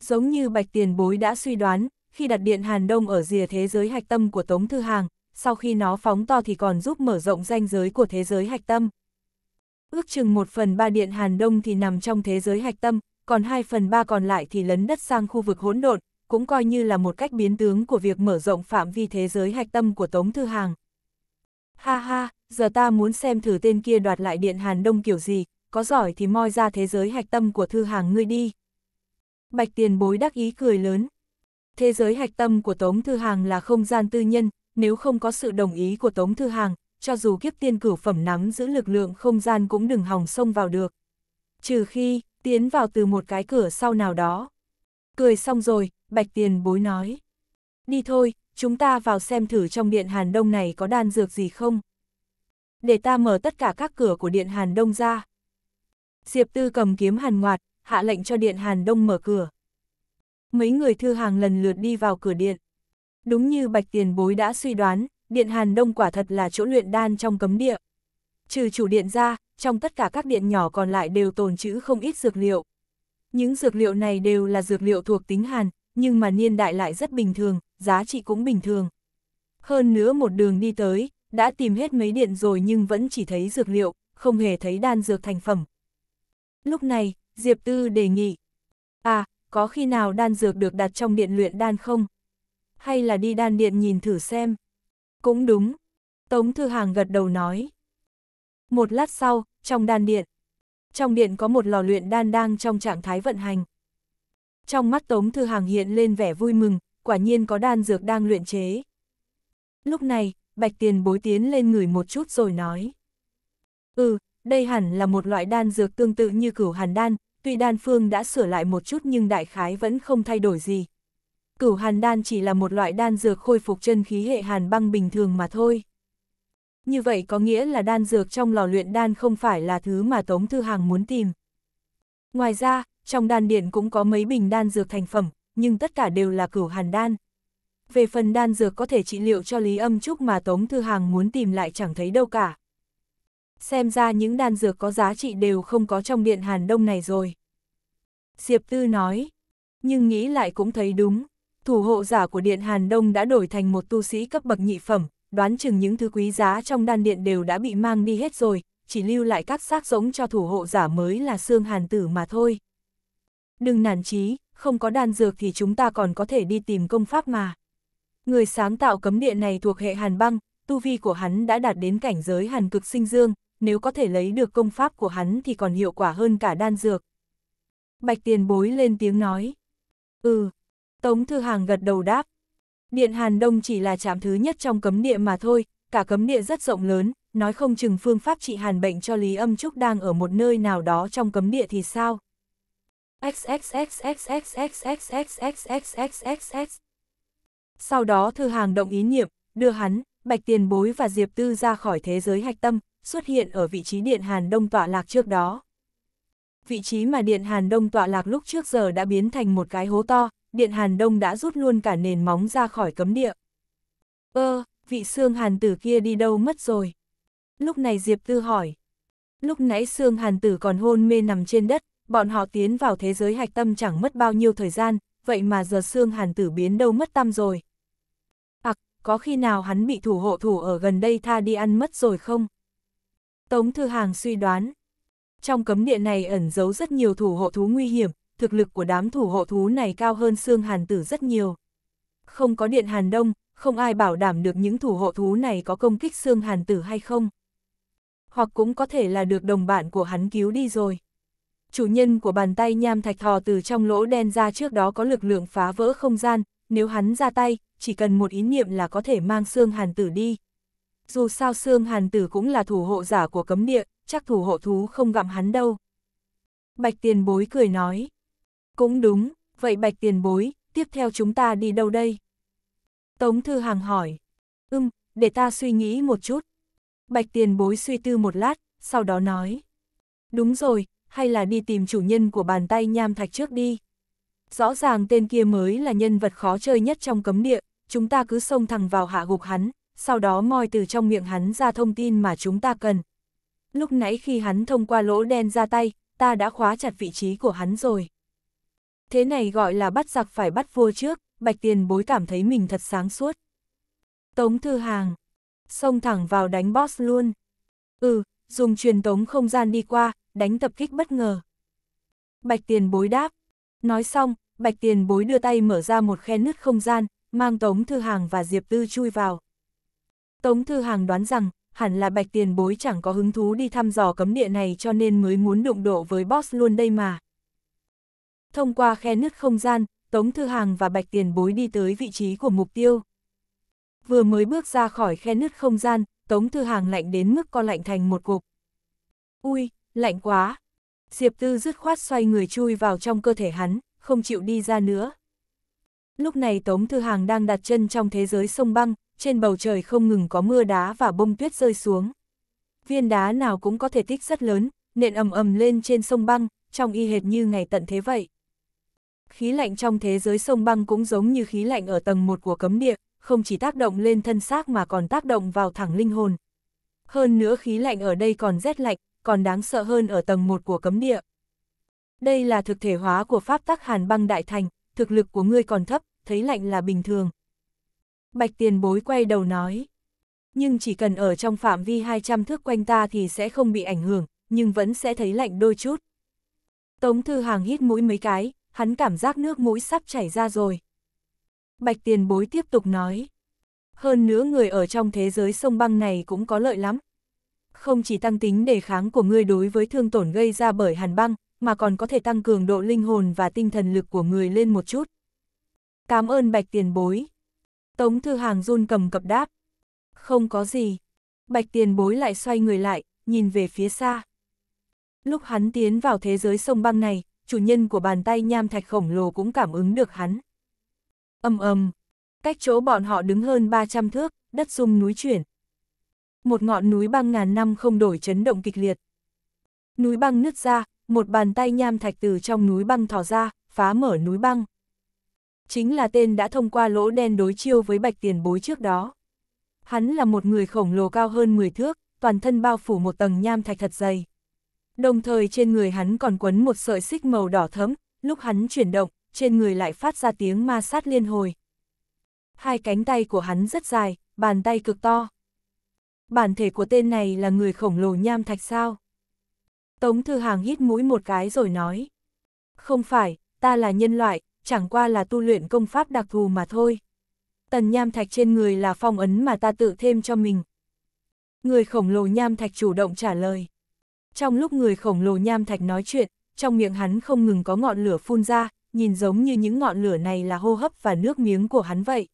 Giống như Bạch Tiền Bối đã suy đoán, khi đặt điện Hàn Đông ở rìa thế giới hạch tâm của Tống Thư Hàng, sau khi nó phóng to thì còn giúp mở rộng ranh giới của thế giới hạch tâm. Ước chừng một phần ba điện Hàn Đông thì nằm trong thế giới hạch tâm, còn hai phần ba còn lại thì lấn đất sang khu vực hỗn độn, cũng coi như là một cách biến tướng của việc mở rộng phạm vi thế giới hạch tâm của Tống Thư Hàng. Ha ha, giờ ta muốn xem thử tên kia đoạt lại điện Hàn Đông kiểu gì, có giỏi thì moi ra thế giới hạch tâm của Thư Hàng ngươi đi. Bạch tiền bối đắc ý cười lớn. Thế giới hạch tâm của Tống Thư Hàng là không gian tư nhân, nếu không có sự đồng ý của Tống Thư Hàng, cho dù kiếp tiên cửu phẩm nắm giữ lực lượng không gian cũng đừng hòng xông vào được. Trừ khi, tiến vào từ một cái cửa sau nào đó. Cười xong rồi, Bạch Tiền bối nói. Đi thôi, chúng ta vào xem thử trong điện Hàn Đông này có đan dược gì không. Để ta mở tất cả các cửa của điện Hàn Đông ra. Diệp Tư cầm kiếm hàn ngoạt, hạ lệnh cho điện Hàn Đông mở cửa. Mấy người thư hàng lần lượt đi vào cửa điện. Đúng như Bạch Tiền Bối đã suy đoán, điện Hàn Đông quả thật là chỗ luyện đan trong cấm địa. Trừ chủ điện ra, trong tất cả các điện nhỏ còn lại đều tồn trữ không ít dược liệu. Những dược liệu này đều là dược liệu thuộc tính Hàn, nhưng mà niên đại lại rất bình thường, giá trị cũng bình thường. Hơn nữa một đường đi tới, đã tìm hết mấy điện rồi nhưng vẫn chỉ thấy dược liệu, không hề thấy đan dược thành phẩm, Lúc này, Diệp Tư đề nghị. À, có khi nào đan dược được đặt trong điện luyện đan không? Hay là đi đan điện nhìn thử xem? Cũng đúng. Tống Thư Hàng gật đầu nói. Một lát sau, trong đan điện. Trong điện có một lò luyện đan đang trong trạng thái vận hành. Trong mắt Tống Thư Hàng hiện lên vẻ vui mừng, quả nhiên có đan dược đang luyện chế. Lúc này, Bạch Tiền bối tiến lên người một chút rồi nói. Ừ, đây hẳn là một loại đan dược tương tự như cửu hàn đan, tuy đan phương đã sửa lại một chút nhưng đại khái vẫn không thay đổi gì. Cửu hàn đan chỉ là một loại đan dược khôi phục chân khí hệ hàn băng bình thường mà thôi. Như vậy có nghĩa là đan dược trong lò luyện đan không phải là thứ mà Tống Thư Hàng muốn tìm. Ngoài ra, trong đan điện cũng có mấy bình đan dược thành phẩm, nhưng tất cả đều là cửu hàn đan. Về phần đan dược có thể trị liệu cho Lý Âm Trúc mà Tống Thư Hàng muốn tìm lại chẳng thấy đâu cả xem ra những đan dược có giá trị đều không có trong điện Hàn Đông này rồi. Diệp Tư nói, nhưng nghĩ lại cũng thấy đúng, thủ hộ giả của điện Hàn Đông đã đổi thành một tu sĩ cấp bậc nhị phẩm, đoán chừng những thứ quý giá trong đan điện đều đã bị mang đi hết rồi, chỉ lưu lại các xác giống cho thủ hộ giả mới là xương hàn tử mà thôi. Đừng nản chí, không có đan dược thì chúng ta còn có thể đi tìm công pháp mà. Người sáng tạo cấm điện này thuộc hệ hàn băng, tu vi của hắn đã đạt đến cảnh giới hàn cực sinh dương, nếu có thể lấy được công pháp của hắn thì còn hiệu quả hơn cả đan dược. Bạch tiền bối lên tiếng nói. Ừ. Tống Thư Hàng gật đầu đáp. Điện Hàn Đông chỉ là trạm thứ nhất trong cấm địa mà thôi, cả cấm địa rất rộng lớn, nói không chừng phương pháp trị hàn bệnh cho Lý Âm Trúc đang ở một nơi nào đó trong cấm địa thì sao? Sau đó Thư Hàng động ý niệm, đưa hắn, Bạch Tiền Bối và Diệp Tư ra khỏi thế giới hạch tâm, xuất hiện ở vị trí điện Hàn Đông tọa lạc trước đó. Vị trí mà điện Hàn Đông tọa lạc lúc trước giờ đã biến thành một cái hố to, điện Hàn Đông đã rút luôn cả nền móng ra khỏi cấm địa. Ơ, vị xương hàn tử kia đi đâu mất rồi? Lúc này Diệp Tư hỏi. Lúc nãy xương hàn tử còn hôn mê nằm trên đất, bọn họ tiến vào thế giới hạch tâm chẳng mất bao nhiêu thời gian, vậy mà giờ xương hàn tử biến đâu mất tâm rồi. Ặc, à, có khi nào hắn bị thủ hộ thủ ở gần đây tha đi ăn mất rồi không? Tống Thư Hàng suy đoán, trong cấm địa này ẩn giấu rất nhiều thủ hộ thú nguy hiểm, thực lực của đám thủ hộ thú này cao hơn xương hàn tử rất nhiều. Không có điện hàn đông, không ai bảo đảm được những thủ hộ thú này có công kích xương hàn tử hay không. Hoặc cũng có thể là được đồng bạn của hắn cứu đi rồi. Chủ nhân của bàn tay nham thạch thò từ trong lỗ đen ra trước đó có lực lượng phá vỡ không gian, nếu hắn ra tay, chỉ cần một ý niệm là có thể mang xương hàn tử đi dù sao Sương Hàn Tử cũng là thủ hộ giả của cấm địa, chắc thủ hộ thú không gặm hắn đâu. Bạch tiền bối cười nói. Cũng đúng, vậy bạch tiền bối, tiếp theo chúng ta đi đâu đây? Tống Thư Hàng hỏi. ừm để ta suy nghĩ một chút. Bạch tiền bối suy tư một lát, sau đó nói. Đúng rồi, hay là đi tìm chủ nhân của bàn tay nham thạch trước đi. Rõ ràng tên kia mới là nhân vật khó chơi nhất trong cấm địa, chúng ta cứ xông thẳng vào hạ gục hắn, sau đó moi từ trong miệng hắn ra thông tin mà chúng ta cần. Lúc nãy khi hắn thông qua lỗ đen ra tay, ta đã khóa chặt vị trí của hắn rồi. Thế này gọi là bắt giặc phải bắt vua trước, bạch tiền bối cảm thấy mình thật sáng suốt. Tống thư hàng, xông thẳng vào đánh boss luôn. Ừ, dùng truyền tống không gian đi qua, đánh tập kích bất ngờ. Bạch tiền bối đáp. Nói xong, bạch tiền bối đưa tay mở ra một khe nứt không gian, mang tống thư hàng và diệp tư chui vào. Tống Thư Hàng đoán rằng, hẳn là bạch tiền bối chẳng có hứng thú đi thăm dò cấm địa này cho nên mới muốn đụng độ với boss luôn đây mà. Thông qua khe nứt không gian, Tống Thư Hàng và bạch tiền bối đi tới vị trí của mục tiêu. Vừa mới bước ra khỏi khe nứt không gian, Tống Thư Hàng lạnh đến mức co lạnh thành một cục. Ui, lạnh quá! Diệp Tư dứt khoát xoay người chui vào trong cơ thể hắn, không chịu đi ra nữa. Lúc này Tống Thư Hàng đang đặt chân trong thế giới sông băng, trên bầu trời không ngừng có mưa đá và bông tuyết rơi xuống. Viên đá nào cũng có thể tích rất lớn, nện ầm ầm lên trên sông băng, trong y hệt như ngày tận thế vậy. Khí lạnh trong thế giới sông băng cũng giống như khí lạnh ở tầng 1 của cấm địa, không chỉ tác động lên thân xác mà còn tác động vào thẳng linh hồn. Hơn nữa khí lạnh ở đây còn rét lạnh, còn đáng sợ hơn ở tầng 1 của cấm địa. Đây là thực thể hóa của pháp tắc hàn băng đại thành, thực lực của ngươi còn thấp, thấy lạnh là bình thường. Bạch tiền bối quay đầu nói. Nhưng chỉ cần ở trong phạm vi 200 thước quanh ta thì sẽ không bị ảnh hưởng, nhưng vẫn sẽ thấy lạnh đôi chút. Tống Thư Hàng hít mũi mấy cái, hắn cảm giác nước mũi sắp chảy ra rồi. Bạch tiền bối tiếp tục nói. Hơn nữa người ở trong thế giới sông băng này cũng có lợi lắm. Không chỉ tăng tính đề kháng của người đối với thương tổn gây ra bởi hàn băng, mà còn có thể tăng cường độ linh hồn và tinh thần lực của người lên một chút. Cảm ơn bạch tiền bối. Tống Thư Hàng run cầm cập đáp. Không có gì. Bạch tiền bối lại xoay người lại, nhìn về phía xa. Lúc hắn tiến vào thế giới sông băng này, chủ nhân của bàn tay nham thạch khổng lồ cũng cảm ứng được hắn. ầm ầm cách chỗ bọn họ đứng hơn 300 thước, đất sung núi chuyển. Một ngọn núi băng ngàn năm không đổi chấn động kịch liệt. Núi băng nứt ra, một bàn tay nham thạch từ trong núi băng thò ra, phá mở núi băng chính là tên đã thông qua lỗ đen đối chiêu với bạch tiền bối trước đó. Hắn là một người khổng lồ cao hơn 10 thước, toàn thân bao phủ một tầng nham thạch thật dày. Đồng thời trên người hắn còn quấn một sợi xích màu đỏ thấm, lúc hắn chuyển động, trên người lại phát ra tiếng ma sát liên hồi. Hai cánh tay của hắn rất dài, bàn tay cực to. Bản thể của tên này là người khổng lồ nham thạch sao? Tống Thư Hàng hít mũi một cái rồi nói. Không phải, ta là nhân loại, chẳng qua là tu luyện công pháp đặc thù mà thôi. Tần nham thạch trên người là phong ấn mà ta tự thêm cho mình. Người khổng lồ nham thạch chủ động trả lời. Trong lúc người khổng lồ nham thạch nói chuyện, trong miệng hắn không ngừng có ngọn lửa phun ra, nhìn giống như những ngọn lửa này là hô hấp và nước miếng của hắn vậy.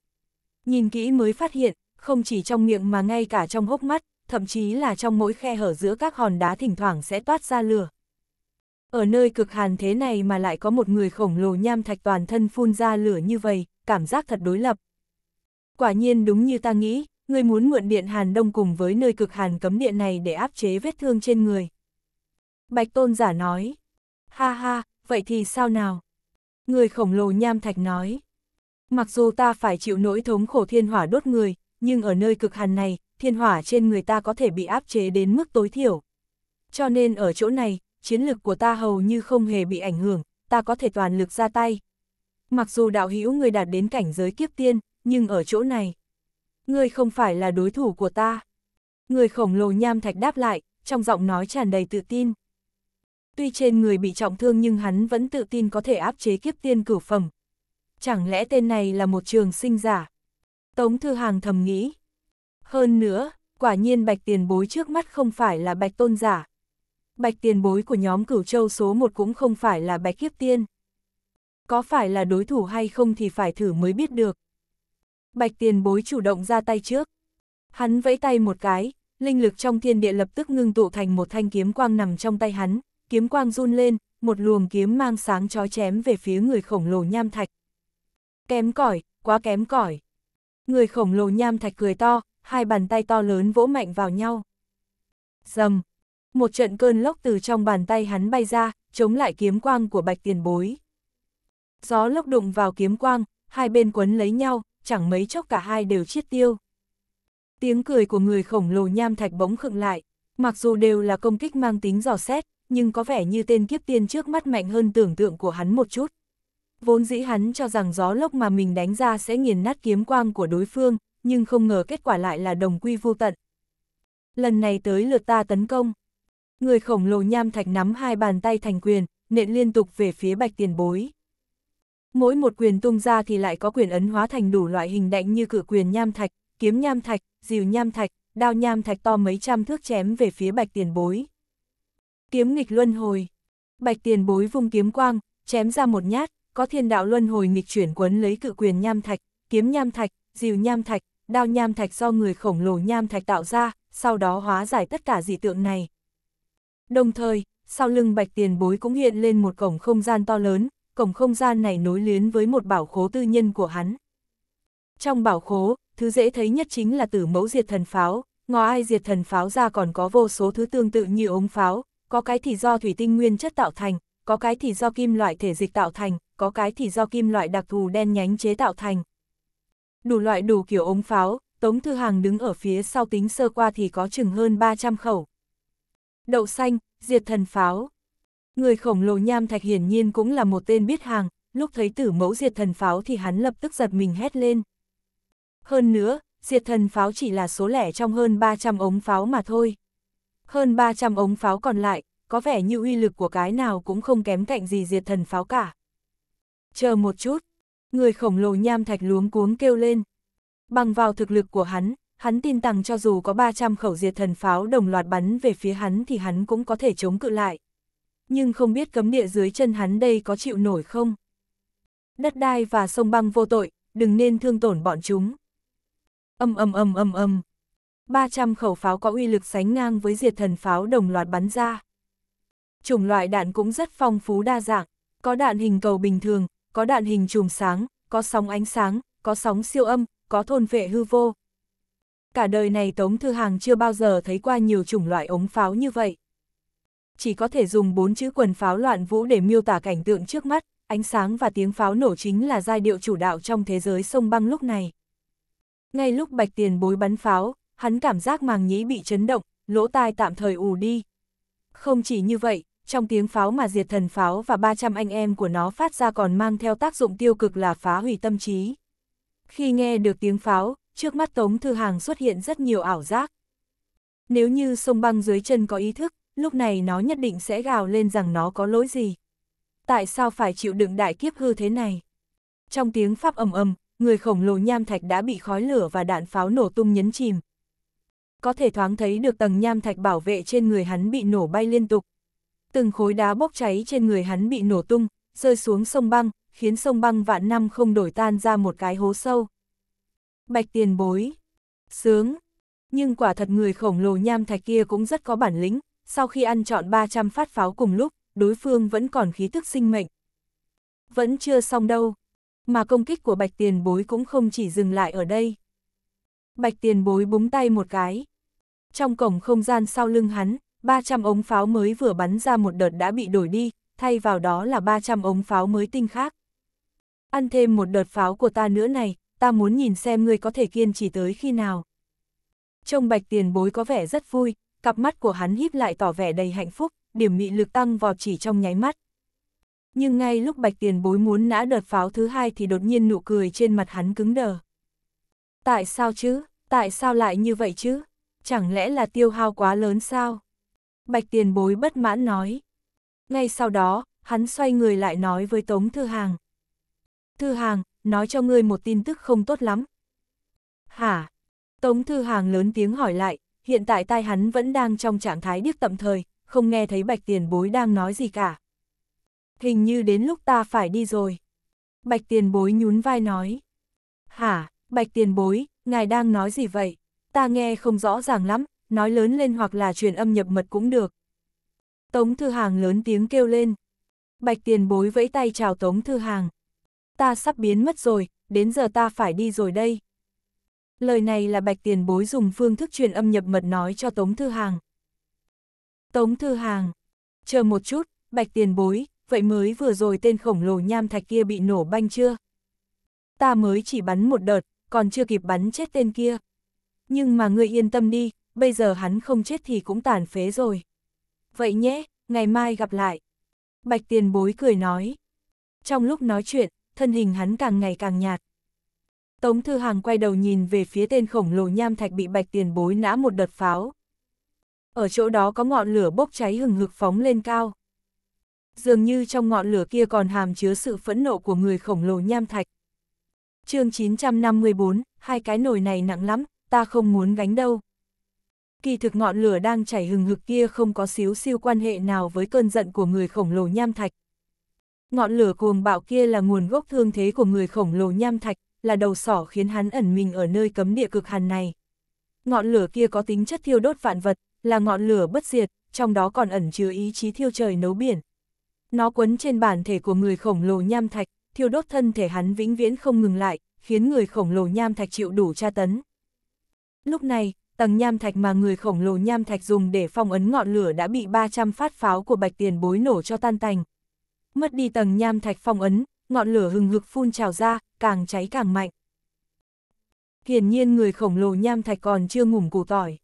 Nhìn kỹ mới phát hiện, không chỉ trong miệng mà ngay cả trong hốc mắt, thậm chí là trong mỗi khe hở giữa các hòn đá thỉnh thoảng sẽ toát ra lửa, ở nơi cực hàn thế này mà lại có một người khổng lồ nham thạch toàn thân phun ra lửa như vậy, cảm giác thật đối lập. Quả nhiên đúng như ta nghĩ, người muốn mượn điện hàn đông cùng với nơi cực hàn cấm điện này để áp chế vết thương trên người. Bạch tôn giả nói, ha ha, vậy thì sao nào? Người khổng lồ nham thạch nói, mặc dù ta phải chịu nỗi thống khổ thiên hỏa đốt người, nhưng ở nơi cực hàn này, thiên hỏa trên người ta có thể bị áp chế đến mức tối thiểu. Cho nên ở chỗ này, chiến lực của ta hầu như không hề bị ảnh hưởng, ta có thể toàn lực ra tay. Mặc dù đạo hữu người đạt đến cảnh giới kiếp tiên, nhưng ở chỗ này, ngươi không phải là đối thủ của ta. Người khổng lồ nham thạch đáp lại, trong giọng nói tràn đầy tự tin. Tuy trên người bị trọng thương nhưng hắn vẫn tự tin có thể áp chế kiếp tiên cửu phẩm. Chẳng lẽ tên này là một trường sinh giả? Tống Thư Hàng thầm nghĩ. Hơn nữa, quả nhiên bạch tiền bối trước mắt không phải là bạch tôn giả, bạch tiền bối của nhóm cửu châu số 1 cũng không phải là bạch kiếp tiên. Có phải là đối thủ hay không thì phải thử mới biết được. Bạch tiền bối chủ động ra tay trước. Hắn vẫy tay một cái, linh lực trong thiên địa lập tức ngưng tụ thành một thanh kiếm quang nằm trong tay hắn, kiếm quang run lên, một luồng kiếm mang sáng chói chém về phía người khổng lồ nham thạch. Kém cỏi, quá kém cỏi. Người khổng lồ nham thạch cười to, hai bàn tay to lớn vỗ mạnh vào nhau. Dầm, một trận cơn lốc từ trong bàn tay hắn bay ra, chống lại kiếm quang của bạch tiền bối. Gió lốc đụng vào kiếm quang, hai bên quấn lấy nhau, chẳng mấy chốc cả hai đều chiết tiêu. Tiếng cười của người khổng lồ nham thạch bỗng khựng lại, mặc dù đều là công kích mang tính dò xét, nhưng có vẻ như tên kiếp tiên trước mắt mạnh hơn tưởng tượng của hắn một chút. Vốn dĩ hắn cho rằng gió lốc mà mình đánh ra sẽ nghiền nát kiếm quang của đối phương, nhưng không ngờ kết quả lại là đồng quy vô tận. Lần này tới lượt ta tấn công, người khổng lồ nham thạch nắm hai bàn tay thành quyền, nện liên tục về phía bạch tiền bối. Mỗi một quyền tung ra thì lại có quyền ấn hóa thành đủ loại hình đạnh như cự quyền nham thạch, kiếm nham thạch, dìu nham thạch, đao nham thạch to mấy trăm thước chém về phía bạch tiền bối. Kiếm nghịch luân hồi. Bạch tiền bối vung kiếm quang, chém ra một nhát, có thiên đạo luân hồi nghịch chuyển quấn lấy cự quyền nham thạch, kiếm nham thạch, dìu nham thạch, đao nham thạch do người khổng lồ nham thạch tạo ra, sau đó hóa giải tất cả dị tượng này. Đồng thời, sau lưng bạch tiền bối cũng hiện lên một cổng không gian to lớn, cổng không gian này nối luyến với một bảo khố tư nhân của hắn. Trong bảo khố, thứ dễ thấy nhất chính là tử mẫu diệt thần pháo, ngò ai diệt thần pháo ra còn có vô số thứ tương tự như ống pháo, có cái thì do thủy tinh nguyên chất tạo thành, có cái thì do kim loại thể dịch tạo thành, có cái thì do kim loại đặc thù đen nhánh chế tạo thành. Đủ loại đủ kiểu ống pháo, Tống Thư Hàng đứng ở phía sau tính sơ qua thì có chừng hơn 300 khẩu đậu xanh, diệt thần pháo. Người khổng lồ nham thạch hiển nhiên cũng là một tên biết hàng, lúc thấy tử mẫu diệt thần pháo thì hắn lập tức giật mình hét lên. Hơn nữa, diệt thần pháo chỉ là số lẻ trong hơn 300 ống pháo mà thôi. Hơn 300 ống pháo còn lại, có vẻ như uy lực của cái nào cũng không kém cạnh gì diệt thần pháo cả. Chờ một chút, người khổng lồ nham thạch luống cuống kêu lên. Bằng vào thực lực của hắn, Hắn tin rằng cho dù có 300 khẩu diệt thần pháo đồng loạt bắn về phía hắn thì hắn cũng có thể chống cự lại. Nhưng không biết cấm địa dưới chân hắn đây có chịu nổi không? Đất đai và sông băng vô tội, đừng nên thương tổn bọn chúng. Âm âm âm âm âm. 300 khẩu pháo có uy lực sánh ngang với diệt thần pháo đồng loạt bắn ra. Chủng loại đạn cũng rất phong phú đa dạng, có đạn hình cầu bình thường, có đạn hình chùm sáng, có sóng ánh sáng, có sóng siêu âm, có thôn vệ hư vô, cả đời này Tống Thư Hàng chưa bao giờ thấy qua nhiều chủng loại ống pháo như vậy. Chỉ có thể dùng bốn chữ quần pháo loạn vũ để miêu tả cảnh tượng trước mắt, ánh sáng và tiếng pháo nổ chính là giai điệu chủ đạo trong thế giới sông băng lúc này. Ngay lúc bạch tiền bối bắn pháo, hắn cảm giác màng nhĩ bị chấn động, lỗ tai tạm thời ù đi. Không chỉ như vậy, trong tiếng pháo mà diệt thần pháo và 300 anh em của nó phát ra còn mang theo tác dụng tiêu cực là phá hủy tâm trí. Khi nghe được tiếng pháo, trước mắt Tống Thư Hàng xuất hiện rất nhiều ảo giác. Nếu như sông băng dưới chân có ý thức, lúc này nó nhất định sẽ gào lên rằng nó có lỗi gì. Tại sao phải chịu đựng đại kiếp hư thế này? Trong tiếng pháp ầm ầm, người khổng lồ nham thạch đã bị khói lửa và đạn pháo nổ tung nhấn chìm. Có thể thoáng thấy được tầng nham thạch bảo vệ trên người hắn bị nổ bay liên tục. Từng khối đá bốc cháy trên người hắn bị nổ tung, rơi xuống sông băng, khiến sông băng vạn năm không đổi tan ra một cái hố sâu. Bạch tiền bối. Sướng. Nhưng quả thật người khổng lồ nham thạch kia cũng rất có bản lĩnh, sau khi ăn trọn 300 phát pháo cùng lúc, đối phương vẫn còn khí tức sinh mệnh. Vẫn chưa xong đâu. Mà công kích của bạch tiền bối cũng không chỉ dừng lại ở đây. Bạch tiền bối búng tay một cái. Trong cổng không gian sau lưng hắn, 300 ống pháo mới vừa bắn ra một đợt đã bị đổi đi, thay vào đó là 300 ống pháo mới tinh khác. Ăn thêm một đợt pháo của ta nữa này, ta muốn nhìn xem ngươi có thể kiên trì tới khi nào. Trông bạch tiền bối có vẻ rất vui, cặp mắt của hắn híp lại tỏ vẻ đầy hạnh phúc, điểm mị lực tăng vọt chỉ trong nháy mắt. Nhưng ngay lúc bạch tiền bối muốn nã đợt pháo thứ hai thì đột nhiên nụ cười trên mặt hắn cứng đờ. Tại sao chứ? Tại sao lại như vậy chứ? Chẳng lẽ là tiêu hao quá lớn sao? Bạch tiền bối bất mãn nói. Ngay sau đó, hắn xoay người lại nói với Tống Thư Hàng. Thư Hàng, nói cho ngươi một tin tức không tốt lắm. Hả? Tống Thư Hàng lớn tiếng hỏi lại, hiện tại tai hắn vẫn đang trong trạng thái điếc tậm thời, không nghe thấy Bạch Tiền Bối đang nói gì cả. Hình như đến lúc ta phải đi rồi. Bạch Tiền Bối nhún vai nói. Hả, Bạch Tiền Bối, ngài đang nói gì vậy? Ta nghe không rõ ràng lắm, nói lớn lên hoặc là truyền âm nhập mật cũng được. Tống Thư Hàng lớn tiếng kêu lên. Bạch Tiền Bối vẫy tay chào Tống Thư Hàng ta sắp biến mất rồi, đến giờ ta phải đi rồi đây. Lời này là bạch tiền bối dùng phương thức truyền âm nhập mật nói cho Tống Thư Hàng. Tống Thư Hàng, chờ một chút, bạch tiền bối, vậy mới vừa rồi tên khổng lồ nham thạch kia bị nổ banh chưa? Ta mới chỉ bắn một đợt, còn chưa kịp bắn chết tên kia. Nhưng mà ngươi yên tâm đi, bây giờ hắn không chết thì cũng tàn phế rồi. Vậy nhé, ngày mai gặp lại. Bạch tiền bối cười nói. Trong lúc nói chuyện, thân hình hắn càng ngày càng nhạt. Tống Thư Hàng quay đầu nhìn về phía tên khổng lồ nham thạch bị bạch tiền bối nã một đợt pháo. Ở chỗ đó có ngọn lửa bốc cháy hừng hực phóng lên cao. Dường như trong ngọn lửa kia còn hàm chứa sự phẫn nộ của người khổng lồ nham thạch. chương 954, hai cái nồi này nặng lắm, ta không muốn gánh đâu. Kỳ thực ngọn lửa đang chảy hừng hực kia không có xíu siêu quan hệ nào với cơn giận của người khổng lồ nham thạch. Ngọn lửa cuồng bạo kia là nguồn gốc thương thế của người khổng lồ nham thạch, là đầu sỏ khiến hắn ẩn mình ở nơi cấm địa cực hàn này. Ngọn lửa kia có tính chất thiêu đốt vạn vật, là ngọn lửa bất diệt, trong đó còn ẩn chứa ý chí thiêu trời nấu biển. Nó quấn trên bản thể của người khổng lồ nham thạch, thiêu đốt thân thể hắn vĩnh viễn không ngừng lại, khiến người khổng lồ nham thạch chịu đủ tra tấn. Lúc này, tầng nham thạch mà người khổng lồ nham thạch dùng để phong ấn ngọn lửa đã bị 300 phát pháo của bạch tiền bối nổ cho tan tành, mất đi tầng nham thạch phong ấn, ngọn lửa hừng hực phun trào ra, càng cháy càng mạnh. Hiển nhiên người khổng lồ nham thạch còn chưa ngủm củ tỏi.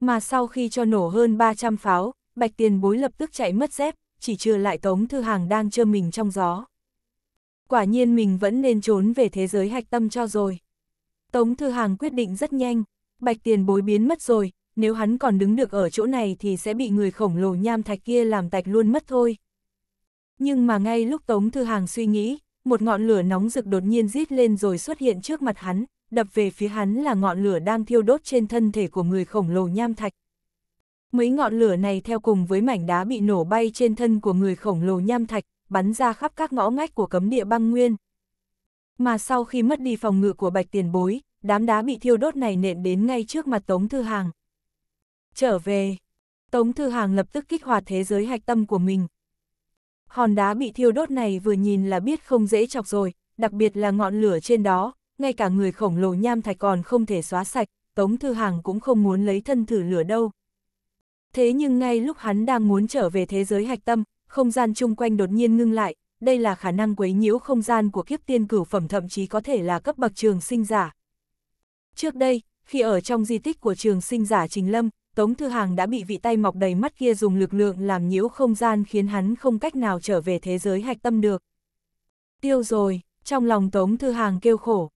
Mà sau khi cho nổ hơn 300 pháo, bạch tiền bối lập tức chạy mất dép, chỉ chưa lại tống thư hàng đang trơ mình trong gió. Quả nhiên mình vẫn nên trốn về thế giới hạch tâm cho rồi. Tống thư hàng quyết định rất nhanh, bạch tiền bối biến mất rồi, nếu hắn còn đứng được ở chỗ này thì sẽ bị người khổng lồ nham thạch kia làm tạch luôn mất thôi. Nhưng mà ngay lúc Tống Thư Hàng suy nghĩ, một ngọn lửa nóng rực đột nhiên rít lên rồi xuất hiện trước mặt hắn, đập về phía hắn là ngọn lửa đang thiêu đốt trên thân thể của người khổng lồ nham thạch. Mấy ngọn lửa này theo cùng với mảnh đá bị nổ bay trên thân của người khổng lồ nham thạch, bắn ra khắp các ngõ ngách của cấm địa băng nguyên. Mà sau khi mất đi phòng ngự của bạch tiền bối, đám đá bị thiêu đốt này nện đến ngay trước mặt Tống Thư Hàng. Trở về, Tống Thư Hàng lập tức kích hoạt thế giới hạch tâm của mình, Hòn đá bị thiêu đốt này vừa nhìn là biết không dễ chọc rồi, đặc biệt là ngọn lửa trên đó, ngay cả người khổng lồ nham thạch còn không thể xóa sạch, Tống Thư Hàng cũng không muốn lấy thân thử lửa đâu. Thế nhưng ngay lúc hắn đang muốn trở về thế giới hạch tâm, không gian chung quanh đột nhiên ngưng lại, đây là khả năng quấy nhiễu không gian của kiếp tiên cửu phẩm thậm chí có thể là cấp bậc trường sinh giả. Trước đây, khi ở trong di tích của trường sinh giả Trình Lâm, Tống Thư Hàng đã bị vị tay mọc đầy mắt kia dùng lực lượng làm nhiễu không gian khiến hắn không cách nào trở về thế giới hạch tâm được. Tiêu rồi, trong lòng Tống Thư Hàng kêu khổ.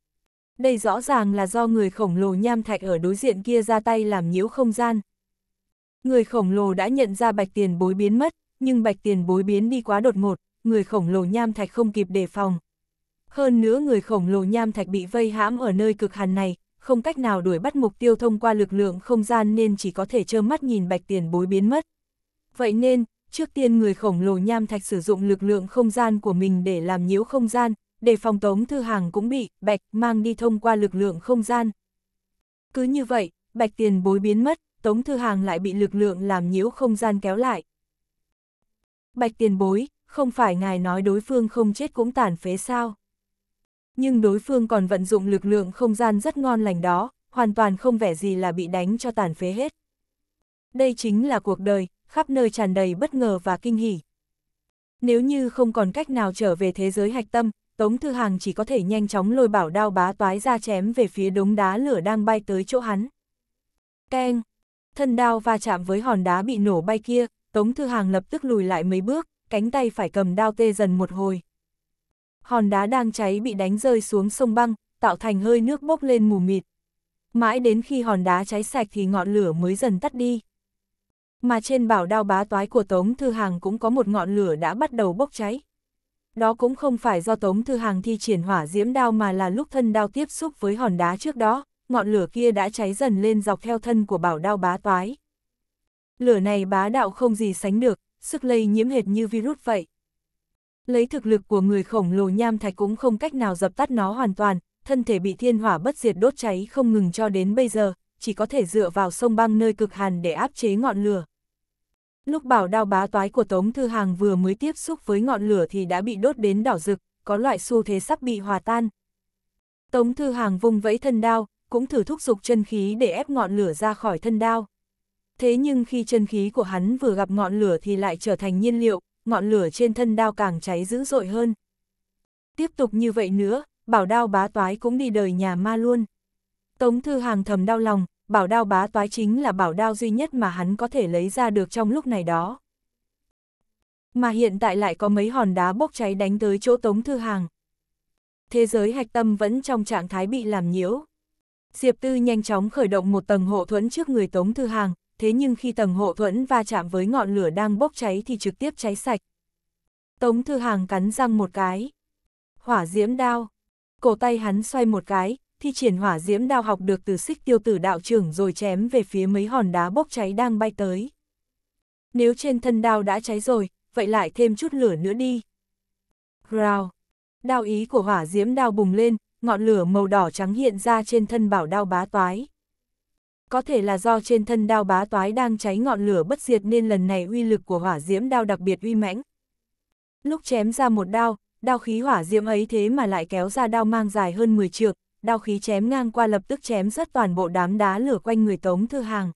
Đây rõ ràng là do người khổng lồ nham thạch ở đối diện kia ra tay làm nhiễu không gian. Người khổng lồ đã nhận ra bạch tiền bối biến mất, nhưng bạch tiền bối biến đi quá đột ngột, người khổng lồ nham thạch không kịp đề phòng. Hơn nữa người khổng lồ nham thạch bị vây hãm ở nơi cực hàn này, không cách nào đuổi bắt mục tiêu thông qua lực lượng không gian nên chỉ có thể trơ mắt nhìn bạch tiền bối biến mất. Vậy nên, trước tiên người khổng lồ nham thạch sử dụng lực lượng không gian của mình để làm nhiễu không gian, để phòng tống thư hàng cũng bị bạch mang đi thông qua lực lượng không gian. Cứ như vậy, bạch tiền bối biến mất, tống thư hàng lại bị lực lượng làm nhiễu không gian kéo lại. Bạch tiền bối, không phải ngài nói đối phương không chết cũng tàn phế sao? nhưng đối phương còn vận dụng lực lượng không gian rất ngon lành đó, hoàn toàn không vẻ gì là bị đánh cho tàn phế hết. Đây chính là cuộc đời, khắp nơi tràn đầy bất ngờ và kinh hỉ. Nếu như không còn cách nào trở về thế giới hạch tâm, Tống Thư Hàng chỉ có thể nhanh chóng lôi bảo đao bá toái ra chém về phía đống đá lửa đang bay tới chỗ hắn. Keng! Thân đao va chạm với hòn đá bị nổ bay kia, Tống Thư Hàng lập tức lùi lại mấy bước, cánh tay phải cầm đao tê dần một hồi hòn đá đang cháy bị đánh rơi xuống sông băng, tạo thành hơi nước bốc lên mù mịt. Mãi đến khi hòn đá cháy sạch thì ngọn lửa mới dần tắt đi. Mà trên bảo đao bá toái của Tống Thư Hàng cũng có một ngọn lửa đã bắt đầu bốc cháy. Đó cũng không phải do Tống Thư Hàng thi triển hỏa diễm đao mà là lúc thân đao tiếp xúc với hòn đá trước đó, ngọn lửa kia đã cháy dần lên dọc theo thân của bảo đao bá toái. Lửa này bá đạo không gì sánh được, sức lây nhiễm hệt như virus vậy lấy thực lực của người khổng lồ nham thạch cũng không cách nào dập tắt nó hoàn toàn, thân thể bị thiên hỏa bất diệt đốt cháy không ngừng cho đến bây giờ, chỉ có thể dựa vào sông băng nơi cực hàn để áp chế ngọn lửa. Lúc bảo đao bá toái của Tống Thư Hàng vừa mới tiếp xúc với ngọn lửa thì đã bị đốt đến đỏ rực, có loại xu thế sắp bị hòa tan. Tống Thư Hàng vung vẫy thân đao, cũng thử thúc dục chân khí để ép ngọn lửa ra khỏi thân đao. Thế nhưng khi chân khí của hắn vừa gặp ngọn lửa thì lại trở thành nhiên liệu, ngọn lửa trên thân đao càng cháy dữ dội hơn. Tiếp tục như vậy nữa, bảo đao bá toái cũng đi đời nhà ma luôn. Tống Thư Hàng thầm đau lòng, bảo đao bá toái chính là bảo đao duy nhất mà hắn có thể lấy ra được trong lúc này đó. Mà hiện tại lại có mấy hòn đá bốc cháy đánh tới chỗ Tống Thư Hàng. Thế giới hạch tâm vẫn trong trạng thái bị làm nhiễu. Diệp Tư nhanh chóng khởi động một tầng hộ thuẫn trước người Tống Thư Hàng, thế nhưng khi tầng hộ thuẫn va chạm với ngọn lửa đang bốc cháy thì trực tiếp cháy sạch. Tống Thư Hàng cắn răng một cái. Hỏa diễm đao. Cổ tay hắn xoay một cái, thi triển hỏa diễm đao học được từ xích tiêu tử đạo trưởng rồi chém về phía mấy hòn đá bốc cháy đang bay tới. Nếu trên thân đao đã cháy rồi, vậy lại thêm chút lửa nữa đi. Rào. Đao ý của hỏa diễm đao bùng lên, ngọn lửa màu đỏ trắng hiện ra trên thân bảo đao bá toái có thể là do trên thân đao bá toái đang cháy ngọn lửa bất diệt nên lần này uy lực của hỏa diễm đao đặc biệt uy mãnh. Lúc chém ra một đao, đao khí hỏa diễm ấy thế mà lại kéo ra đao mang dài hơn 10 trượng, đao khí chém ngang qua lập tức chém rất toàn bộ đám đá lửa quanh người Tống Thư Hàng.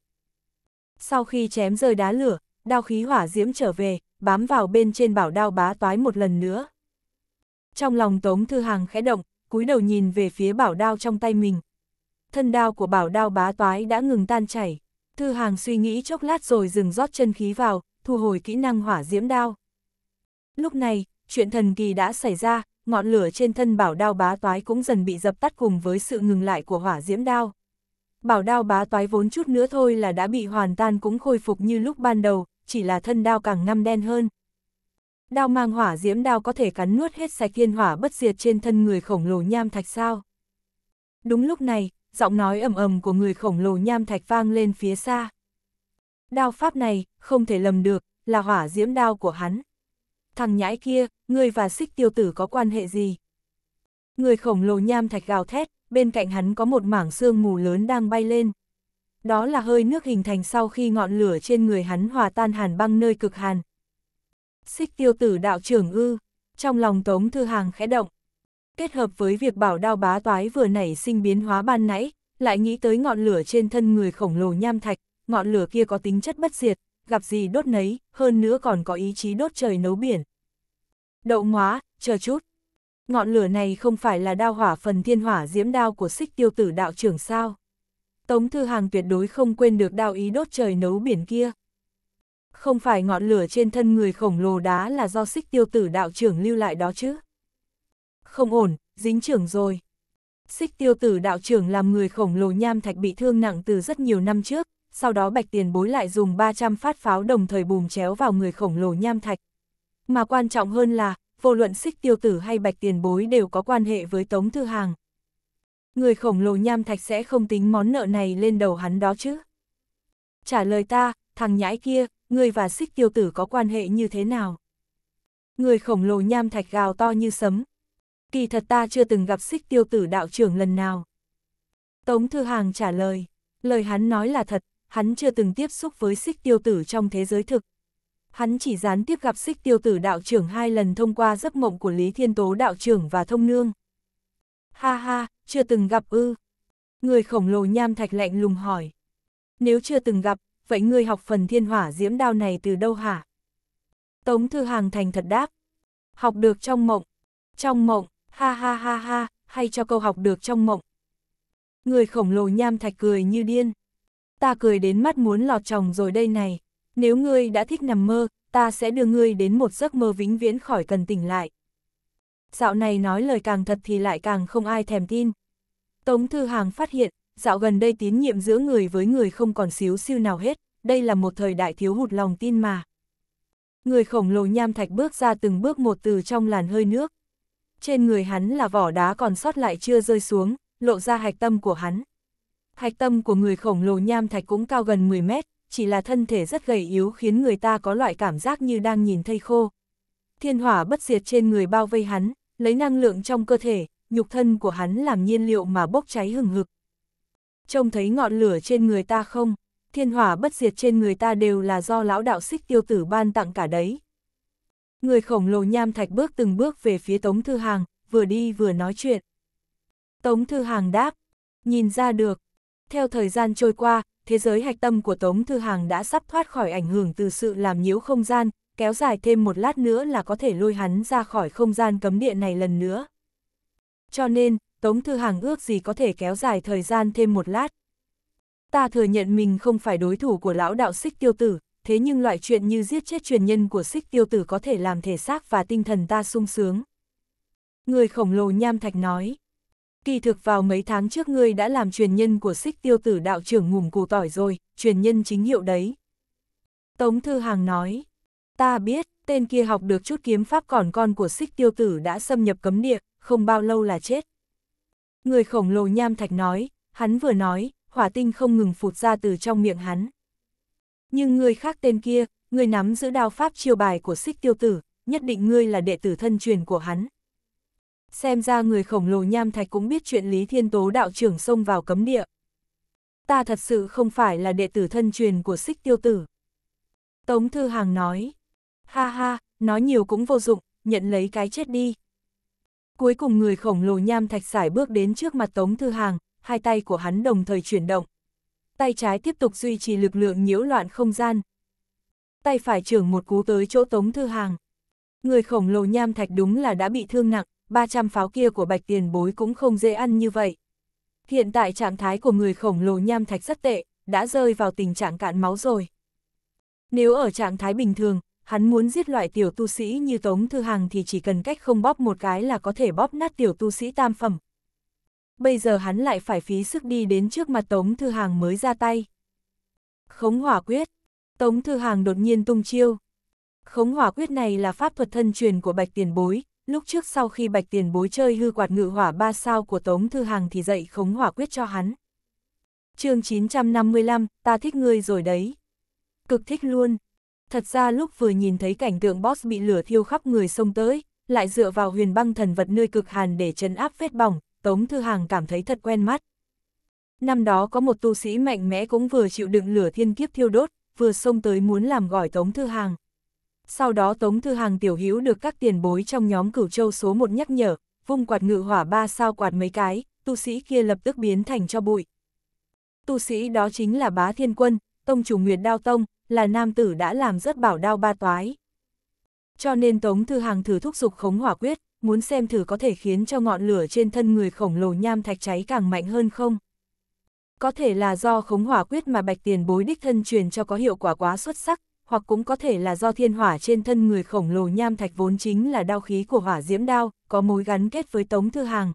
Sau khi chém rơi đá lửa, đao khí hỏa diễm trở về, bám vào bên trên bảo đao bá toái một lần nữa. Trong lòng Tống Thư Hàng khẽ động, cúi đầu nhìn về phía bảo đao trong tay mình, thân đao của bảo đao bá toái đã ngừng tan chảy. Thư hàng suy nghĩ chốc lát rồi dừng rót chân khí vào, thu hồi kỹ năng hỏa diễm đao. Lúc này, chuyện thần kỳ đã xảy ra, ngọn lửa trên thân bảo đao bá toái cũng dần bị dập tắt cùng với sự ngừng lại của hỏa diễm đao. Bảo đao bá toái vốn chút nữa thôi là đã bị hoàn tan cũng khôi phục như lúc ban đầu, chỉ là thân đao càng ngăm đen hơn. Đao mang hỏa diễm đao có thể cắn nuốt hết sạch thiên hỏa bất diệt trên thân người khổng lồ nham thạch sao. Đúng lúc này, giọng nói ầm ầm của người khổng lồ nham thạch vang lên phía xa. Đao pháp này, không thể lầm được, là hỏa diễm đao của hắn. Thằng nhãi kia, ngươi và xích tiêu tử có quan hệ gì? Người khổng lồ nham thạch gào thét, bên cạnh hắn có một mảng sương mù lớn đang bay lên. Đó là hơi nước hình thành sau khi ngọn lửa trên người hắn hòa tan hàn băng nơi cực hàn. Xích tiêu tử đạo trưởng ư, trong lòng Tống Thư Hàng khẽ động, kết hợp với việc bảo đao bá toái vừa nảy sinh biến hóa ban nãy, lại nghĩ tới ngọn lửa trên thân người khổng lồ nham thạch, ngọn lửa kia có tính chất bất diệt, gặp gì đốt nấy, hơn nữa còn có ý chí đốt trời nấu biển. Đậu hóa, chờ chút. Ngọn lửa này không phải là đao hỏa phần thiên hỏa diễm đao của xích tiêu tử đạo trưởng sao. Tống Thư Hàng tuyệt đối không quên được đao ý đốt trời nấu biển kia. Không phải ngọn lửa trên thân người khổng lồ đá là do xích tiêu tử đạo trưởng lưu lại đó chứ không ổn, dính trưởng rồi. Xích tiêu tử đạo trưởng làm người khổng lồ nham thạch bị thương nặng từ rất nhiều năm trước, sau đó bạch tiền bối lại dùng 300 phát pháo đồng thời bùm chéo vào người khổng lồ nham thạch. Mà quan trọng hơn là, vô luận xích tiêu tử hay bạch tiền bối đều có quan hệ với Tống Thư Hàng. Người khổng lồ nham thạch sẽ không tính món nợ này lên đầu hắn đó chứ. Trả lời ta, thằng nhãi kia, người và xích tiêu tử có quan hệ như thế nào? Người khổng lồ nham thạch gào to như sấm, kỳ thật ta chưa từng gặp xích tiêu tử đạo trưởng lần nào. Tống Thư Hàng trả lời, lời hắn nói là thật, hắn chưa từng tiếp xúc với xích tiêu tử trong thế giới thực. Hắn chỉ gián tiếp gặp xích tiêu tử đạo trưởng hai lần thông qua giấc mộng của Lý Thiên Tố đạo trưởng và thông nương. Ha ha, chưa từng gặp ư. Người khổng lồ nham thạch lạnh lùng hỏi. Nếu chưa từng gặp, vậy ngươi học phần thiên hỏa diễm đao này từ đâu hả? Tống Thư Hàng thành thật đáp. Học được trong mộng. Trong mộng, ha ha ha ha, hay cho câu học được trong mộng. Người khổng lồ nham thạch cười như điên. Ta cười đến mắt muốn lọt chồng rồi đây này. Nếu ngươi đã thích nằm mơ, ta sẽ đưa ngươi đến một giấc mơ vĩnh viễn khỏi cần tỉnh lại. Dạo này nói lời càng thật thì lại càng không ai thèm tin. Tống Thư Hàng phát hiện, dạo gần đây tín nhiệm giữa người với người không còn xíu siêu nào hết, đây là một thời đại thiếu hụt lòng tin mà. Người khổng lồ nham thạch bước ra từng bước một từ trong làn hơi nước trên người hắn là vỏ đá còn sót lại chưa rơi xuống, lộ ra hạch tâm của hắn. Hạch tâm của người khổng lồ nham thạch cũng cao gần 10 mét, chỉ là thân thể rất gầy yếu khiến người ta có loại cảm giác như đang nhìn thây khô. Thiên hỏa bất diệt trên người bao vây hắn, lấy năng lượng trong cơ thể, nhục thân của hắn làm nhiên liệu mà bốc cháy hừng hực. Trông thấy ngọn lửa trên người ta không, thiên hỏa bất diệt trên người ta đều là do lão đạo xích tiêu tử ban tặng cả đấy, Người khổng lồ nham thạch bước từng bước về phía Tống Thư Hàng, vừa đi vừa nói chuyện. Tống Thư Hàng đáp, nhìn ra được. Theo thời gian trôi qua, thế giới hạch tâm của Tống Thư Hàng đã sắp thoát khỏi ảnh hưởng từ sự làm nhiễu không gian, kéo dài thêm một lát nữa là có thể lôi hắn ra khỏi không gian cấm địa này lần nữa. Cho nên, Tống Thư Hàng ước gì có thể kéo dài thời gian thêm một lát. Ta thừa nhận mình không phải đối thủ của lão đạo xích tiêu tử, thế nhưng loại chuyện như giết chết truyền nhân của xích tiêu tử có thể làm thể xác và tinh thần ta sung sướng. Người khổng lồ nham thạch nói, kỳ thực vào mấy tháng trước ngươi đã làm truyền nhân của xích tiêu tử đạo trưởng ngùm cù tỏi rồi, truyền nhân chính hiệu đấy. Tống Thư Hàng nói, ta biết, tên kia học được chút kiếm pháp còn con của xích tiêu tử đã xâm nhập cấm địa, không bao lâu là chết. Người khổng lồ nham thạch nói, hắn vừa nói, hỏa tinh không ngừng phụt ra từ trong miệng hắn. Nhưng ngươi khác tên kia, ngươi nắm giữ đao pháp chiêu bài của xích tiêu tử, nhất định ngươi là đệ tử thân truyền của hắn. Xem ra người khổng lồ nham thạch cũng biết chuyện Lý Thiên Tố đạo trưởng xông vào cấm địa. Ta thật sự không phải là đệ tử thân truyền của xích tiêu tử. Tống Thư Hàng nói, ha ha, nói nhiều cũng vô dụng, nhận lấy cái chết đi. Cuối cùng người khổng lồ nham thạch sải bước đến trước mặt Tống Thư Hàng, hai tay của hắn đồng thời chuyển động, tay trái tiếp tục duy trì lực lượng nhiễu loạn không gian. Tay phải trưởng một cú tới chỗ Tống Thư Hàng. Người khổng lồ nham thạch đúng là đã bị thương nặng, 300 pháo kia của bạch tiền bối cũng không dễ ăn như vậy. Hiện tại trạng thái của người khổng lồ nham thạch rất tệ, đã rơi vào tình trạng cạn máu rồi. Nếu ở trạng thái bình thường, hắn muốn giết loại tiểu tu sĩ như Tống Thư hàng thì chỉ cần cách không bóp một cái là có thể bóp nát tiểu tu sĩ tam phẩm, bây giờ hắn lại phải phí sức đi đến trước mặt Tống Thư Hàng mới ra tay. Khống hỏa quyết, Tống Thư Hàng đột nhiên tung chiêu. Khống hỏa quyết này là pháp thuật thân truyền của Bạch Tiền Bối, lúc trước sau khi Bạch Tiền Bối chơi hư quạt ngự hỏa ba sao của Tống Thư Hàng thì dạy khống hỏa quyết cho hắn. chương 955, ta thích ngươi rồi đấy. Cực thích luôn. Thật ra lúc vừa nhìn thấy cảnh tượng boss bị lửa thiêu khắp người sông tới, lại dựa vào huyền băng thần vật nơi cực hàn để chấn áp vết bỏng, Tống Thư Hàng cảm thấy thật quen mắt. Năm đó có một tu sĩ mạnh mẽ cũng vừa chịu đựng lửa thiên kiếp thiêu đốt, vừa xông tới muốn làm gọi Tống Thư Hàng. Sau đó Tống Thư Hàng tiểu hữu được các tiền bối trong nhóm cửu châu số một nhắc nhở, vung quạt ngự hỏa ba sao quạt mấy cái, tu sĩ kia lập tức biến thành cho bụi. Tu sĩ đó chính là Bá Thiên Quân, tông chủ Nguyệt Đao Tông, là nam tử đã làm rất bảo đao ba toái. Cho nên Tống Thư Hàng thử thúc dục khống hỏa quyết, muốn xem thử có thể khiến cho ngọn lửa trên thân người khổng lồ nham thạch cháy càng mạnh hơn không. Có thể là do khống hỏa quyết mà bạch tiền bối đích thân truyền cho có hiệu quả quá xuất sắc, hoặc cũng có thể là do thiên hỏa trên thân người khổng lồ nham thạch vốn chính là đao khí của hỏa diễm đao, có mối gắn kết với Tống Thư Hàng.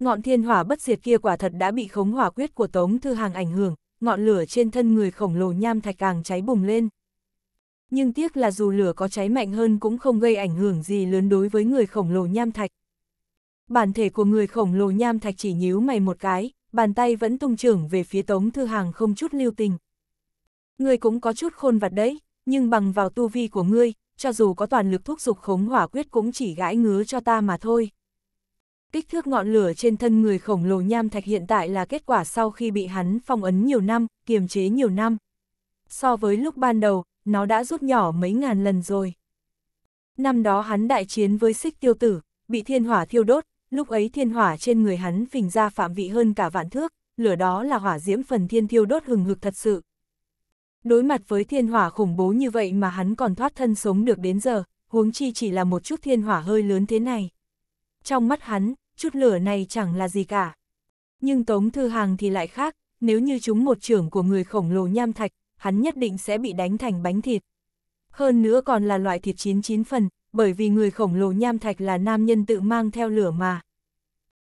Ngọn thiên hỏa bất diệt kia quả thật đã bị khống hỏa quyết của Tống Thư Hàng ảnh hưởng, ngọn lửa trên thân người khổng lồ nham thạch càng cháy bùng lên nhưng tiếc là dù lửa có cháy mạnh hơn cũng không gây ảnh hưởng gì lớn đối với người khổng lồ nham thạch. Bản thể của người khổng lồ nham thạch chỉ nhíu mày một cái, bàn tay vẫn tung trưởng về phía Tống Thư Hàng không chút lưu tình. người cũng có chút khôn vặt đấy, nhưng bằng vào tu vi của ngươi, cho dù có toàn lực thúc dục khống hỏa quyết cũng chỉ gãi ngứa cho ta mà thôi. Kích thước ngọn lửa trên thân người khổng lồ nham thạch hiện tại là kết quả sau khi bị hắn phong ấn nhiều năm, kiềm chế nhiều năm. So với lúc ban đầu, nó đã rút nhỏ mấy ngàn lần rồi. Năm đó hắn đại chiến với xích tiêu tử, bị thiên hỏa thiêu đốt, lúc ấy thiên hỏa trên người hắn phình ra phạm vị hơn cả vạn thước, lửa đó là hỏa diễm phần thiên thiêu đốt hừng hực thật sự. Đối mặt với thiên hỏa khủng bố như vậy mà hắn còn thoát thân sống được đến giờ, huống chi chỉ là một chút thiên hỏa hơi lớn thế này. Trong mắt hắn, chút lửa này chẳng là gì cả. Nhưng Tống Thư Hàng thì lại khác, nếu như chúng một trưởng của người khổng lồ nham thạch, hắn nhất định sẽ bị đánh thành bánh thịt. Hơn nữa còn là loại thịt chín chín phần, bởi vì người khổng lồ nham thạch là nam nhân tự mang theo lửa mà.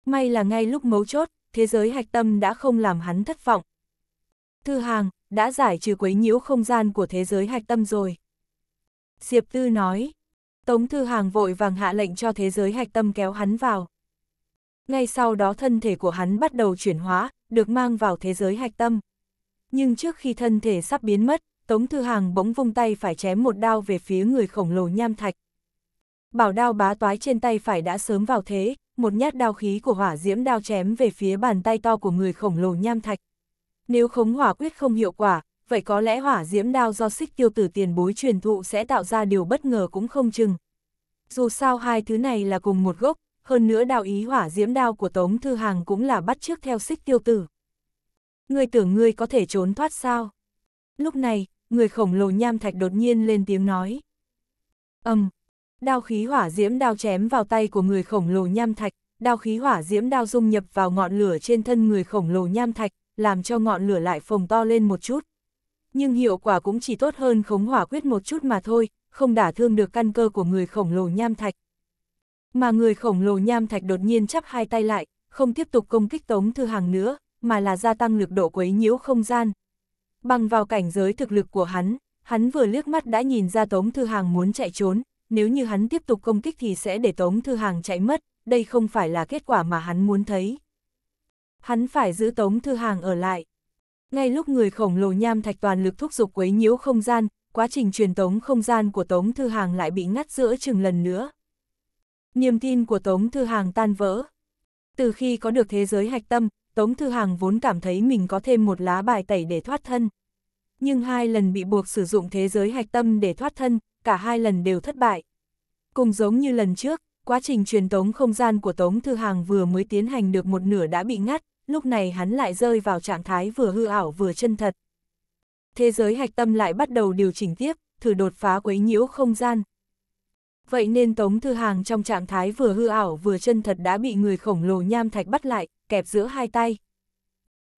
May là ngay lúc mấu chốt, thế giới hạch tâm đã không làm hắn thất vọng. Thư hàng, đã giải trừ quấy nhiễu không gian của thế giới hạch tâm rồi. Diệp Tư nói, Tống Thư Hàng vội vàng hạ lệnh cho thế giới hạch tâm kéo hắn vào. Ngay sau đó thân thể của hắn bắt đầu chuyển hóa, được mang vào thế giới hạch tâm nhưng trước khi thân thể sắp biến mất, Tống Thư Hàng bỗng vung tay phải chém một đao về phía người khổng lồ nham thạch. Bảo đao bá toái trên tay phải đã sớm vào thế, một nhát đao khí của hỏa diễm đao chém về phía bàn tay to của người khổng lồ nham thạch. Nếu khống hỏa quyết không hiệu quả, vậy có lẽ hỏa diễm đao do xích tiêu tử tiền bối truyền thụ sẽ tạo ra điều bất ngờ cũng không chừng. Dù sao hai thứ này là cùng một gốc, hơn nữa đạo ý hỏa diễm đao của Tống Thư Hàng cũng là bắt chước theo xích tiêu tử. Ngươi tưởng ngươi có thể trốn thoát sao? Lúc này, người khổng lồ nham thạch đột nhiên lên tiếng nói. Âm, um, đao khí hỏa diễm đao chém vào tay của người khổng lồ nham thạch, đao khí hỏa diễm đao dung nhập vào ngọn lửa trên thân người khổng lồ nham thạch, làm cho ngọn lửa lại phồng to lên một chút. Nhưng hiệu quả cũng chỉ tốt hơn khống hỏa quyết một chút mà thôi, không đả thương được căn cơ của người khổng lồ nham thạch. Mà người khổng lồ nham thạch đột nhiên chắp hai tay lại, không tiếp tục công kích Tống Thư Hàng nữa, mà là gia tăng lực độ quấy nhiễu không gian. Bằng vào cảnh giới thực lực của hắn, hắn vừa liếc mắt đã nhìn ra Tống Thư Hàng muốn chạy trốn, nếu như hắn tiếp tục công kích thì sẽ để Tống Thư Hàng chạy mất, đây không phải là kết quả mà hắn muốn thấy. Hắn phải giữ Tống Thư Hàng ở lại. Ngay lúc người khổng lồ nham thạch toàn lực thúc giục quấy nhiễu không gian, quá trình truyền tống không gian của Tống Thư Hàng lại bị ngắt giữa chừng lần nữa. Niềm tin của Tống Thư Hàng tan vỡ. Từ khi có được thế giới hạch tâm, Tống Thư Hàng vốn cảm thấy mình có thêm một lá bài tẩy để thoát thân. Nhưng hai lần bị buộc sử dụng thế giới hạch tâm để thoát thân, cả hai lần đều thất bại. Cùng giống như lần trước, quá trình truyền tống không gian của Tống Thư Hàng vừa mới tiến hành được một nửa đã bị ngắt, lúc này hắn lại rơi vào trạng thái vừa hư ảo vừa chân thật. Thế giới hạch tâm lại bắt đầu điều chỉnh tiếp, thử đột phá quấy nhiễu không gian. Vậy nên Tống Thư Hàng trong trạng thái vừa hư ảo vừa chân thật đã bị người khổng lồ nham thạch bắt lại, kẹp giữa hai tay.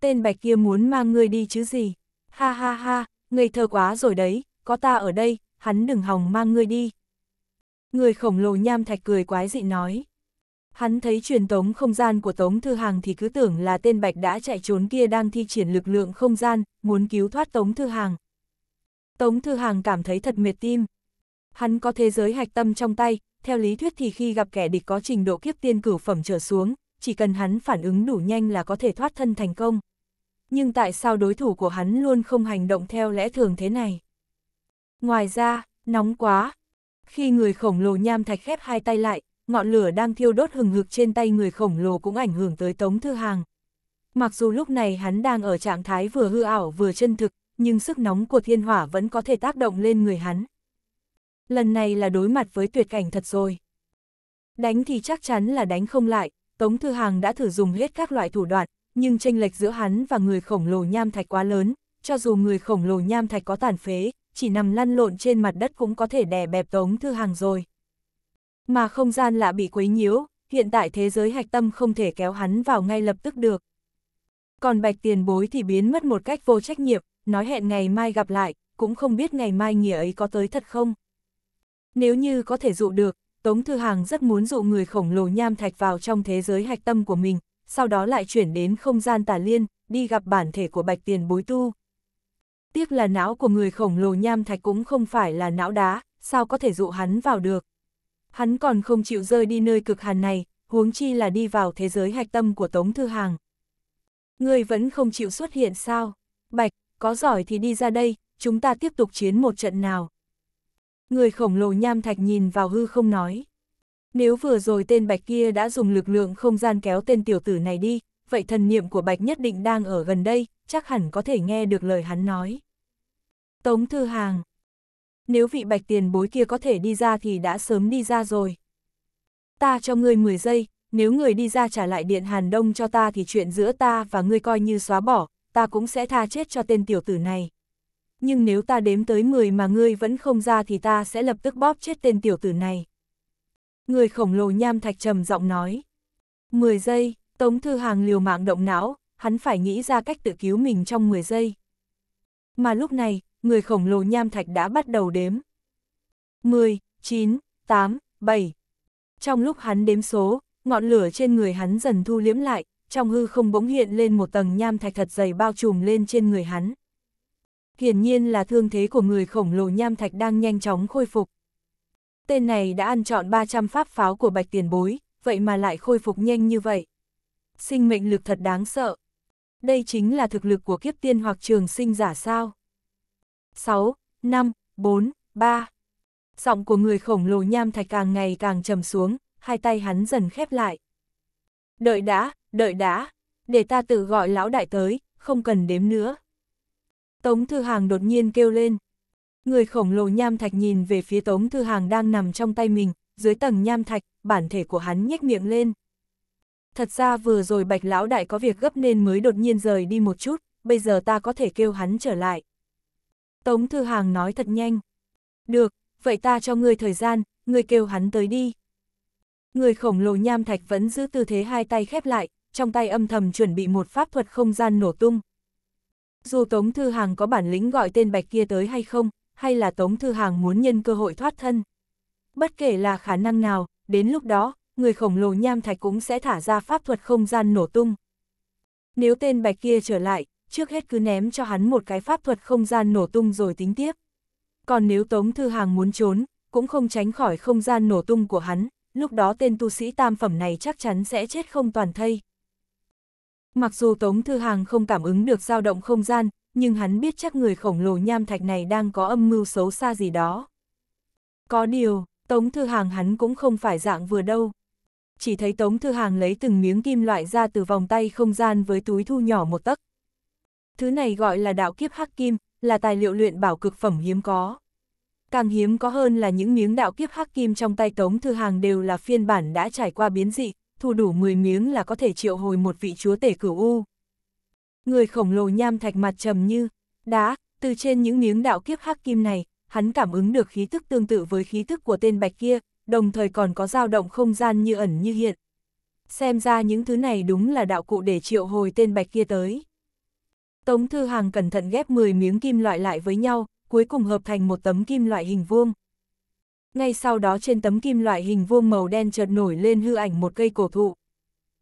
Tên bạch kia muốn mang ngươi đi chứ gì? Ha ha ha, ngây thơ quá rồi đấy, có ta ở đây, hắn đừng hòng mang ngươi đi. Người khổng lồ nham thạch cười quái dị nói. Hắn thấy truyền tống không gian của Tống Thư Hàng thì cứ tưởng là tên Bạch đã chạy trốn kia đang thi triển lực lượng không gian, muốn cứu thoát Tống Thư Hàng. Tống Thư Hàng cảm thấy thật mệt tim. Hắn có thế giới hạch tâm trong tay, theo lý thuyết thì khi gặp kẻ địch có trình độ kiếp tiên cửu phẩm trở xuống, chỉ cần hắn phản ứng đủ nhanh là có thể thoát thân thành công. Nhưng tại sao đối thủ của hắn luôn không hành động theo lẽ thường thế này? Ngoài ra, nóng quá. Khi người khổng lồ nham thạch khép hai tay lại, ngọn lửa đang thiêu đốt hừng hực trên tay người khổng lồ cũng ảnh hưởng tới Tống Thư Hàng. Mặc dù lúc này hắn đang ở trạng thái vừa hư ảo vừa chân thực, nhưng sức nóng của thiên hỏa vẫn có thể tác động lên người hắn. Lần này là đối mặt với tuyệt cảnh thật rồi. Đánh thì chắc chắn là đánh không lại, Tống Thư Hàng đã thử dùng hết các loại thủ đoạn, nhưng tranh lệch giữa hắn và người khổng lồ nham thạch quá lớn, cho dù người khổng lồ nham thạch có tàn phế, chỉ nằm lăn lộn trên mặt đất cũng có thể đè bẹp Tống Thư Hàng rồi. Mà không gian lạ bị quấy nhiễu, hiện tại thế giới hạch tâm không thể kéo hắn vào ngay lập tức được. Còn bạch tiền bối thì biến mất một cách vô trách nhiệm, nói hẹn ngày mai gặp lại, cũng không biết ngày mai nghỉ ấy có tới thật không. Nếu như có thể dụ được, Tống Thư Hàng rất muốn dụ người khổng lồ nham thạch vào trong thế giới hạch tâm của mình, sau đó lại chuyển đến không gian tà liên, đi gặp bản thể của bạch tiền bối tu. Tiếc là não của người khổng lồ nham thạch cũng không phải là não đá, sao có thể dụ hắn vào được. Hắn còn không chịu rơi đi nơi cực hàn này, huống chi là đi vào thế giới hạch tâm của Tống Thư Hàng. Người vẫn không chịu xuất hiện sao? Bạch, có giỏi thì đi ra đây, chúng ta tiếp tục chiến một trận nào. Người khổng lồ nham thạch nhìn vào hư không nói. Nếu vừa rồi tên bạch kia đã dùng lực lượng không gian kéo tên tiểu tử này đi, vậy thần niệm của bạch nhất định đang ở gần đây, chắc hẳn có thể nghe được lời hắn nói. Tống Thư Hàng Nếu vị bạch tiền bối kia có thể đi ra thì đã sớm đi ra rồi. Ta cho ngươi 10 giây, nếu người đi ra trả lại điện hàn đông cho ta thì chuyện giữa ta và ngươi coi như xóa bỏ, ta cũng sẽ tha chết cho tên tiểu tử này nhưng nếu ta đếm tới 10 mà ngươi vẫn không ra thì ta sẽ lập tức bóp chết tên tiểu tử này. Người khổng lồ nham thạch trầm giọng nói. 10 giây, Tống Thư Hàng liều mạng động não, hắn phải nghĩ ra cách tự cứu mình trong 10 giây. Mà lúc này, người khổng lồ nham thạch đã bắt đầu đếm. 10, 9, 8, 7. Trong lúc hắn đếm số, ngọn lửa trên người hắn dần thu liếm lại, trong hư không bỗng hiện lên một tầng nham thạch thật dày bao trùm lên trên người hắn. Hiển nhiên là thương thế của người khổng lồ nham thạch đang nhanh chóng khôi phục. Tên này đã ăn trọn 300 pháp pháo của bạch tiền bối, vậy mà lại khôi phục nhanh như vậy. Sinh mệnh lực thật đáng sợ. Đây chính là thực lực của kiếp tiên hoặc trường sinh giả sao. 6, 5, 4, 3. Giọng của người khổng lồ nham thạch càng ngày càng trầm xuống, hai tay hắn dần khép lại. Đợi đã, đợi đã, để ta tự gọi lão đại tới, không cần đếm nữa. Tống Thư Hàng đột nhiên kêu lên. Người khổng lồ nham thạch nhìn về phía Tống Thư Hàng đang nằm trong tay mình, dưới tầng nham thạch, bản thể của hắn nhếch miệng lên. Thật ra vừa rồi Bạch Lão Đại có việc gấp nên mới đột nhiên rời đi một chút, bây giờ ta có thể kêu hắn trở lại. Tống Thư Hàng nói thật nhanh. Được, vậy ta cho ngươi thời gian, ngươi kêu hắn tới đi. Người khổng lồ nham thạch vẫn giữ tư thế hai tay khép lại, trong tay âm thầm chuẩn bị một pháp thuật không gian nổ tung, dù Tống Thư Hàng có bản lĩnh gọi tên bạch kia tới hay không, hay là Tống Thư Hàng muốn nhân cơ hội thoát thân. Bất kể là khả năng nào, đến lúc đó, người khổng lồ nham thạch cũng sẽ thả ra pháp thuật không gian nổ tung. Nếu tên bạch kia trở lại, trước hết cứ ném cho hắn một cái pháp thuật không gian nổ tung rồi tính tiếp. Còn nếu Tống Thư Hàng muốn trốn, cũng không tránh khỏi không gian nổ tung của hắn, lúc đó tên tu sĩ tam phẩm này chắc chắn sẽ chết không toàn thây. Mặc dù Tống Thư Hàng không cảm ứng được dao động không gian, nhưng hắn biết chắc người khổng lồ nham thạch này đang có âm mưu xấu xa gì đó. Có điều, Tống Thư Hàng hắn cũng không phải dạng vừa đâu. Chỉ thấy Tống Thư Hàng lấy từng miếng kim loại ra từ vòng tay không gian với túi thu nhỏ một tấc. Thứ này gọi là đạo kiếp hắc kim, là tài liệu luyện bảo cực phẩm hiếm có. Càng hiếm có hơn là những miếng đạo kiếp hắc kim trong tay Tống Thư Hàng đều là phiên bản đã trải qua biến dị, thu đủ 10 miếng là có thể triệu hồi một vị chúa tể cửu U. Người khổng lồ nham thạch mặt trầm như đá, từ trên những miếng đạo kiếp hắc kim này, hắn cảm ứng được khí thức tương tự với khí thức của tên bạch kia, đồng thời còn có dao động không gian như ẩn như hiện. Xem ra những thứ này đúng là đạo cụ để triệu hồi tên bạch kia tới. Tống Thư Hàng cẩn thận ghép 10 miếng kim loại lại với nhau, cuối cùng hợp thành một tấm kim loại hình vuông ngay sau đó trên tấm kim loại hình vuông màu đen chợt nổi lên hư ảnh một cây cổ thụ.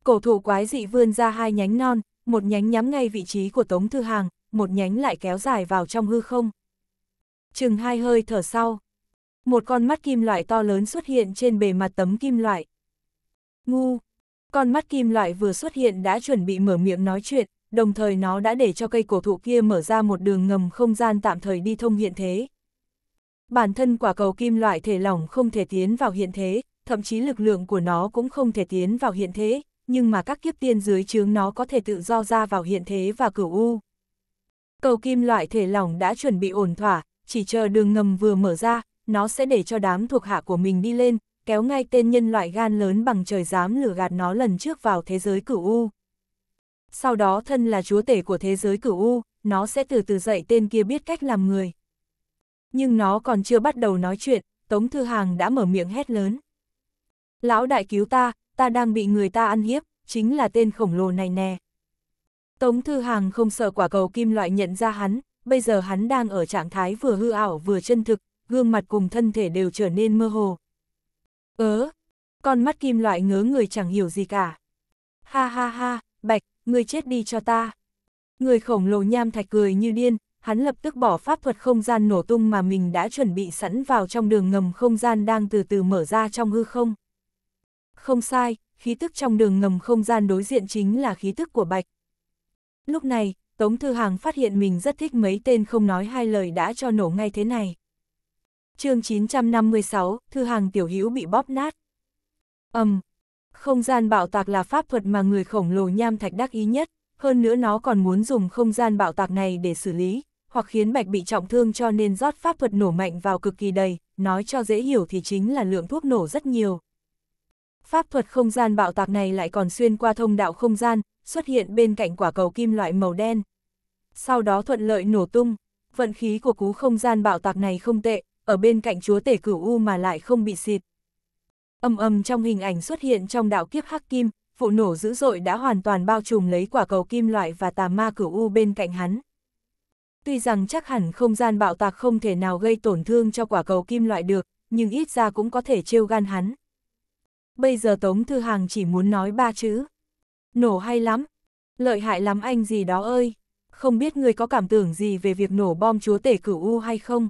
Cổ thụ quái dị vươn ra hai nhánh non, một nhánh nhắm ngay vị trí của Tống Thư Hàng, một nhánh lại kéo dài vào trong hư không. Chừng hai hơi thở sau, một con mắt kim loại to lớn xuất hiện trên bề mặt tấm kim loại. Ngu! Con mắt kim loại vừa xuất hiện đã chuẩn bị mở miệng nói chuyện, đồng thời nó đã để cho cây cổ thụ kia mở ra một đường ngầm không gian tạm thời đi thông hiện thế, bản thân quả cầu kim loại thể lỏng không thể tiến vào hiện thế, thậm chí lực lượng của nó cũng không thể tiến vào hiện thế, nhưng mà các kiếp tiên dưới chướng nó có thể tự do ra vào hiện thế và cửu u. Cầu kim loại thể lỏng đã chuẩn bị ổn thỏa, chỉ chờ đường ngầm vừa mở ra, nó sẽ để cho đám thuộc hạ của mình đi lên, kéo ngay tên nhân loại gan lớn bằng trời dám lửa gạt nó lần trước vào thế giới cửu u. Sau đó thân là chúa tể của thế giới cửu u, nó sẽ từ từ dạy tên kia biết cách làm người nhưng nó còn chưa bắt đầu nói chuyện, Tống Thư Hàng đã mở miệng hét lớn. Lão đại cứu ta, ta đang bị người ta ăn hiếp, chính là tên khổng lồ này nè. Tống Thư Hàng không sợ quả cầu kim loại nhận ra hắn, bây giờ hắn đang ở trạng thái vừa hư ảo vừa chân thực, gương mặt cùng thân thể đều trở nên mơ hồ. Ớ, con mắt kim loại ngớ người chẳng hiểu gì cả. Ha ha ha, bạch, người chết đi cho ta. Người khổng lồ nham thạch cười như điên, hắn lập tức bỏ pháp thuật không gian nổ tung mà mình đã chuẩn bị sẵn vào trong đường ngầm không gian đang từ từ mở ra trong hư không. Không sai, khí tức trong đường ngầm không gian đối diện chính là khí tức của Bạch. Lúc này, Tống Thư Hàng phát hiện mình rất thích mấy tên không nói hai lời đã cho nổ ngay thế này. chương 956, Thư Hàng tiểu hữu bị bóp nát. âm um, không gian bạo tạc là pháp thuật mà người khổng lồ nham thạch đắc ý nhất, hơn nữa nó còn muốn dùng không gian bạo tạc này để xử lý, hoặc khiến bạch bị trọng thương cho nên rót pháp thuật nổ mạnh vào cực kỳ đầy, nói cho dễ hiểu thì chính là lượng thuốc nổ rất nhiều. Pháp thuật không gian bạo tạc này lại còn xuyên qua thông đạo không gian, xuất hiện bên cạnh quả cầu kim loại màu đen. Sau đó thuận lợi nổ tung, vận khí của cú không gian bạo tạc này không tệ, ở bên cạnh chúa tể cửu U mà lại không bị xịt. Âm âm trong hình ảnh xuất hiện trong đạo kiếp hắc kim, vụ nổ dữ dội đã hoàn toàn bao trùm lấy quả cầu kim loại và tà ma cửu U bên cạnh hắn. Tuy rằng chắc hẳn không gian bạo tạc không thể nào gây tổn thương cho quả cầu kim loại được, nhưng ít ra cũng có thể trêu gan hắn. Bây giờ Tống Thư Hàng chỉ muốn nói ba chữ. Nổ hay lắm, lợi hại lắm anh gì đó ơi, không biết người có cảm tưởng gì về việc nổ bom chúa tể cửu U hay không.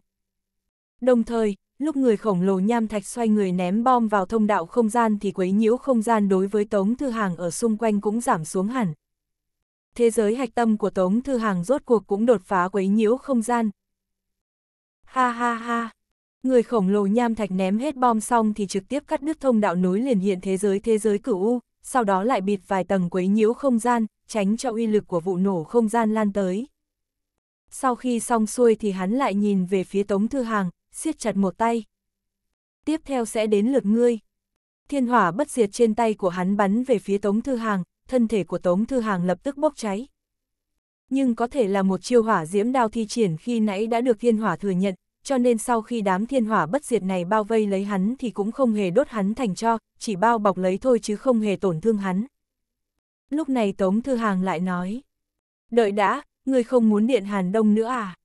Đồng thời, lúc người khổng lồ nham thạch xoay người ném bom vào thông đạo không gian thì quấy nhiễu không gian đối với Tống Thư Hàng ở xung quanh cũng giảm xuống hẳn thế giới hạch tâm của Tống Thư Hàng rốt cuộc cũng đột phá quấy nhiễu không gian. Ha ha ha! Người khổng lồ nham thạch ném hết bom xong thì trực tiếp cắt đứt thông đạo nối liền hiện thế giới thế giới cửu U, sau đó lại bịt vài tầng quấy nhiễu không gian, tránh cho uy lực của vụ nổ không gian lan tới. Sau khi xong xuôi thì hắn lại nhìn về phía Tống Thư Hàng, siết chặt một tay. Tiếp theo sẽ đến lượt ngươi. Thiên hỏa bất diệt trên tay của hắn bắn về phía Tống Thư Hàng, thân thể của Tống Thư Hàng lập tức bốc cháy. Nhưng có thể là một chiêu hỏa diễm đao thi triển khi nãy đã được thiên hỏa thừa nhận, cho nên sau khi đám thiên hỏa bất diệt này bao vây lấy hắn thì cũng không hề đốt hắn thành cho, chỉ bao bọc lấy thôi chứ không hề tổn thương hắn. Lúc này Tống Thư Hàng lại nói, đợi đã, người không muốn điện Hàn Đông nữa à?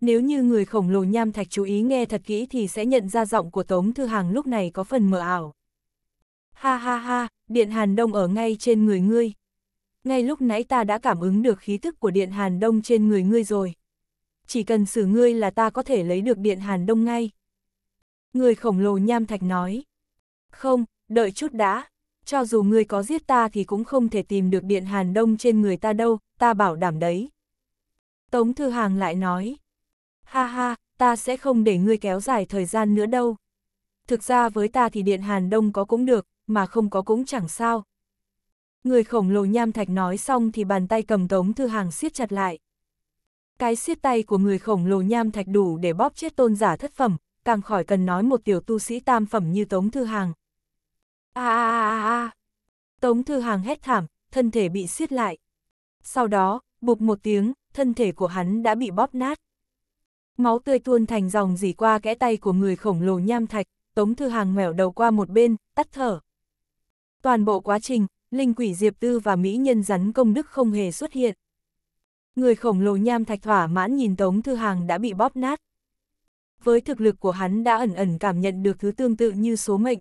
Nếu như người khổng lồ nham thạch chú ý nghe thật kỹ thì sẽ nhận ra giọng của Tống Thư Hàng lúc này có phần mờ ảo. Ha ha ha, Điện Hàn Đông ở ngay trên người ngươi. Ngay lúc nãy ta đã cảm ứng được khí thức của Điện Hàn Đông trên người ngươi rồi. Chỉ cần xử ngươi là ta có thể lấy được Điện Hàn Đông ngay. Người khổng lồ nham thạch nói. Không, đợi chút đã. Cho dù ngươi có giết ta thì cũng không thể tìm được Điện Hàn Đông trên người ta đâu, ta bảo đảm đấy. Tống Thư Hàng lại nói. Ha ha, ta sẽ không để ngươi kéo dài thời gian nữa đâu. Thực ra với ta thì Điện Hàn Đông có cũng được, mà không có cũng chẳng sao. Người khổng lồ nham thạch nói xong thì bàn tay cầm tống thư hàng siết chặt lại. Cái siết tay của người khổng lồ nham thạch đủ để bóp chết tôn giả thất phẩm, càng khỏi cần nói một tiểu tu sĩ tam phẩm như tống thư hàng. a a a a Tống thư hàng hét thảm, thân thể bị siết lại. Sau đó, bụp một tiếng, thân thể của hắn đã bị bóp nát. Máu tươi tuôn thành dòng dỉ qua kẽ tay của người khổng lồ nham thạch, Tống Thư Hàng ngoẻo đầu qua một bên, tắt thở. Toàn bộ quá trình, linh quỷ Diệp Tư và mỹ nhân rắn công đức không hề xuất hiện. Người khổng lồ nham thạch thỏa mãn nhìn Tống Thư Hàng đã bị bóp nát. Với thực lực của hắn đã ẩn ẩn cảm nhận được thứ tương tự như số mệnh.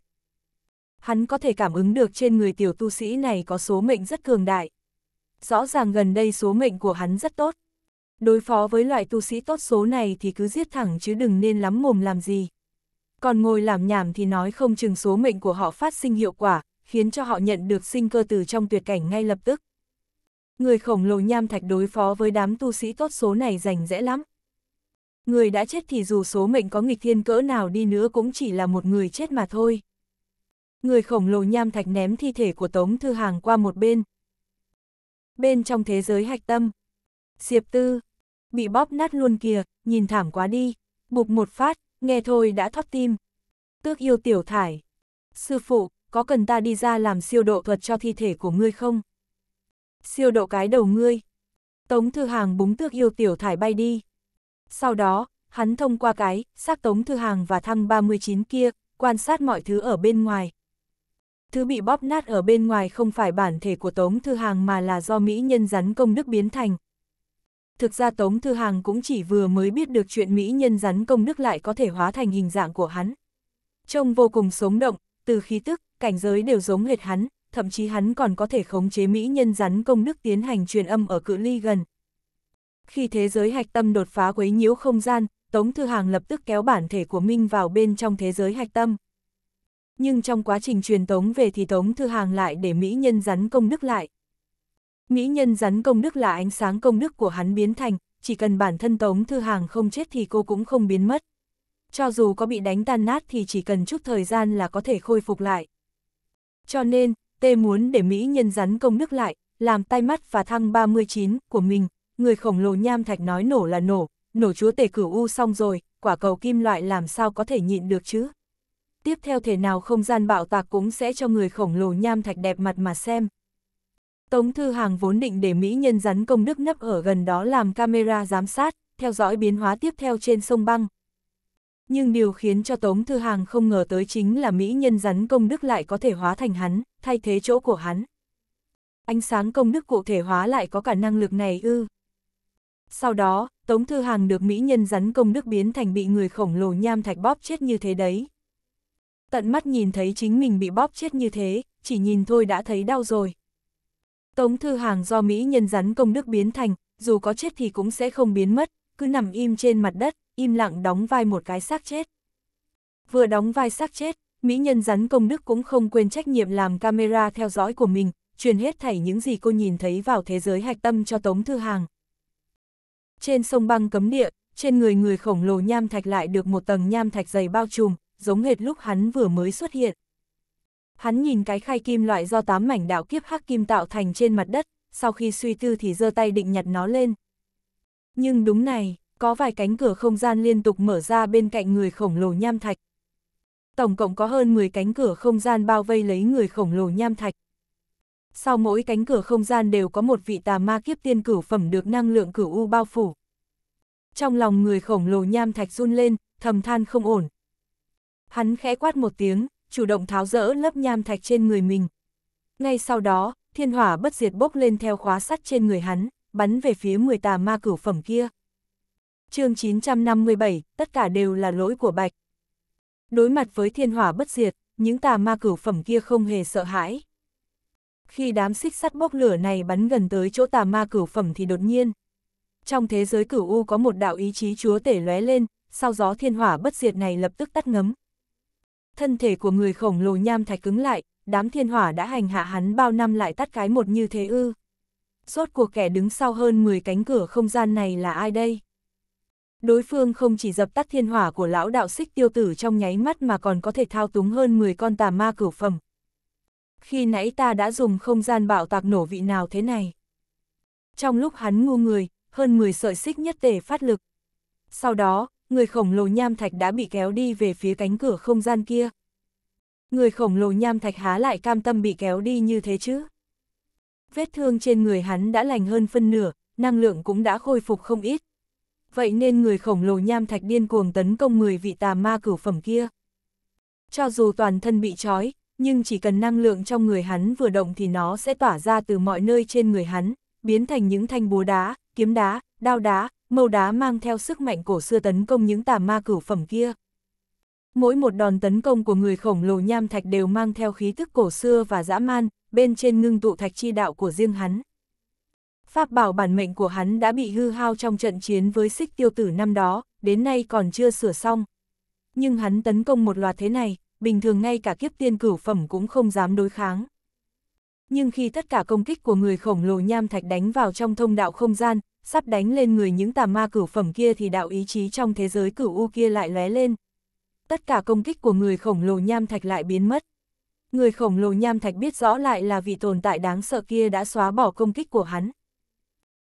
Hắn có thể cảm ứng được trên người tiểu tu sĩ này có số mệnh rất cường đại. Rõ ràng gần đây số mệnh của hắn rất tốt. Đối phó với loại tu sĩ tốt số này thì cứ giết thẳng chứ đừng nên lắm mồm làm gì. Còn ngồi làm nhảm thì nói không chừng số mệnh của họ phát sinh hiệu quả, khiến cho họ nhận được sinh cơ từ trong tuyệt cảnh ngay lập tức. Người khổng lồ nham thạch đối phó với đám tu sĩ tốt số này rành rẽ lắm. Người đã chết thì dù số mệnh có nghịch thiên cỡ nào đi nữa cũng chỉ là một người chết mà thôi. Người khổng lồ nham thạch ném thi thể của Tống Thư Hàng qua một bên. Bên trong thế giới hạch tâm. Diệp Tư. Bị bóp nát luôn kìa, nhìn thảm quá đi. Bục một phát, nghe thôi đã thoát tim. Tước yêu tiểu thải. Sư phụ, có cần ta đi ra làm siêu độ thuật cho thi thể của ngươi không? Siêu độ cái đầu ngươi. Tống Thư Hàng búng tước yêu tiểu thải bay đi. Sau đó, hắn thông qua cái, xác Tống Thư Hàng và thăng 39 kia, quan sát mọi thứ ở bên ngoài. Thứ bị bóp nát ở bên ngoài không phải bản thể của Tống Thư Hàng mà là do Mỹ nhân rắn công đức biến thành. Thực ra Tống Thư Hàng cũng chỉ vừa mới biết được chuyện Mỹ nhân rắn công đức lại có thể hóa thành hình dạng của hắn. Trông vô cùng sống động, từ khí tức, cảnh giới đều giống hệt hắn, thậm chí hắn còn có thể khống chế mỹ nhân rắn công đức tiến hành truyền âm ở cự ly gần. Khi thế giới hạch tâm đột phá quấy nhiễu không gian, Tống Thư Hàng lập tức kéo bản thể của Minh vào bên trong thế giới hạch tâm. Nhưng trong quá trình truyền Tống về thì Tống Thư Hàng lại để mỹ nhân rắn công đức lại. Mỹ nhân rắn công đức là ánh sáng công đức của hắn biến thành, chỉ cần bản thân Tống Thư Hàng không chết thì cô cũng không biến mất. Cho dù có bị đánh tan nát thì chỉ cần chút thời gian là có thể khôi phục lại. Cho nên, Tê muốn để Mỹ nhân rắn công đức lại, làm tay mắt và thăng 39 của mình, người khổng lồ nham thạch nói nổ là nổ, nổ chúa tể cửu u xong rồi, quả cầu kim loại làm sao có thể nhịn được chứ. Tiếp theo thể nào không gian bạo tạc cũng sẽ cho người khổng lồ nham thạch đẹp mặt mà xem. Tống Thư Hàng vốn định để Mỹ nhân rắn công đức nấp ở gần đó làm camera giám sát, theo dõi biến hóa tiếp theo trên sông băng, nhưng điều khiến cho Tống Thư Hàng không ngờ tới chính là mỹ nhân rắn công đức lại có thể hóa thành hắn, thay thế chỗ của hắn. Ánh sáng công đức cụ thể hóa lại có cả năng lực này ư. Sau đó, Tống Thư Hàng được mỹ nhân rắn công đức biến thành bị người khổng lồ nham thạch bóp chết như thế đấy. Tận mắt nhìn thấy chính mình bị bóp chết như thế, chỉ nhìn thôi đã thấy đau rồi. Tống Thư Hàng do mỹ nhân rắn công đức biến thành, dù có chết thì cũng sẽ không biến mất, cứ nằm im trên mặt đất, im lặng đóng vai một cái xác chết. Vừa đóng vai xác chết, mỹ nhân rắn công đức cũng không quên trách nhiệm làm camera theo dõi của mình, truyền hết thảy những gì cô nhìn thấy vào thế giới hạch tâm cho Tống Thư Hàng. Trên sông băng cấm địa, trên người người khổng lồ nham thạch lại được một tầng nham thạch dày bao trùm, giống hệt lúc hắn vừa mới xuất hiện. Hắn nhìn cái khai kim loại do tám mảnh đạo kiếp hắc kim tạo thành trên mặt đất, sau khi suy tư thì giơ tay định nhặt nó lên. Nhưng đúng này, có vài cánh cửa không gian liên tục mở ra bên cạnh người khổng lồ nham thạch. Tổng cộng có hơn 10 cánh cửa không gian bao vây lấy người khổng lồ nham thạch. Sau mỗi cánh cửa không gian đều có một vị tà ma kiếp tiên cửu phẩm được năng lượng cửu u bao phủ. Trong lòng người khổng lồ nham thạch run lên, thầm than không ổn. Hắn khẽ quát một tiếng, chủ động tháo rỡ lớp nham thạch trên người mình. Ngay sau đó, thiên hỏa bất diệt bốc lên theo khóa sắt trên người hắn, bắn về phía 10 tà ma cửu phẩm kia chương 957, tất cả đều là lỗi của Bạch. Đối mặt với thiên hỏa bất diệt, những tà ma cửu phẩm kia không hề sợ hãi. Khi đám xích sắt bốc lửa này bắn gần tới chỗ tà ma cửu phẩm thì đột nhiên. Trong thế giới cửu U có một đạo ý chí chúa tể lóe lên, sau gió thiên hỏa bất diệt này lập tức tắt ngấm. Thân thể của người khổng lồ nham thạch cứng lại, đám thiên hỏa đã hành hạ hắn bao năm lại tắt cái một như thế ư. Rốt cuộc kẻ đứng sau hơn 10 cánh cửa không gian này là ai đây? Đối phương không chỉ dập tắt thiên hỏa của lão đạo xích tiêu tử trong nháy mắt mà còn có thể thao túng hơn 10 con tà ma cửu phẩm. Khi nãy ta đã dùng không gian bạo tạc nổ vị nào thế này. Trong lúc hắn ngu người, hơn 10 sợi xích nhất tề phát lực. Sau đó, người khổng lồ nham thạch đã bị kéo đi về phía cánh cửa không gian kia. Người khổng lồ nham thạch há lại cam tâm bị kéo đi như thế chứ. Vết thương trên người hắn đã lành hơn phân nửa, năng lượng cũng đã khôi phục không ít vậy nên người khổng lồ nham thạch điên cuồng tấn công 10 vị tà ma cửu phẩm kia. Cho dù toàn thân bị trói, nhưng chỉ cần năng lượng trong người hắn vừa động thì nó sẽ tỏa ra từ mọi nơi trên người hắn, biến thành những thanh búa đá, kiếm đá, đao đá, mâu đá mang theo sức mạnh cổ xưa tấn công những tà ma cửu phẩm kia. Mỗi một đòn tấn công của người khổng lồ nham thạch đều mang theo khí thức cổ xưa và dã man, bên trên ngưng tụ thạch chi đạo của riêng hắn. Pháp bảo bản mệnh của hắn đã bị hư hao trong trận chiến với xích tiêu tử năm đó, đến nay còn chưa sửa xong. Nhưng hắn tấn công một loạt thế này, bình thường ngay cả kiếp tiên cửu phẩm cũng không dám đối kháng. Nhưng khi tất cả công kích của người khổng lồ nham thạch đánh vào trong thông đạo không gian, sắp đánh lên người những tà ma cửu phẩm kia thì đạo ý chí trong thế giới cửu u kia lại lóe lên. Tất cả công kích của người khổng lồ nham thạch lại biến mất. Người khổng lồ nham thạch biết rõ lại là vì tồn tại đáng sợ kia đã xóa bỏ công kích của hắn.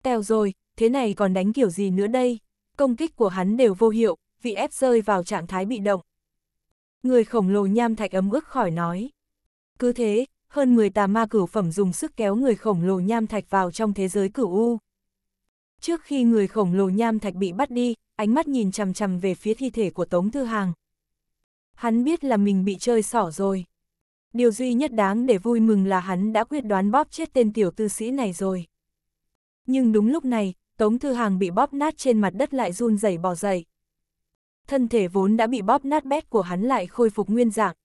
Tèo rồi, thế này còn đánh kiểu gì nữa đây? Công kích của hắn đều vô hiệu, vị ép rơi vào trạng thái bị động. Người khổng lồ nham thạch ấm ức khỏi nói. Cứ thế, hơn 10 tà ma cửu phẩm dùng sức kéo người khổng lồ nham thạch vào trong thế giới cửu U. Trước khi người khổng lồ nham thạch bị bắt đi, ánh mắt nhìn chằm chằm về phía thi thể của Tống Thư Hàng. Hắn biết là mình bị chơi xỏ rồi. Điều duy nhất đáng để vui mừng là hắn đã quyết đoán bóp chết tên tiểu tư sĩ này rồi. Nhưng đúng lúc này, Tống Thư Hàng bị bóp nát trên mặt đất lại run rẩy bò dậy. Thân thể vốn đã bị bóp nát bét của hắn lại khôi phục nguyên dạng.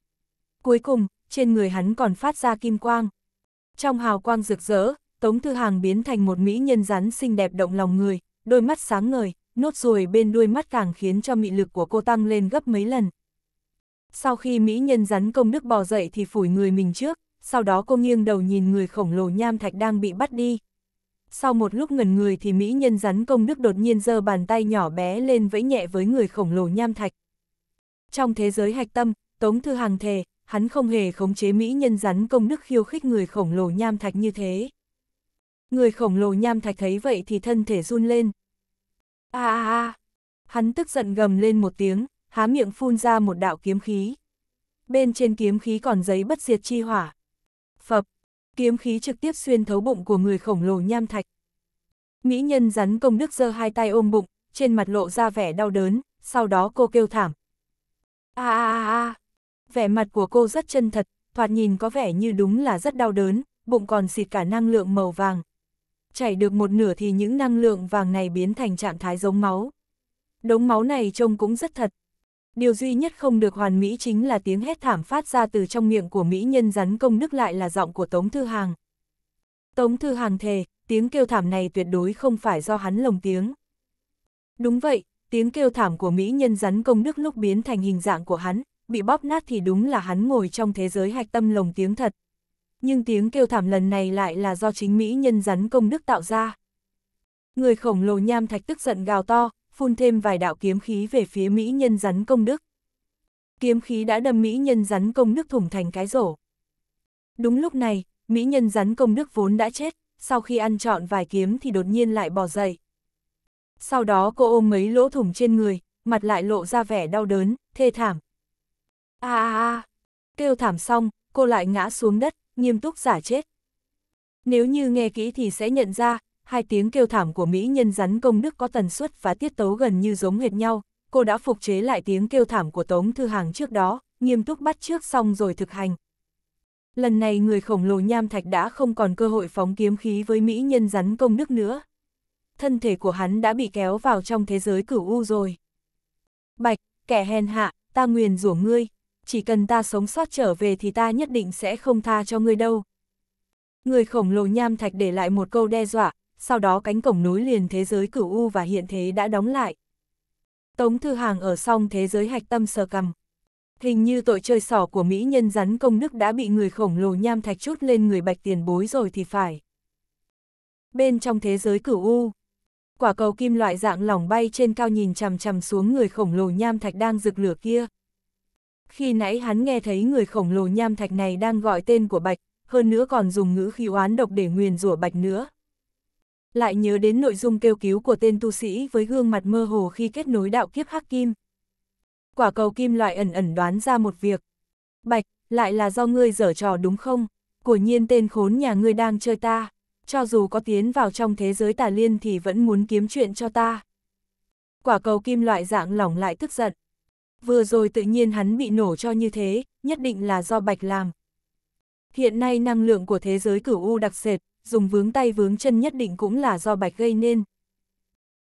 Cuối cùng, trên người hắn còn phát ra kim quang. Trong hào quang rực rỡ, Tống Thư Hàng biến thành một mỹ nhân rắn xinh đẹp động lòng người, đôi mắt sáng ngời, nốt ruồi bên đuôi mắt càng khiến cho mị lực của cô tăng lên gấp mấy lần. Sau khi mỹ nhân rắn công đức bò dậy thì phủi người mình trước, sau đó cô nghiêng đầu nhìn người khổng lồ nham thạch đang bị bắt đi sau một lúc ngần người thì mỹ nhân rắn công đức đột nhiên giơ bàn tay nhỏ bé lên vẫy nhẹ với người khổng lồ nham thạch. Trong thế giới hạch tâm, Tống Thư Hàng thề, hắn không hề khống chế mỹ nhân rắn công đức khiêu khích người khổng lồ nham thạch như thế. Người khổng lồ nham thạch thấy vậy thì thân thể run lên. a a a hắn tức giận gầm lên một tiếng, há miệng phun ra một đạo kiếm khí. Bên trên kiếm khí còn giấy bất diệt chi hỏa. Phập, kiếm khí trực tiếp xuyên thấu bụng của người khổng lồ nham thạch. Mỹ nhân rắn công đức giơ hai tay ôm bụng, trên mặt lộ ra vẻ đau đớn, sau đó cô kêu thảm. a a a vẻ mặt của cô rất chân thật, thoạt nhìn có vẻ như đúng là rất đau đớn, bụng còn xịt cả năng lượng màu vàng. Chảy được một nửa thì những năng lượng vàng này biến thành trạng thái giống máu. Đống máu này trông cũng rất thật, Điều duy nhất không được hoàn mỹ chính là tiếng hét thảm phát ra từ trong miệng của mỹ nhân rắn công đức lại là giọng của Tống Thư Hàng. Tống Thư Hàng thề, tiếng kêu thảm này tuyệt đối không phải do hắn lồng tiếng. Đúng vậy, tiếng kêu thảm của mỹ nhân rắn công đức lúc biến thành hình dạng của hắn, bị bóp nát thì đúng là hắn ngồi trong thế giới hạch tâm lồng tiếng thật. Nhưng tiếng kêu thảm lần này lại là do chính mỹ nhân rắn công đức tạo ra. Người khổng lồ nham thạch tức giận gào to, phun thêm vài đạo kiếm khí về phía Mỹ nhân rắn công đức. Kiếm khí đã đâm Mỹ nhân rắn công đức thủng thành cái rổ. Đúng lúc này, Mỹ nhân rắn công đức vốn đã chết, sau khi ăn trọn vài kiếm thì đột nhiên lại bỏ dậy. Sau đó cô ôm mấy lỗ thủng trên người, mặt lại lộ ra vẻ đau đớn, thê thảm. a a a, kêu thảm xong, cô lại ngã xuống đất, nghiêm túc giả chết. Nếu như nghe kỹ thì sẽ nhận ra, hai tiếng kêu thảm của mỹ nhân rắn công đức có tần suất và tiết tấu gần như giống hệt nhau, cô đã phục chế lại tiếng kêu thảm của Tống Thư Hàng trước đó, nghiêm túc bắt trước xong rồi thực hành. Lần này người khổng lồ nham thạch đã không còn cơ hội phóng kiếm khí với mỹ nhân rắn công đức nữa. Thân thể của hắn đã bị kéo vào trong thế giới cửu u rồi. Bạch, kẻ hèn hạ, ta nguyền rủa ngươi, chỉ cần ta sống sót trở về thì ta nhất định sẽ không tha cho ngươi đâu. Người khổng lồ nham thạch để lại một câu đe dọa, sau đó cánh cổng núi liền thế giới cửu U và hiện thế đã đóng lại. Tống Thư Hàng ở song thế giới hạch tâm sờ cầm. Hình như tội chơi sỏ của Mỹ nhân rắn công đức đã bị người khổng lồ nham thạch chút lên người bạch tiền bối rồi thì phải. Bên trong thế giới cửu U, quả cầu kim loại dạng lỏng bay trên cao nhìn chằm chằm xuống người khổng lồ nham thạch đang rực lửa kia. Khi nãy hắn nghe thấy người khổng lồ nham thạch này đang gọi tên của Bạch, hơn nữa còn dùng ngữ khí oán độc để nguyền rủa Bạch nữa lại nhớ đến nội dung kêu cứu của tên tu sĩ với gương mặt mơ hồ khi kết nối đạo kiếp hắc kim. Quả cầu kim loại ẩn ẩn đoán ra một việc. Bạch, lại là do ngươi dở trò đúng không? Của nhiên tên khốn nhà ngươi đang chơi ta. Cho dù có tiến vào trong thế giới tà liên thì vẫn muốn kiếm chuyện cho ta. Quả cầu kim loại dạng lỏng lại tức giận. Vừa rồi tự nhiên hắn bị nổ cho như thế, nhất định là do Bạch làm. Hiện nay năng lượng của thế giới cửu U đặc sệt, dùng vướng tay vướng chân nhất định cũng là do Bạch gây nên.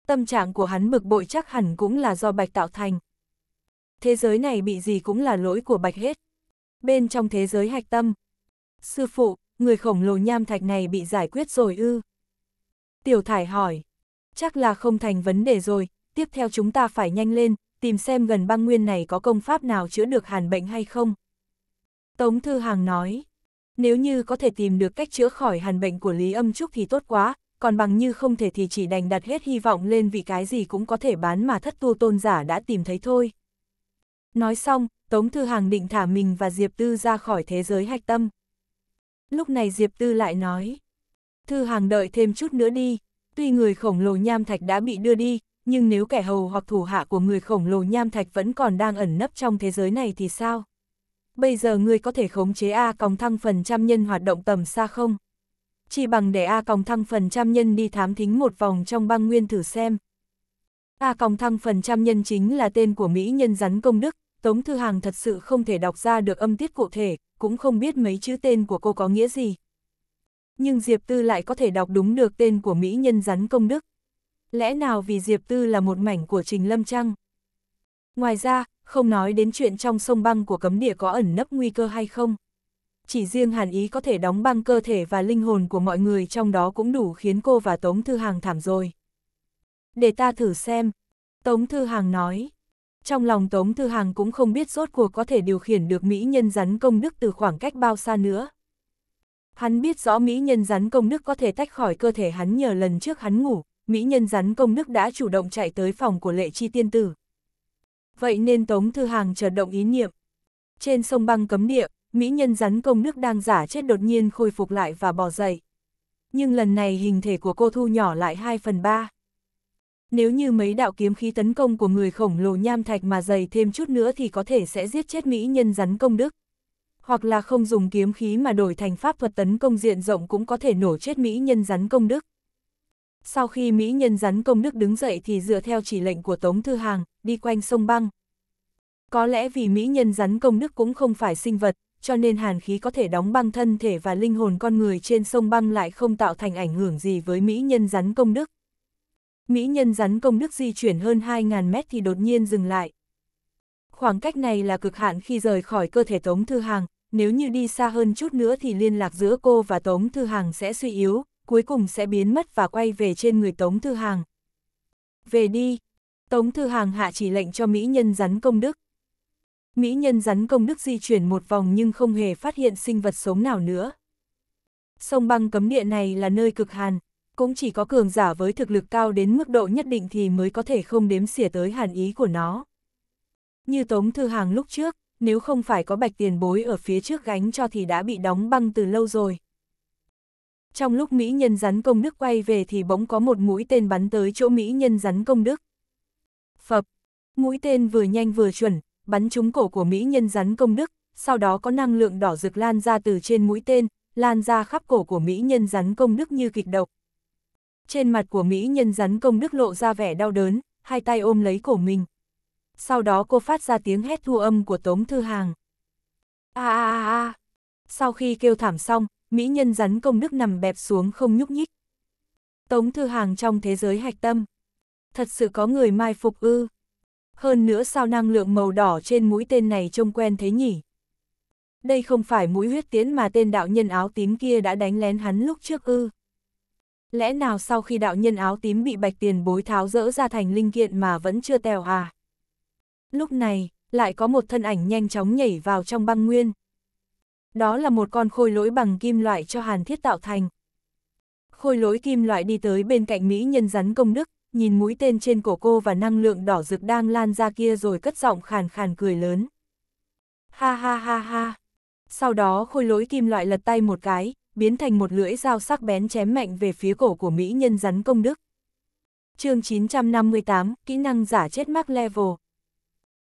Tâm trạng của hắn bực bội chắc hẳn cũng là do Bạch tạo thành. Thế giới này bị gì cũng là lỗi của Bạch hết. Bên trong thế giới hạch tâm. Sư phụ, người khổng lồ nham thạch này bị giải quyết rồi ư? Tiểu thải hỏi. Chắc là không thành vấn đề rồi, tiếp theo chúng ta phải nhanh lên, tìm xem gần băng nguyên này có công pháp nào chữa được hàn bệnh hay không. Tống Thư Hàng nói. Nếu như có thể tìm được cách chữa khỏi hàn bệnh của Lý Âm Trúc thì tốt quá, còn bằng như không thể thì chỉ đành đặt hết hy vọng lên vì cái gì cũng có thể bán mà thất tu tôn giả đã tìm thấy thôi. Nói xong, Tống Thư Hàng định thả mình và Diệp Tư ra khỏi thế giới hạch tâm. Lúc này Diệp Tư lại nói, Thư Hàng đợi thêm chút nữa đi, tuy người khổng lồ nham thạch đã bị đưa đi, nhưng nếu kẻ hầu hoặc thủ hạ của người khổng lồ nham thạch vẫn còn đang ẩn nấp trong thế giới này thì sao? bây giờ ngươi có thể khống chế A còng thăng phần trăm nhân hoạt động tầm xa không? Chỉ bằng để A còng thăng phần trăm nhân đi thám thính một vòng trong băng nguyên thử xem. A còng thăng phần trăm nhân chính là tên của Mỹ nhân rắn công đức, Tống Thư Hàng thật sự không thể đọc ra được âm tiết cụ thể, cũng không biết mấy chữ tên của cô có nghĩa gì. Nhưng Diệp Tư lại có thể đọc đúng được tên của Mỹ nhân rắn công đức. Lẽ nào vì Diệp Tư là một mảnh của Trình Lâm Trăng? Ngoài ra, không nói đến chuyện trong sông băng của cấm địa có ẩn nấp nguy cơ hay không. Chỉ riêng hàn ý có thể đóng băng cơ thể và linh hồn của mọi người trong đó cũng đủ khiến cô và Tống Thư Hàng thảm rồi. Để ta thử xem, Tống Thư Hàng nói. Trong lòng Tống Thư Hàng cũng không biết rốt cuộc có thể điều khiển được Mỹ nhân rắn công đức từ khoảng cách bao xa nữa. Hắn biết rõ Mỹ nhân rắn công đức có thể tách khỏi cơ thể hắn nhờ lần trước hắn ngủ, Mỹ nhân rắn công đức đã chủ động chạy tới phòng của lệ chi tiên tử, Vậy nên Tống Thư Hàng chợt động ý niệm. Trên sông băng cấm địa, mỹ nhân rắn công nước đang giả chết đột nhiên khôi phục lại và bò dậy. Nhưng lần này hình thể của cô thu nhỏ lại 2 phần 3. Nếu như mấy đạo kiếm khí tấn công của người khổng lồ nham thạch mà dày thêm chút nữa thì có thể sẽ giết chết mỹ nhân rắn công đức. Hoặc là không dùng kiếm khí mà đổi thành pháp thuật tấn công diện rộng cũng có thể nổ chết mỹ nhân rắn công đức. Sau khi Mỹ nhân rắn công đức đứng dậy thì dựa theo chỉ lệnh của Tống Thư Hàng, đi quanh sông băng. Có lẽ vì Mỹ nhân rắn công đức cũng không phải sinh vật, cho nên hàn khí có thể đóng băng thân thể và linh hồn con người trên sông băng lại không tạo thành ảnh hưởng gì với Mỹ nhân rắn công đức. Mỹ nhân rắn công đức di chuyển hơn 2.000 mét thì đột nhiên dừng lại. Khoảng cách này là cực hạn khi rời khỏi cơ thể Tống Thư Hàng, nếu như đi xa hơn chút nữa thì liên lạc giữa cô và Tống Thư Hàng sẽ suy yếu, cuối cùng sẽ biến mất và quay về trên người Tống Thư Hàng. Về đi! Tống Thư Hàng hạ chỉ lệnh cho Mỹ nhân rắn công đức. Mỹ nhân rắn công đức di chuyển một vòng nhưng không hề phát hiện sinh vật sống nào nữa. Sông băng cấm địa này là nơi cực hàn, cũng chỉ có cường giả với thực lực cao đến mức độ nhất định thì mới có thể không đếm xỉa tới hàn ý của nó. Như Tống Thư Hàng lúc trước, nếu không phải có bạch tiền bối ở phía trước gánh cho thì đã bị đóng băng từ lâu rồi trong lúc Mỹ nhân rắn công đức quay về thì bỗng có một mũi tên bắn tới chỗ Mỹ nhân rắn công đức. Phập, mũi tên vừa nhanh vừa chuẩn, bắn trúng cổ của Mỹ nhân rắn công đức, sau đó có năng lượng đỏ rực lan ra từ trên mũi tên, lan ra khắp cổ của Mỹ nhân rắn công đức như kịch độc. Trên mặt của Mỹ nhân rắn công đức lộ ra vẻ đau đớn, hai tay ôm lấy cổ mình. Sau đó cô phát ra tiếng hét thu âm của Tống Thư Hàng. a a a Sau khi kêu thảm xong, mỹ nhân rắn công đức nằm bẹp xuống không nhúc nhích. Tống Thư Hàng trong thế giới hạch tâm. Thật sự có người mai phục ư. Hơn nữa sao năng lượng màu đỏ trên mũi tên này trông quen thế nhỉ? Đây không phải mũi huyết tiến mà tên đạo nhân áo tím kia đã đánh lén hắn lúc trước ư. Lẽ nào sau khi đạo nhân áo tím bị bạch tiền bối tháo rỡ ra thành linh kiện mà vẫn chưa tèo à? Lúc này, lại có một thân ảnh nhanh chóng nhảy vào trong băng nguyên đó là một con khôi lỗi bằng kim loại cho hàn thiết tạo thành. Khôi lỗi kim loại đi tới bên cạnh Mỹ nhân rắn công đức, nhìn mũi tên trên cổ cô và năng lượng đỏ rực đang lan ra kia rồi cất giọng khàn khàn cười lớn. Ha ha ha ha. Sau đó khôi lỗi kim loại lật tay một cái, biến thành một lưỡi dao sắc bén chém mạnh về phía cổ của Mỹ nhân rắn công đức. chương 958, kỹ năng giả chết mắc level.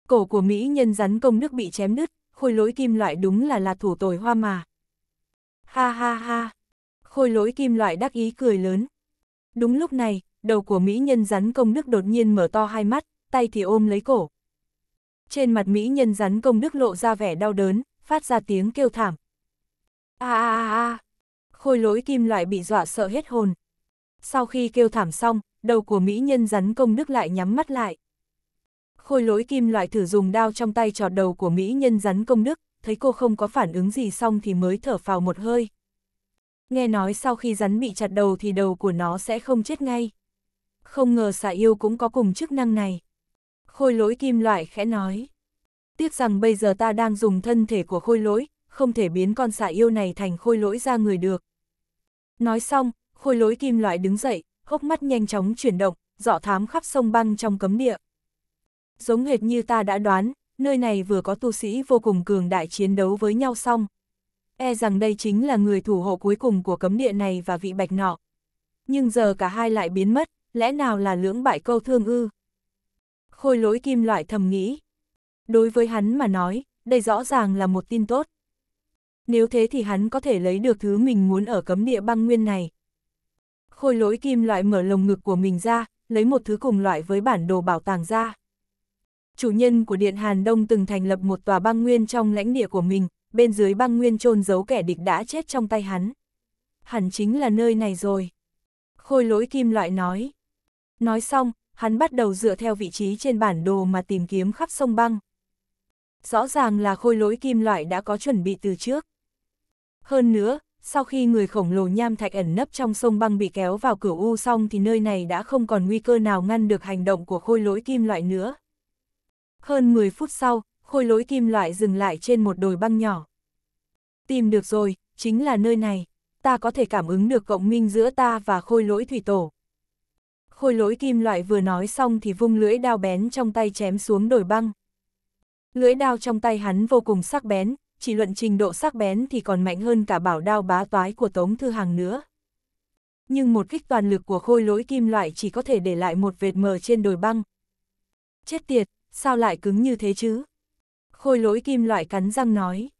Cổ của Mỹ nhân rắn công đức bị chém đứt, khôi lỗi kim loại đúng là là thủ tồi hoa mà. Ha ha ha, khôi lỗi kim loại đắc ý cười lớn. Đúng lúc này, đầu của mỹ nhân rắn công đức đột nhiên mở to hai mắt, tay thì ôm lấy cổ. Trên mặt mỹ nhân rắn công đức lộ ra vẻ đau đớn, phát ra tiếng kêu thảm. A a a a, khôi lỗi kim loại bị dọa sợ hết hồn. Sau khi kêu thảm xong, đầu của mỹ nhân rắn công đức lại nhắm mắt lại khôi lỗi kim loại thử dùng đao trong tay trọt đầu của Mỹ nhân rắn công đức, thấy cô không có phản ứng gì xong thì mới thở phào một hơi. Nghe nói sau khi rắn bị chặt đầu thì đầu của nó sẽ không chết ngay. Không ngờ xà yêu cũng có cùng chức năng này. Khôi lỗi kim loại khẽ nói. Tiếc rằng bây giờ ta đang dùng thân thể của khôi lỗi, không thể biến con xà yêu này thành khôi lỗi ra người được. Nói xong, khôi Lỗi kim loại đứng dậy, hốc mắt nhanh chóng chuyển động, dọ thám khắp sông băng trong cấm địa. Giống hệt như ta đã đoán, nơi này vừa có tu sĩ vô cùng cường đại chiến đấu với nhau xong. E rằng đây chính là người thủ hộ cuối cùng của cấm địa này và vị bạch nọ. Nhưng giờ cả hai lại biến mất, lẽ nào là lưỡng bại câu thương ư? Khôi lỗi kim loại thầm nghĩ. Đối với hắn mà nói, đây rõ ràng là một tin tốt. Nếu thế thì hắn có thể lấy được thứ mình muốn ở cấm địa băng nguyên này. Khôi lỗi kim loại mở lồng ngực của mình ra, lấy một thứ cùng loại với bản đồ bảo tàng ra chủ nhân của Điện Hàn Đông từng thành lập một tòa băng nguyên trong lãnh địa của mình, bên dưới băng nguyên chôn giấu kẻ địch đã chết trong tay hắn. Hẳn chính là nơi này rồi. Khôi lỗi kim loại nói. Nói xong, hắn bắt đầu dựa theo vị trí trên bản đồ mà tìm kiếm khắp sông băng. Rõ ràng là khôi lỗi kim loại đã có chuẩn bị từ trước. Hơn nữa, sau khi người khổng lồ nham thạch ẩn nấp trong sông băng bị kéo vào cửa u xong thì nơi này đã không còn nguy cơ nào ngăn được hành động của khôi lỗi kim loại nữa. Hơn 10 phút sau, khôi lỗi kim loại dừng lại trên một đồi băng nhỏ. Tìm được rồi, chính là nơi này. Ta có thể cảm ứng được cộng minh giữa ta và khôi lỗi thủy tổ. Khôi lỗi kim loại vừa nói xong thì vung lưỡi đao bén trong tay chém xuống đồi băng. Lưỡi đao trong tay hắn vô cùng sắc bén, chỉ luận trình độ sắc bén thì còn mạnh hơn cả bảo đao bá toái của Tống Thư Hàng nữa. Nhưng một kích toàn lực của khôi lỗi kim loại chỉ có thể để lại một vệt mờ trên đồi băng. Chết tiệt, sao lại cứng như thế chứ? Khôi lỗi kim loại cắn răng nói.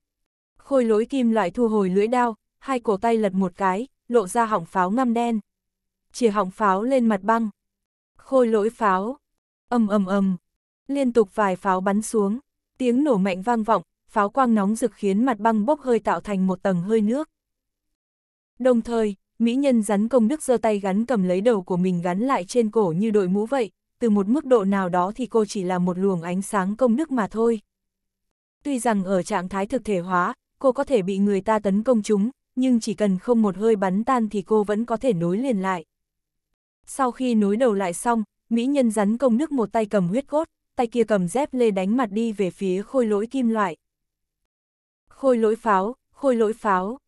Khôi lỗi kim loại thu hồi lưỡi đao, hai cổ tay lật một cái, lộ ra hỏng pháo ngăm đen. Chỉ hỏng pháo lên mặt băng. Khôi lỗi pháo. ầm ầm ầm Liên tục vài pháo bắn xuống, tiếng nổ mạnh vang vọng, pháo quang nóng rực khiến mặt băng bốc hơi tạo thành một tầng hơi nước. Đồng thời, mỹ nhân rắn công đức giơ tay gắn cầm lấy đầu của mình gắn lại trên cổ như đội mũ vậy, từ một mức độ nào đó thì cô chỉ là một luồng ánh sáng công đức mà thôi. Tuy rằng ở trạng thái thực thể hóa, cô có thể bị người ta tấn công chúng, nhưng chỉ cần không một hơi bắn tan thì cô vẫn có thể nối liền lại. Sau khi nối đầu lại xong, mỹ nhân rắn công nước một tay cầm huyết cốt, tay kia cầm dép lê đánh mặt đi về phía khôi lỗi kim loại. Khôi lỗi pháo, khôi lỗi pháo.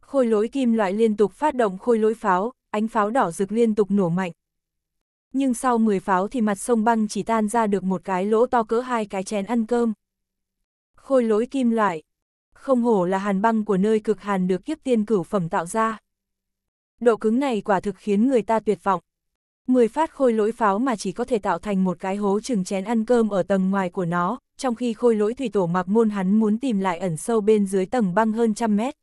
Khôi lỗi kim loại liên tục phát động khôi lỗi pháo, ánh pháo đỏ rực liên tục nổ mạnh, nhưng sau 10 pháo thì mặt sông băng chỉ tan ra được một cái lỗ to cỡ hai cái chén ăn cơm. Khôi lỗi kim loại. Không hổ là hàn băng của nơi cực hàn được kiếp tiên cửu phẩm tạo ra. Độ cứng này quả thực khiến người ta tuyệt vọng. 10 phát khôi lỗi pháo mà chỉ có thể tạo thành một cái hố chừng chén ăn cơm ở tầng ngoài của nó, trong khi khôi lỗi thủy tổ mặc môn hắn muốn tìm lại ẩn sâu bên dưới tầng băng hơn trăm mét.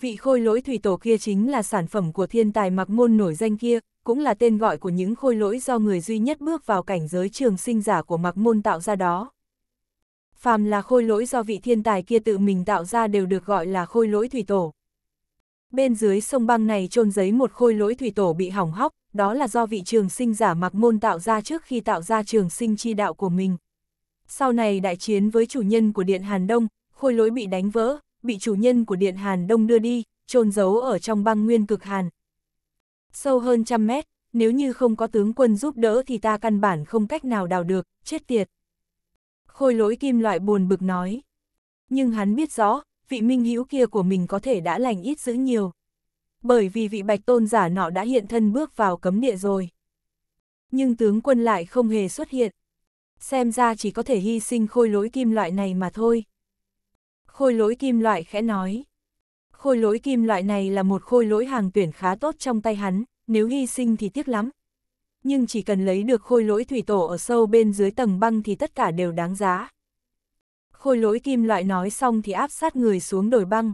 Vị khôi lỗi thủy tổ kia chính là sản phẩm của thiên tài mặc môn nổi danh kia, cũng là tên gọi của những khôi lỗi do người duy nhất bước vào cảnh giới trường sinh giả của mặc môn tạo ra đó. Phàm là khôi lỗi do vị thiên tài kia tự mình tạo ra đều được gọi là khôi lỗi thủy tổ. Bên dưới sông băng này trôn giấy một khôi lỗi thủy tổ bị hỏng hóc, đó là do vị trường sinh giả mặc môn tạo ra trước khi tạo ra trường sinh chi đạo của mình. Sau này đại chiến với chủ nhân của Điện Hàn Đông, khôi lỗi bị đánh vỡ, bị chủ nhân của Điện Hàn Đông đưa đi, trôn giấu ở trong băng nguyên cực Hàn, sâu hơn trăm mét, nếu như không có tướng quân giúp đỡ thì ta căn bản không cách nào đào được, chết tiệt. Khôi lỗi kim loại buồn bực nói. Nhưng hắn biết rõ, vị minh hữu kia của mình có thể đã lành ít giữ nhiều. Bởi vì vị bạch tôn giả nọ đã hiện thân bước vào cấm địa rồi. Nhưng tướng quân lại không hề xuất hiện. Xem ra chỉ có thể hy sinh khôi lỗi kim loại này mà thôi. Khôi lỗi kim loại khẽ nói khôi lỗi kim loại này là một khôi lỗi hàng tuyển khá tốt trong tay hắn, nếu hy sinh thì tiếc lắm. Nhưng chỉ cần lấy được khôi lỗi thủy tổ ở sâu bên dưới tầng băng thì tất cả đều đáng giá. Khôi lỗi kim loại nói xong thì áp sát người xuống đồi băng.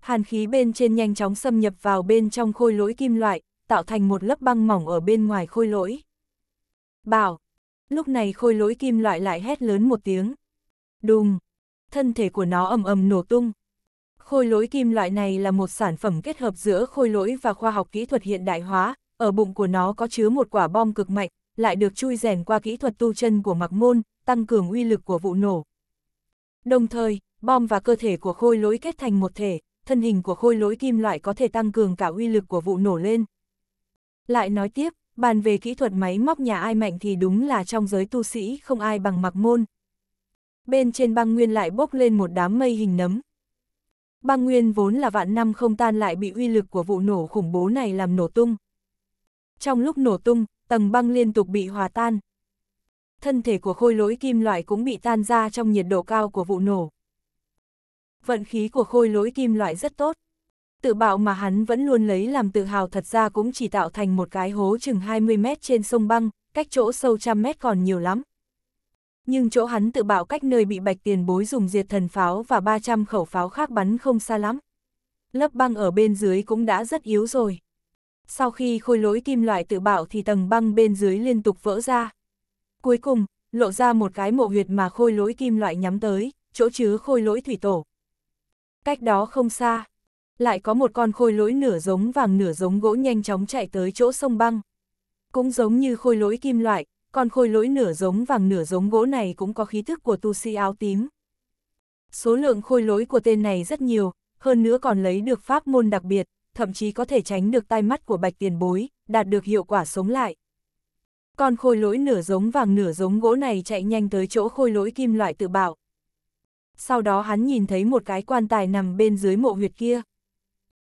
Hàn khí bên trên nhanh chóng xâm nhập vào bên trong khôi lỗi kim loại, tạo thành một lớp băng mỏng ở bên ngoài khôi lỗi. Bảo, lúc này khôi lỗi kim loại lại hét lớn một tiếng. Đùng, thân thể của nó ầm ầm nổ tung. Khôi lỗi kim loại này là một sản phẩm kết hợp giữa khôi lỗi và khoa học kỹ thuật hiện đại hóa, ở bụng của nó có chứa một quả bom cực mạnh, lại được chui rèn qua kỹ thuật tu chân của mặc môn, tăng cường uy lực của vụ nổ. Đồng thời, bom và cơ thể của khôi lỗi kết thành một thể, thân hình của khôi lỗi kim loại có thể tăng cường cả uy lực của vụ nổ lên. Lại nói tiếp, bàn về kỹ thuật máy móc nhà ai mạnh thì đúng là trong giới tu sĩ không ai bằng mặc môn. Bên trên băng nguyên lại bốc lên một đám mây hình nấm, Băng nguyên vốn là vạn năm không tan lại bị uy lực của vụ nổ khủng bố này làm nổ tung. Trong lúc nổ tung, tầng băng liên tục bị hòa tan. Thân thể của khôi lỗi kim loại cũng bị tan ra trong nhiệt độ cao của vụ nổ. Vận khí của khôi lỗi kim loại rất tốt. Tự bạo mà hắn vẫn luôn lấy làm tự hào thật ra cũng chỉ tạo thành một cái hố chừng 20 mét trên sông băng, cách chỗ sâu trăm mét còn nhiều lắm nhưng chỗ hắn tự bạo cách nơi bị bạch tiền bối dùng diệt thần pháo và 300 khẩu pháo khác bắn không xa lắm. Lớp băng ở bên dưới cũng đã rất yếu rồi. Sau khi khôi lỗi kim loại tự bạo thì tầng băng bên dưới liên tục vỡ ra. Cuối cùng, lộ ra một cái mộ huyệt mà khôi lỗi kim loại nhắm tới, chỗ chứa khôi lỗi thủy tổ. Cách đó không xa, lại có một con khôi lỗi nửa giống vàng nửa giống gỗ nhanh chóng chạy tới chỗ sông băng. Cũng giống như khôi lỗi kim loại, con khôi lỗi nửa giống vàng nửa giống gỗ này cũng có khí thức của tu sĩ áo tím. Số lượng khôi lỗi của tên này rất nhiều, hơn nữa còn lấy được pháp môn đặc biệt, thậm chí có thể tránh được tai mắt của bạch tiền bối, đạt được hiệu quả sống lại. con khôi lỗi nửa giống vàng nửa giống gỗ này chạy nhanh tới chỗ khôi lỗi kim loại tự bạo. Sau đó hắn nhìn thấy một cái quan tài nằm bên dưới mộ huyệt kia.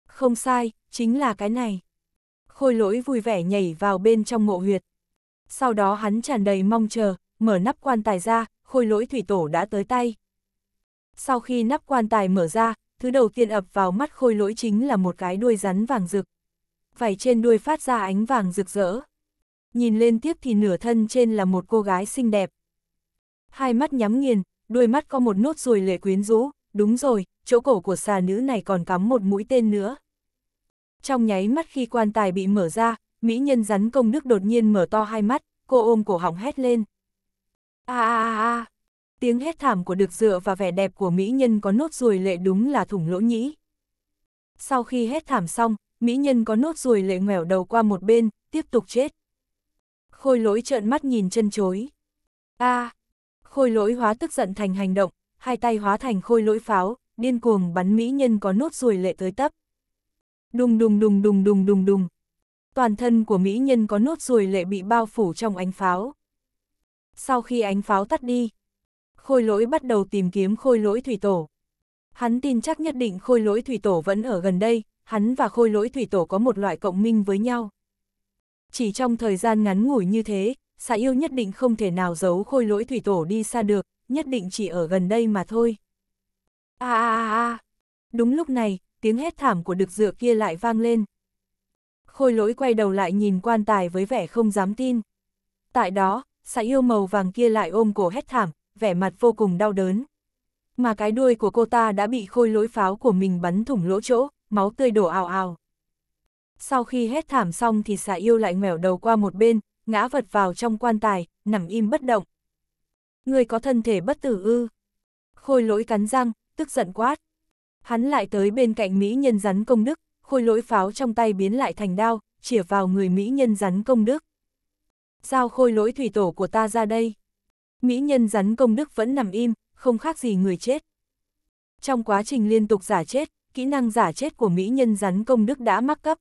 Không sai, chính là cái này. Khôi lỗi vui vẻ nhảy vào bên trong mộ huyệt sau đó hắn tràn đầy mong chờ, mở nắp quan tài ra, khôi lỗi thủy tổ đã tới tay. Sau khi nắp quan tài mở ra, thứ đầu tiên ập vào mắt khôi lỗi chính là một cái đuôi rắn vàng rực. Vảy trên đuôi phát ra ánh vàng rực rỡ. Nhìn lên tiếp thì nửa thân trên là một cô gái xinh đẹp. Hai mắt nhắm nghiền, đuôi mắt có một nốt ruồi lệ quyến rũ, đúng rồi, chỗ cổ của xà nữ này còn cắm một mũi tên nữa. Trong nháy mắt khi quan tài bị mở ra, mỹ nhân rắn công đức đột nhiên mở to hai mắt, cô ôm cổ họng hét lên. a a a tiếng hét thảm của được dựa và vẻ đẹp của mỹ nhân có nốt ruồi lệ đúng là thủng lỗ nhĩ. Sau khi hét thảm xong, mỹ nhân có nốt ruồi lệ ngoẻo đầu qua một bên, tiếp tục chết. Khôi lỗi trợn mắt nhìn chân chối. a à, khôi lỗi hóa tức giận thành hành động, hai tay hóa thành khôi lỗi pháo, điên cuồng bắn mỹ nhân có nốt ruồi lệ tới tấp. Đùng đùng đùng đùng đùng đùng đùng, toàn thân của mỹ nhân có nốt ruồi lệ bị bao phủ trong ánh pháo. Sau khi ánh pháo tắt đi, khôi lỗi bắt đầu tìm kiếm khôi lỗi thủy tổ. Hắn tin chắc nhất định khôi lỗi thủy tổ vẫn ở gần đây, hắn và khôi lỗi thủy tổ có một loại cộng minh với nhau. Chỉ trong thời gian ngắn ngủi như thế, xã yêu nhất định không thể nào giấu khôi lỗi thủy tổ đi xa được, nhất định chỉ ở gần đây mà thôi. a a a Đúng lúc này, tiếng hét thảm của đực dựa kia lại vang lên, khôi lỗi quay đầu lại nhìn quan tài với vẻ không dám tin. Tại đó, xà yêu màu vàng kia lại ôm cổ hét thảm, vẻ mặt vô cùng đau đớn. Mà cái đuôi của cô ta đã bị khôi lỗi pháo của mình bắn thủng lỗ chỗ, máu tươi đổ ào ào. Sau khi hét thảm xong thì xà yêu lại ngoẻo đầu qua một bên, ngã vật vào trong quan tài, nằm im bất động. Người có thân thể bất tử ư. Khôi lỗi cắn răng, tức giận quát. Hắn lại tới bên cạnh Mỹ nhân rắn công đức, khôi lỗi pháo trong tay biến lại thành đao, chỉa vào người Mỹ nhân rắn công đức. Giao khôi lỗi thủy tổ của ta ra đây. Mỹ nhân rắn công đức vẫn nằm im, không khác gì người chết. Trong quá trình liên tục giả chết, kỹ năng giả chết của Mỹ nhân rắn công đức đã mắc cấp.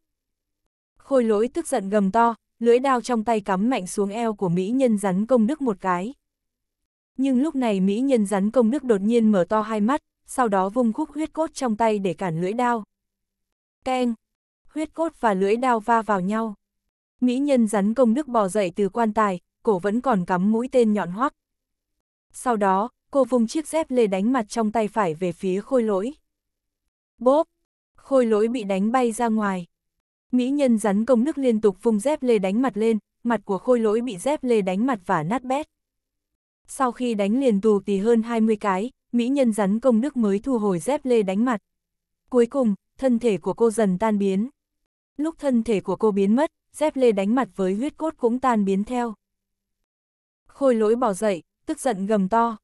Khôi lỗi tức giận gầm to, lưỡi đao trong tay cắm mạnh xuống eo của Mỹ nhân rắn công đức một cái. Nhưng lúc này Mỹ nhân rắn công đức đột nhiên mở to hai mắt, sau đó vung khúc huyết cốt trong tay để cản lưỡi đao. Keng! Huyết cốt và lưỡi đao va vào nhau. Mỹ nhân rắn công đức bò dậy từ quan tài, cổ vẫn còn cắm mũi tên nhọn hoắc. Sau đó, cô vùng chiếc dép lê đánh mặt trong tay phải về phía khôi lỗi. Bốp! Khôi lỗi bị đánh bay ra ngoài. Mỹ nhân rắn công đức liên tục vùng dép lê đánh mặt lên, mặt của khôi lỗi bị dép lê đánh mặt và nát bét. Sau khi đánh liền tù tì hơn 20 cái, Mỹ nhân rắn công đức mới thu hồi dép lê đánh mặt. Cuối cùng, thân thể của cô dần tan biến. Lúc thân thể của cô biến mất, dép lê đánh mặt với huyết cốt cũng tan biến theo. Khôi lỗi bỏ dậy, tức giận gầm to.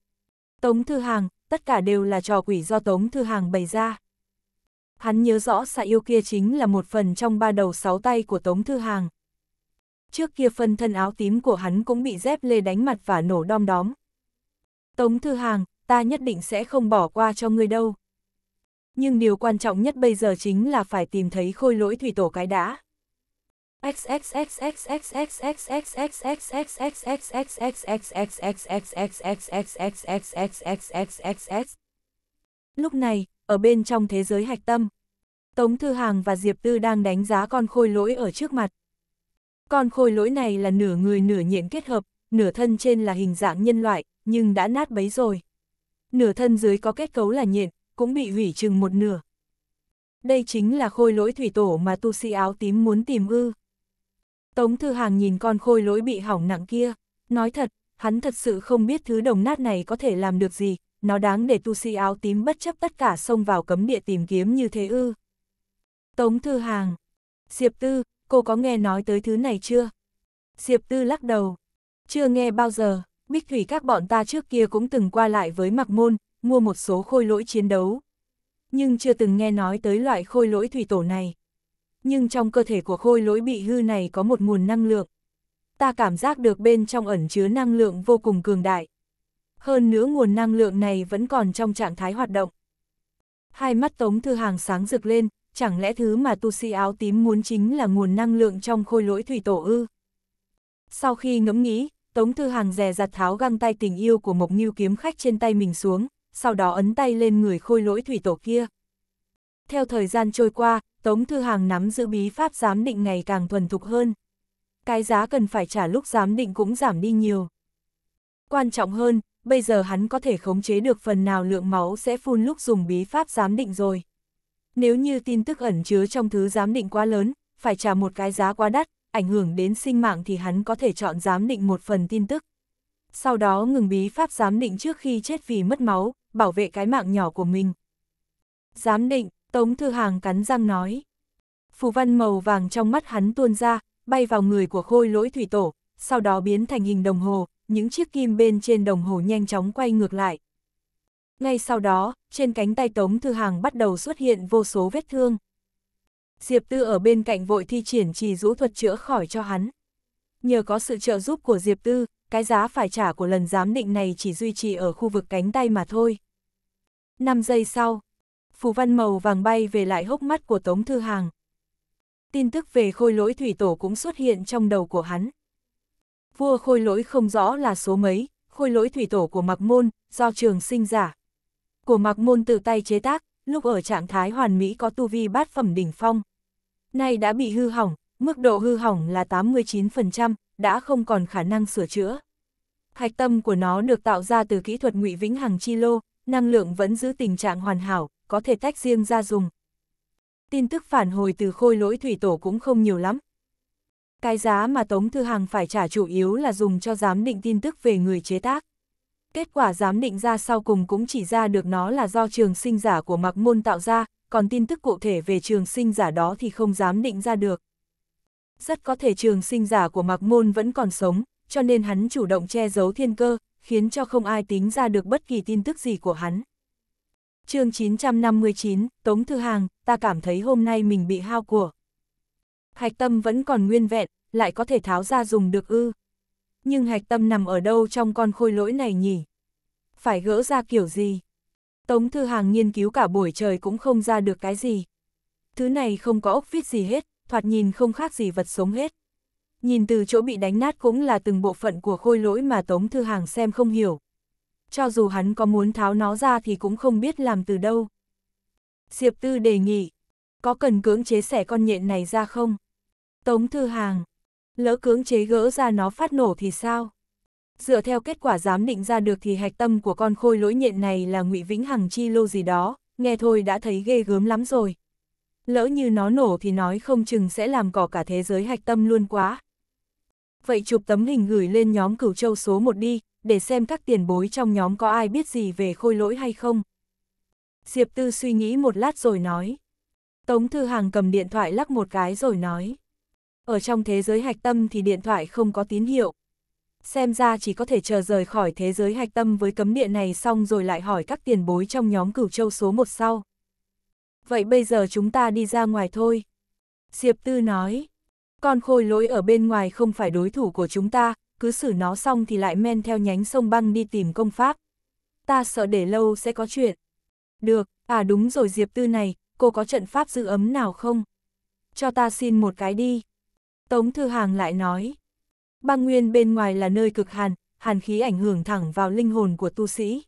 Tống Thư Hàng, tất cả đều là trò quỷ do Tống Thư Hàng bày ra. Hắn nhớ rõ xạ yêu kia chính là một phần trong ba đầu sáu tay của Tống Thư Hàng. Trước kia phần thân áo tím của hắn cũng bị dép lê đánh mặt và nổ đom đóm. Tống Thư Hàng, ta nhất định sẽ không bỏ qua cho ngươi đâu nhưng điều quan trọng nhất bây giờ chính là phải tìm thấy khôi lỗi thủy tổ cái đã. Lúc này, ở bên trong thế giới hạch tâm, Tống Thư Hàng và Diệp Tư đang đánh giá con khôi lỗi ở trước mặt. Con khôi lỗi này là nửa người nửa nhện kết hợp, nửa thân trên là hình dạng nhân loại, nhưng đã nát bấy rồi. Nửa thân dưới có kết cấu là nhện, cũng bị hủy chừng một nửa. Đây chính là khôi lỗi thủy tổ mà tu sĩ áo tím muốn tìm ư. Tống Thư Hàng nhìn con khôi lỗi bị hỏng nặng kia, nói thật, hắn thật sự không biết thứ đồng nát này có thể làm được gì, nó đáng để tu sĩ áo tím bất chấp tất cả xông vào cấm địa tìm kiếm như thế ư. Tống Thư Hàng, Diệp Tư, cô có nghe nói tới thứ này chưa? Diệp Tư lắc đầu, chưa nghe bao giờ, Bích Thủy các bọn ta trước kia cũng từng qua lại với mặc Môn, mua một số khôi lỗi chiến đấu. Nhưng chưa từng nghe nói tới loại khôi lỗi thủy tổ này. Nhưng trong cơ thể của khôi lỗi bị hư này có một nguồn năng lượng. Ta cảm giác được bên trong ẩn chứa năng lượng vô cùng cường đại. Hơn nữa nguồn năng lượng này vẫn còn trong trạng thái hoạt động. Hai mắt Tống Thư Hàng sáng rực lên, chẳng lẽ thứ mà tu sĩ áo tím muốn chính là nguồn năng lượng trong khôi lỗi thủy tổ ư? Sau khi ngẫm nghĩ, Tống Thư Hàng dè dặt tháo găng tay tình yêu của Mộc Nghiêu kiếm khách trên tay mình xuống, sau đó ấn tay lên người khôi lỗi thủy tổ kia. Theo thời gian trôi qua, Tống Thư Hàng nắm giữ bí pháp giám định ngày càng thuần thục hơn. Cái giá cần phải trả lúc giám định cũng giảm đi nhiều. Quan trọng hơn, bây giờ hắn có thể khống chế được phần nào lượng máu sẽ phun lúc dùng bí pháp giám định rồi. Nếu như tin tức ẩn chứa trong thứ giám định quá lớn, phải trả một cái giá quá đắt, ảnh hưởng đến sinh mạng thì hắn có thể chọn giám định một phần tin tức. Sau đó ngừng bí pháp giám định trước khi chết vì mất máu, bảo vệ cái mạng nhỏ của mình. Giám định, Tống Thư Hàng cắn răng nói. Phù văn màu vàng trong mắt hắn tuôn ra, bay vào người của khôi lỗi thủy tổ, sau đó biến thành hình đồng hồ, những chiếc kim bên trên đồng hồ nhanh chóng quay ngược lại. Ngay sau đó, trên cánh tay Tống Thư Hàng bắt đầu xuất hiện vô số vết thương. Diệp Tư ở bên cạnh vội thi triển trì rũ thuật chữa khỏi cho hắn. Nhờ có sự trợ giúp của Diệp Tư, cái giá phải trả của lần giám định này chỉ duy trì ở khu vực cánh tay mà thôi. 5 giây sau, phù văn màu vàng bay về lại hốc mắt của Tống Thư Hàng. Tin tức về khôi lỗi thủy tổ cũng xuất hiện trong đầu của hắn. Vua khôi lỗi không rõ là số mấy, khôi lỗi thủy tổ của Mạc Môn, do trường sinh giả. Của Mạc Môn tự tay chế tác, lúc ở trạng thái hoàn mỹ có tu vi bát phẩm đỉnh phong. Nay đã bị hư hỏng, mức độ hư hỏng là 89%, đã không còn khả năng sửa chữa. Hạch tâm của nó được tạo ra từ kỹ thuật ngụy vĩnh hằng chi lô, năng lượng vẫn giữ tình trạng hoàn hảo, có thể tách riêng ra dùng. Tin tức phản hồi từ khôi lỗi thủy tổ cũng không nhiều lắm. Cái giá mà Tống Thư Hằng phải trả chủ yếu là dùng cho giám định tin tức về người chế tác. Kết quả giám định ra sau cùng cũng chỉ ra được nó là do trường sinh giả của mặc môn tạo ra, còn tin tức cụ thể về trường sinh giả đó thì không giám định ra được rất có thể trường sinh giả của Mạc Môn vẫn còn sống, cho nên hắn chủ động che giấu thiên cơ, khiến cho không ai tính ra được bất kỳ tin tức gì của hắn. chương 959, Tống Thư Hàng, ta cảm thấy hôm nay mình bị hao của. Hạch tâm vẫn còn nguyên vẹn, lại có thể tháo ra dùng được ư. Nhưng hạch tâm nằm ở đâu trong con khôi lỗi này nhỉ? Phải gỡ ra kiểu gì? Tống Thư Hàng nghiên cứu cả buổi trời cũng không ra được cái gì. Thứ này không có ốc vít gì hết, thoạt nhìn không khác gì vật sống hết. Nhìn từ chỗ bị đánh nát cũng là từng bộ phận của khôi lỗi mà Tống Thư Hàng xem không hiểu. Cho dù hắn có muốn tháo nó ra thì cũng không biết làm từ đâu. Diệp Tư đề nghị, có cần cưỡng chế xẻ con nhện này ra không? Tống Thư Hàng, lỡ cưỡng chế gỡ ra nó phát nổ thì sao? Dựa theo kết quả giám định ra được thì hạch tâm của con khôi lỗi nhện này là ngụy Vĩnh Hằng chi lô gì đó, nghe thôi đã thấy ghê gớm lắm rồi lỡ như nó nổ thì nói không chừng sẽ làm cỏ cả thế giới hạch tâm luôn quá. Vậy chụp tấm hình gửi lên nhóm cửu châu số 1 đi, để xem các tiền bối trong nhóm có ai biết gì về khôi lỗi hay không. Diệp Tư suy nghĩ một lát rồi nói. Tống Thư Hàng cầm điện thoại lắc một cái rồi nói. Ở trong thế giới hạch tâm thì điện thoại không có tín hiệu. Xem ra chỉ có thể chờ rời khỏi thế giới hạch tâm với cấm địa này xong rồi lại hỏi các tiền bối trong nhóm cửu châu số 1 sau vậy bây giờ chúng ta đi ra ngoài thôi. Diệp Tư nói, con khôi lỗi ở bên ngoài không phải đối thủ của chúng ta, cứ xử nó xong thì lại men theo nhánh sông băng đi tìm công pháp. Ta sợ để lâu sẽ có chuyện. Được, à đúng rồi Diệp Tư này, cô có trận pháp giữ ấm nào không? Cho ta xin một cái đi. Tống Thư Hàng lại nói, băng nguyên bên ngoài là nơi cực hàn, hàn khí ảnh hưởng thẳng vào linh hồn của tu sĩ.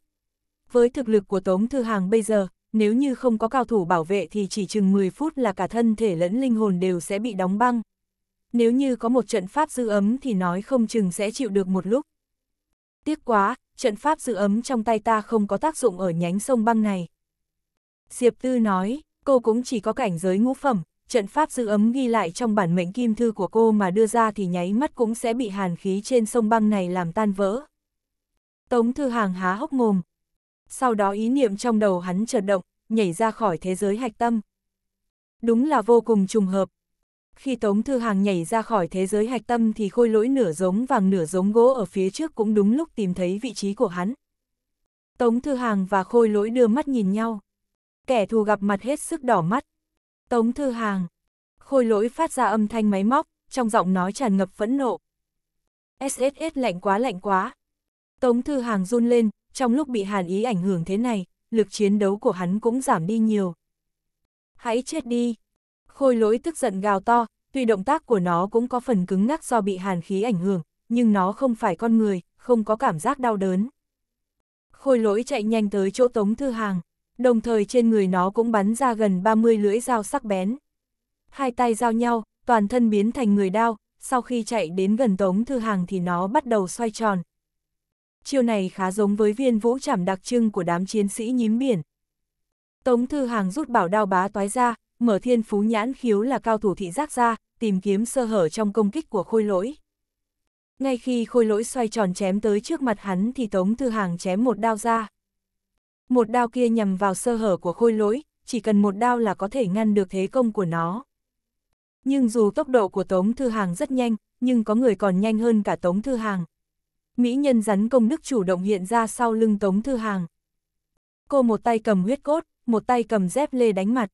Với thực lực của Tống Thư Hàng bây giờ, nếu như không có cao thủ bảo vệ thì chỉ chừng 10 phút là cả thân thể lẫn linh hồn đều sẽ bị đóng băng. Nếu như có một trận pháp giữ ấm thì nói không chừng sẽ chịu được một lúc. Tiếc quá, trận pháp giữ ấm trong tay ta không có tác dụng ở nhánh sông băng này. Diệp Tư nói, cô cũng chỉ có cảnh giới ngũ phẩm, trận pháp giữ ấm ghi lại trong bản mệnh kim thư của cô mà đưa ra thì nháy mắt cũng sẽ bị hàn khí trên sông băng này làm tan vỡ. Tống Thư Hàng há hốc mồm, sau đó ý niệm trong đầu hắn chợt động, nhảy ra khỏi thế giới hạch tâm. Đúng là vô cùng trùng hợp. Khi Tống Thư Hàng nhảy ra khỏi thế giới hạch tâm thì khôi lỗi nửa giống vàng nửa giống gỗ ở phía trước cũng đúng lúc tìm thấy vị trí của hắn. Tống Thư Hàng và khôi lỗi đưa mắt nhìn nhau. Kẻ thù gặp mặt hết sức đỏ mắt. Tống Thư Hàng. Khôi lỗi phát ra âm thanh máy móc, trong giọng nói tràn ngập phẫn nộ. SSS lạnh quá lạnh quá. Tống Thư Hàng run lên, trong lúc bị hàn ý ảnh hưởng thế này, lực chiến đấu của hắn cũng giảm đi nhiều. Hãy chết đi! Khôi lỗi tức giận gào to, tuy động tác của nó cũng có phần cứng ngắc do bị hàn khí ảnh hưởng, nhưng nó không phải con người, không có cảm giác đau đớn. Khôi lỗi chạy nhanh tới chỗ Tống Thư Hàng, đồng thời trên người nó cũng bắn ra gần 30 lưỡi dao sắc bén. Hai tay giao nhau, toàn thân biến thành người đao, sau khi chạy đến gần Tống Thư Hàng thì nó bắt đầu xoay tròn, Chiêu này khá giống với viên vũ chảm đặc trưng của đám chiến sĩ nhím biển. Tống Thư Hàng rút bảo đao bá toái ra, mở thiên phú nhãn khiếu là cao thủ thị giác ra, tìm kiếm sơ hở trong công kích của khôi lỗi. Ngay khi khôi lỗi xoay tròn chém tới trước mặt hắn thì Tống Thư Hàng chém một đao ra. Một đao kia nhằm vào sơ hở của khôi lỗi, chỉ cần một đao là có thể ngăn được thế công của nó. Nhưng dù tốc độ của Tống Thư Hàng rất nhanh, nhưng có người còn nhanh hơn cả Tống Thư Hàng mỹ nhân rắn công đức chủ động hiện ra sau lưng Tống Thư Hàng. Cô một tay cầm huyết cốt, một tay cầm dép lê đánh mặt.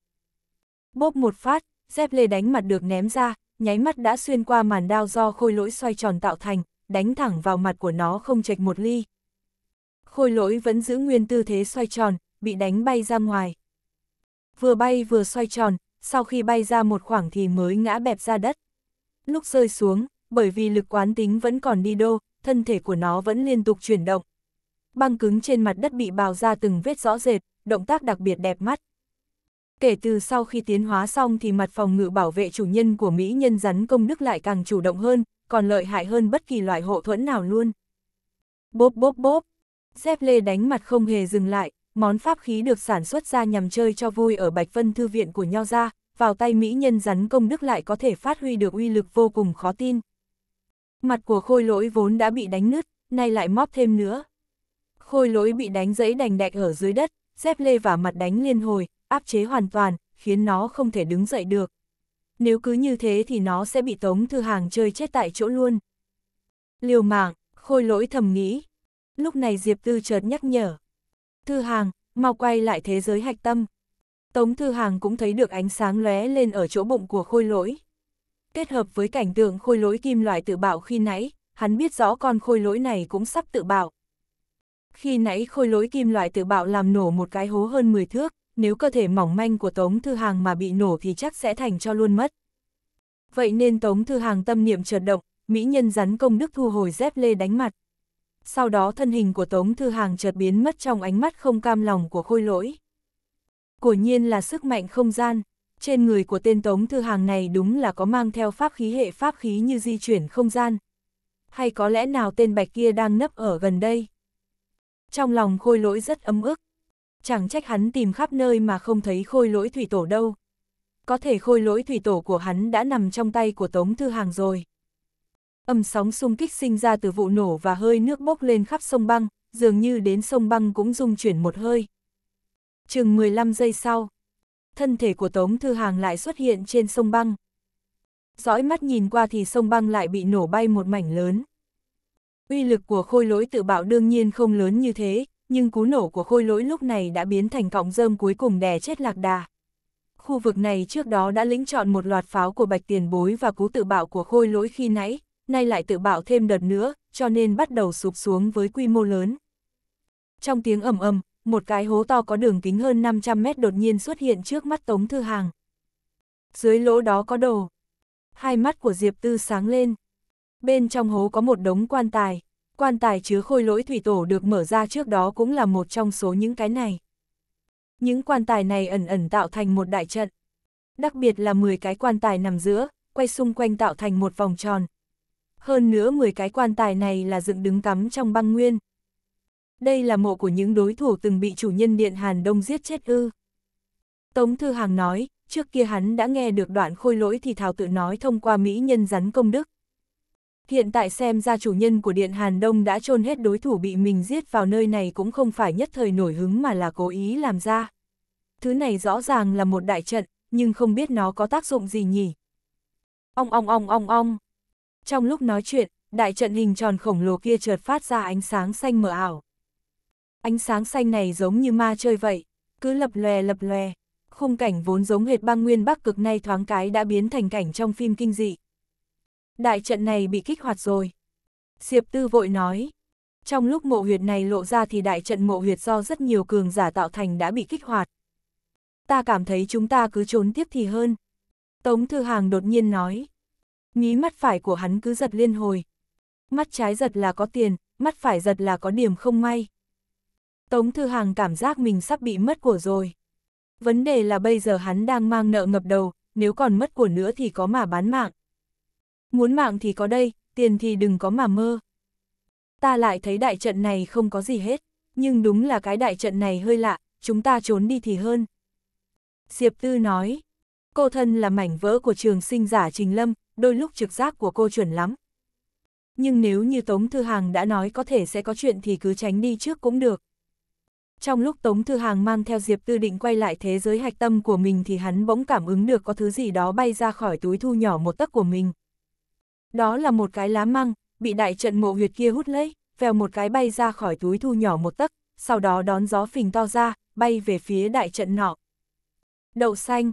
Bốp một phát, dép lê đánh mặt được ném ra, nháy mắt đã xuyên qua màn đao do khôi lỗi xoay tròn tạo thành, đánh thẳng vào mặt của nó không chệch một ly. Khôi lỗi vẫn giữ nguyên tư thế xoay tròn, bị đánh bay ra ngoài. Vừa bay vừa xoay tròn, sau khi bay ra một khoảng thì mới ngã bẹp ra đất. Lúc rơi xuống, bởi vì lực quán tính vẫn còn đi đô, thân thể của nó vẫn liên tục chuyển động. Băng cứng trên mặt đất bị bào ra từng vết rõ rệt, động tác đặc biệt đẹp mắt. Kể từ sau khi tiến hóa xong thì mặt phòng ngự bảo vệ chủ nhân của Mỹ nhân rắn công đức lại càng chủ động hơn, còn lợi hại hơn bất kỳ loại hộ thuẫn nào luôn. Bốp bốp bốp, dép lê đánh mặt không hề dừng lại, món pháp khí được sản xuất ra nhằm chơi cho vui ở Bạch Vân Thư Viện của Nho Gia, vào tay Mỹ nhân rắn công đức lại có thể phát huy được uy lực vô cùng khó tin. Mặt của khôi lỗi vốn đã bị đánh nứt, nay lại móp thêm nữa. Khôi lỗi bị đánh dẫy đành đạch ở dưới đất, dép lê và mặt đánh liên hồi, áp chế hoàn toàn, khiến nó không thể đứng dậy được. Nếu cứ như thế thì nó sẽ bị tống thư hàng chơi chết tại chỗ luôn. Liều mạng, khôi lỗi thầm nghĩ. Lúc này Diệp Tư chợt nhắc nhở. Thư hàng, mau quay lại thế giới hạch tâm. Tống Thư Hàng cũng thấy được ánh sáng lóe lên ở chỗ bụng của khôi lỗi kết hợp với cảnh tượng khôi lỗi kim loại tự bạo khi nãy, hắn biết rõ con khôi lỗi này cũng sắp tự bạo. Khi nãy khôi lỗi kim loại tự bạo làm nổ một cái hố hơn 10 thước, nếu cơ thể mỏng manh của Tống Thư Hàng mà bị nổ thì chắc sẽ thành cho luôn mất. Vậy nên Tống Thư Hàng tâm niệm chợt động, mỹ nhân rắn công đức thu hồi dép lê đánh mặt. Sau đó thân hình của Tống Thư Hàng chợt biến mất trong ánh mắt không cam lòng của khôi lỗi. Của nhiên là sức mạnh không gian trên người của tên Tống Thư Hàng này đúng là có mang theo pháp khí hệ pháp khí như di chuyển không gian. Hay có lẽ nào tên Bạch kia đang nấp ở gần đây? Trong lòng khôi lỗi rất ấm ức. Chẳng trách hắn tìm khắp nơi mà không thấy khôi lỗi thủy tổ đâu. Có thể khôi lỗi thủy tổ của hắn đã nằm trong tay của Tống Thư Hàng rồi. Âm sóng xung kích sinh ra từ vụ nổ và hơi nước bốc lên khắp sông băng, dường như đến sông băng cũng rung chuyển một hơi. Chừng 15 giây sau, thân thể của Tống Thư Hàng lại xuất hiện trên sông băng. Dõi mắt nhìn qua thì sông băng lại bị nổ bay một mảnh lớn. Uy lực của khôi lỗi tự bạo đương nhiên không lớn như thế, nhưng cú nổ của khôi lỗi lúc này đã biến thành cọng rơm cuối cùng đè chết lạc đà. Khu vực này trước đó đã lĩnh chọn một loạt pháo của bạch tiền bối và cú tự bạo của khôi lỗi khi nãy, nay lại tự bạo thêm đợt nữa, cho nên bắt đầu sụp xuống với quy mô lớn. Trong tiếng ầm ầm, một cái hố to có đường kính hơn 500 mét đột nhiên xuất hiện trước mắt Tống Thư Hàng. Dưới lỗ đó có đồ. Hai mắt của Diệp Tư sáng lên. Bên trong hố có một đống quan tài. Quan tài chứa khôi lỗi thủy tổ được mở ra trước đó cũng là một trong số những cái này. Những quan tài này ẩn ẩn tạo thành một đại trận. Đặc biệt là 10 cái quan tài nằm giữa, quay xung quanh tạo thành một vòng tròn. Hơn nữa 10 cái quan tài này là dựng đứng cắm trong băng nguyên. Đây là mộ của những đối thủ từng bị chủ nhân Điện Hàn Đông giết chết ư. Tống Thư Hàng nói, trước kia hắn đã nghe được đoạn khôi lỗi thì thảo tự nói thông qua Mỹ nhân rắn công đức. Hiện tại xem ra chủ nhân của Điện Hàn Đông đã chôn hết đối thủ bị mình giết vào nơi này cũng không phải nhất thời nổi hứng mà là cố ý làm ra. Thứ này rõ ràng là một đại trận, nhưng không biết nó có tác dụng gì nhỉ. Ong ong ong ong ong. Trong lúc nói chuyện, đại trận hình tròn khổng lồ kia chợt phát ra ánh sáng xanh mờ ảo. Ánh sáng xanh này giống như ma chơi vậy, cứ lập lòe lập lòe. Khung cảnh vốn giống hệt băng nguyên bắc cực nay thoáng cái đã biến thành cảnh trong phim kinh dị. Đại trận này bị kích hoạt rồi. Diệp Tư vội nói. Trong lúc mộ huyệt này lộ ra thì đại trận mộ huyệt do rất nhiều cường giả tạo thành đã bị kích hoạt. Ta cảm thấy chúng ta cứ trốn tiếp thì hơn. Tống Thư Hàng đột nhiên nói. Mí mắt phải của hắn cứ giật liên hồi. Mắt trái giật là có tiền, mắt phải giật là có điểm không may. Tống Thư Hàng cảm giác mình sắp bị mất của rồi. Vấn đề là bây giờ hắn đang mang nợ ngập đầu, nếu còn mất của nữa thì có mà bán mạng. Muốn mạng thì có đây, tiền thì đừng có mà mơ. Ta lại thấy đại trận này không có gì hết, nhưng đúng là cái đại trận này hơi lạ, chúng ta trốn đi thì hơn. Diệp Tư nói, cô thân là mảnh vỡ của trường sinh giả Trình Lâm, đôi lúc trực giác của cô chuẩn lắm. Nhưng nếu như Tống Thư Hàng đã nói có thể sẽ có chuyện thì cứ tránh đi trước cũng được. Trong lúc Tống Thư Hàng mang theo Diệp Tư định quay lại thế giới hạch tâm của mình thì hắn bỗng cảm ứng được có thứ gì đó bay ra khỏi túi thu nhỏ một tấc của mình. Đó là một cái lá măng, bị đại trận mộ huyệt kia hút lấy, vèo một cái bay ra khỏi túi thu nhỏ một tấc, sau đó đón gió phình to ra, bay về phía đại trận nọ. Đậu xanh,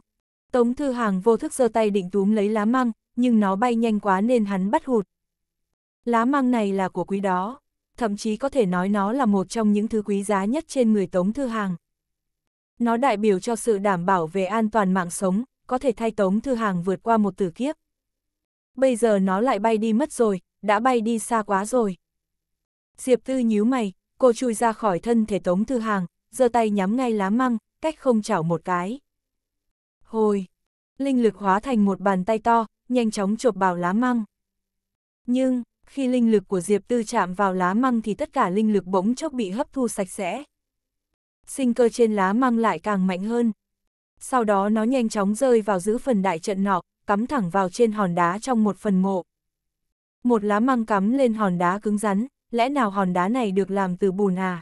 Tống Thư Hàng vô thức giơ tay định túm lấy lá măng, nhưng nó bay nhanh quá nên hắn bắt hụt. Lá măng này là của quý đó thậm chí có thể nói nó là một trong những thứ quý giá nhất trên người Tống Thư Hàng. Nó đại biểu cho sự đảm bảo về an toàn mạng sống, có thể thay Tống Thư Hàng vượt qua một tử kiếp. Bây giờ nó lại bay đi mất rồi, đã bay đi xa quá rồi. Diệp Tư nhíu mày, cô chui ra khỏi thân thể Tống Thư Hàng, giơ tay nhắm ngay lá măng, cách không chảo một cái. Hồi! Linh lực hóa thành một bàn tay to, nhanh chóng chộp bảo lá măng. Nhưng, khi linh lực của Diệp Tư chạm vào lá măng thì tất cả linh lực bỗng chốc bị hấp thu sạch sẽ. Sinh cơ trên lá măng lại càng mạnh hơn. Sau đó nó nhanh chóng rơi vào giữ phần đại trận nọ, cắm thẳng vào trên hòn đá trong một phần mộ. Một lá măng cắm lên hòn đá cứng rắn, lẽ nào hòn đá này được làm từ bùn à?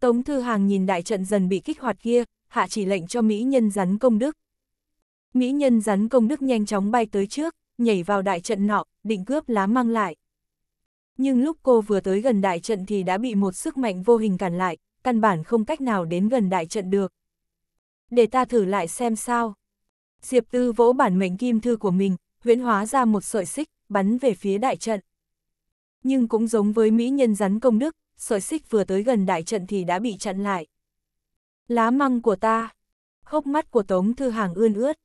Tống Thư Hàng nhìn đại trận dần bị kích hoạt kia, hạ chỉ lệnh cho Mỹ nhân rắn công đức. Mỹ nhân rắn công đức nhanh chóng bay tới trước, nhảy vào đại trận nọ, định cướp lá măng lại. Nhưng lúc cô vừa tới gần đại trận thì đã bị một sức mạnh vô hình cản lại, căn bản không cách nào đến gần đại trận được. Để ta thử lại xem sao. Diệp Tư vỗ bản mệnh kim thư của mình, huyễn hóa ra một sợi xích, bắn về phía đại trận. Nhưng cũng giống với mỹ nhân rắn công đức, sợi xích vừa tới gần đại trận thì đã bị chặn lại. Lá măng của ta, hốc mắt của Tống Thư Hàng ươn ướt.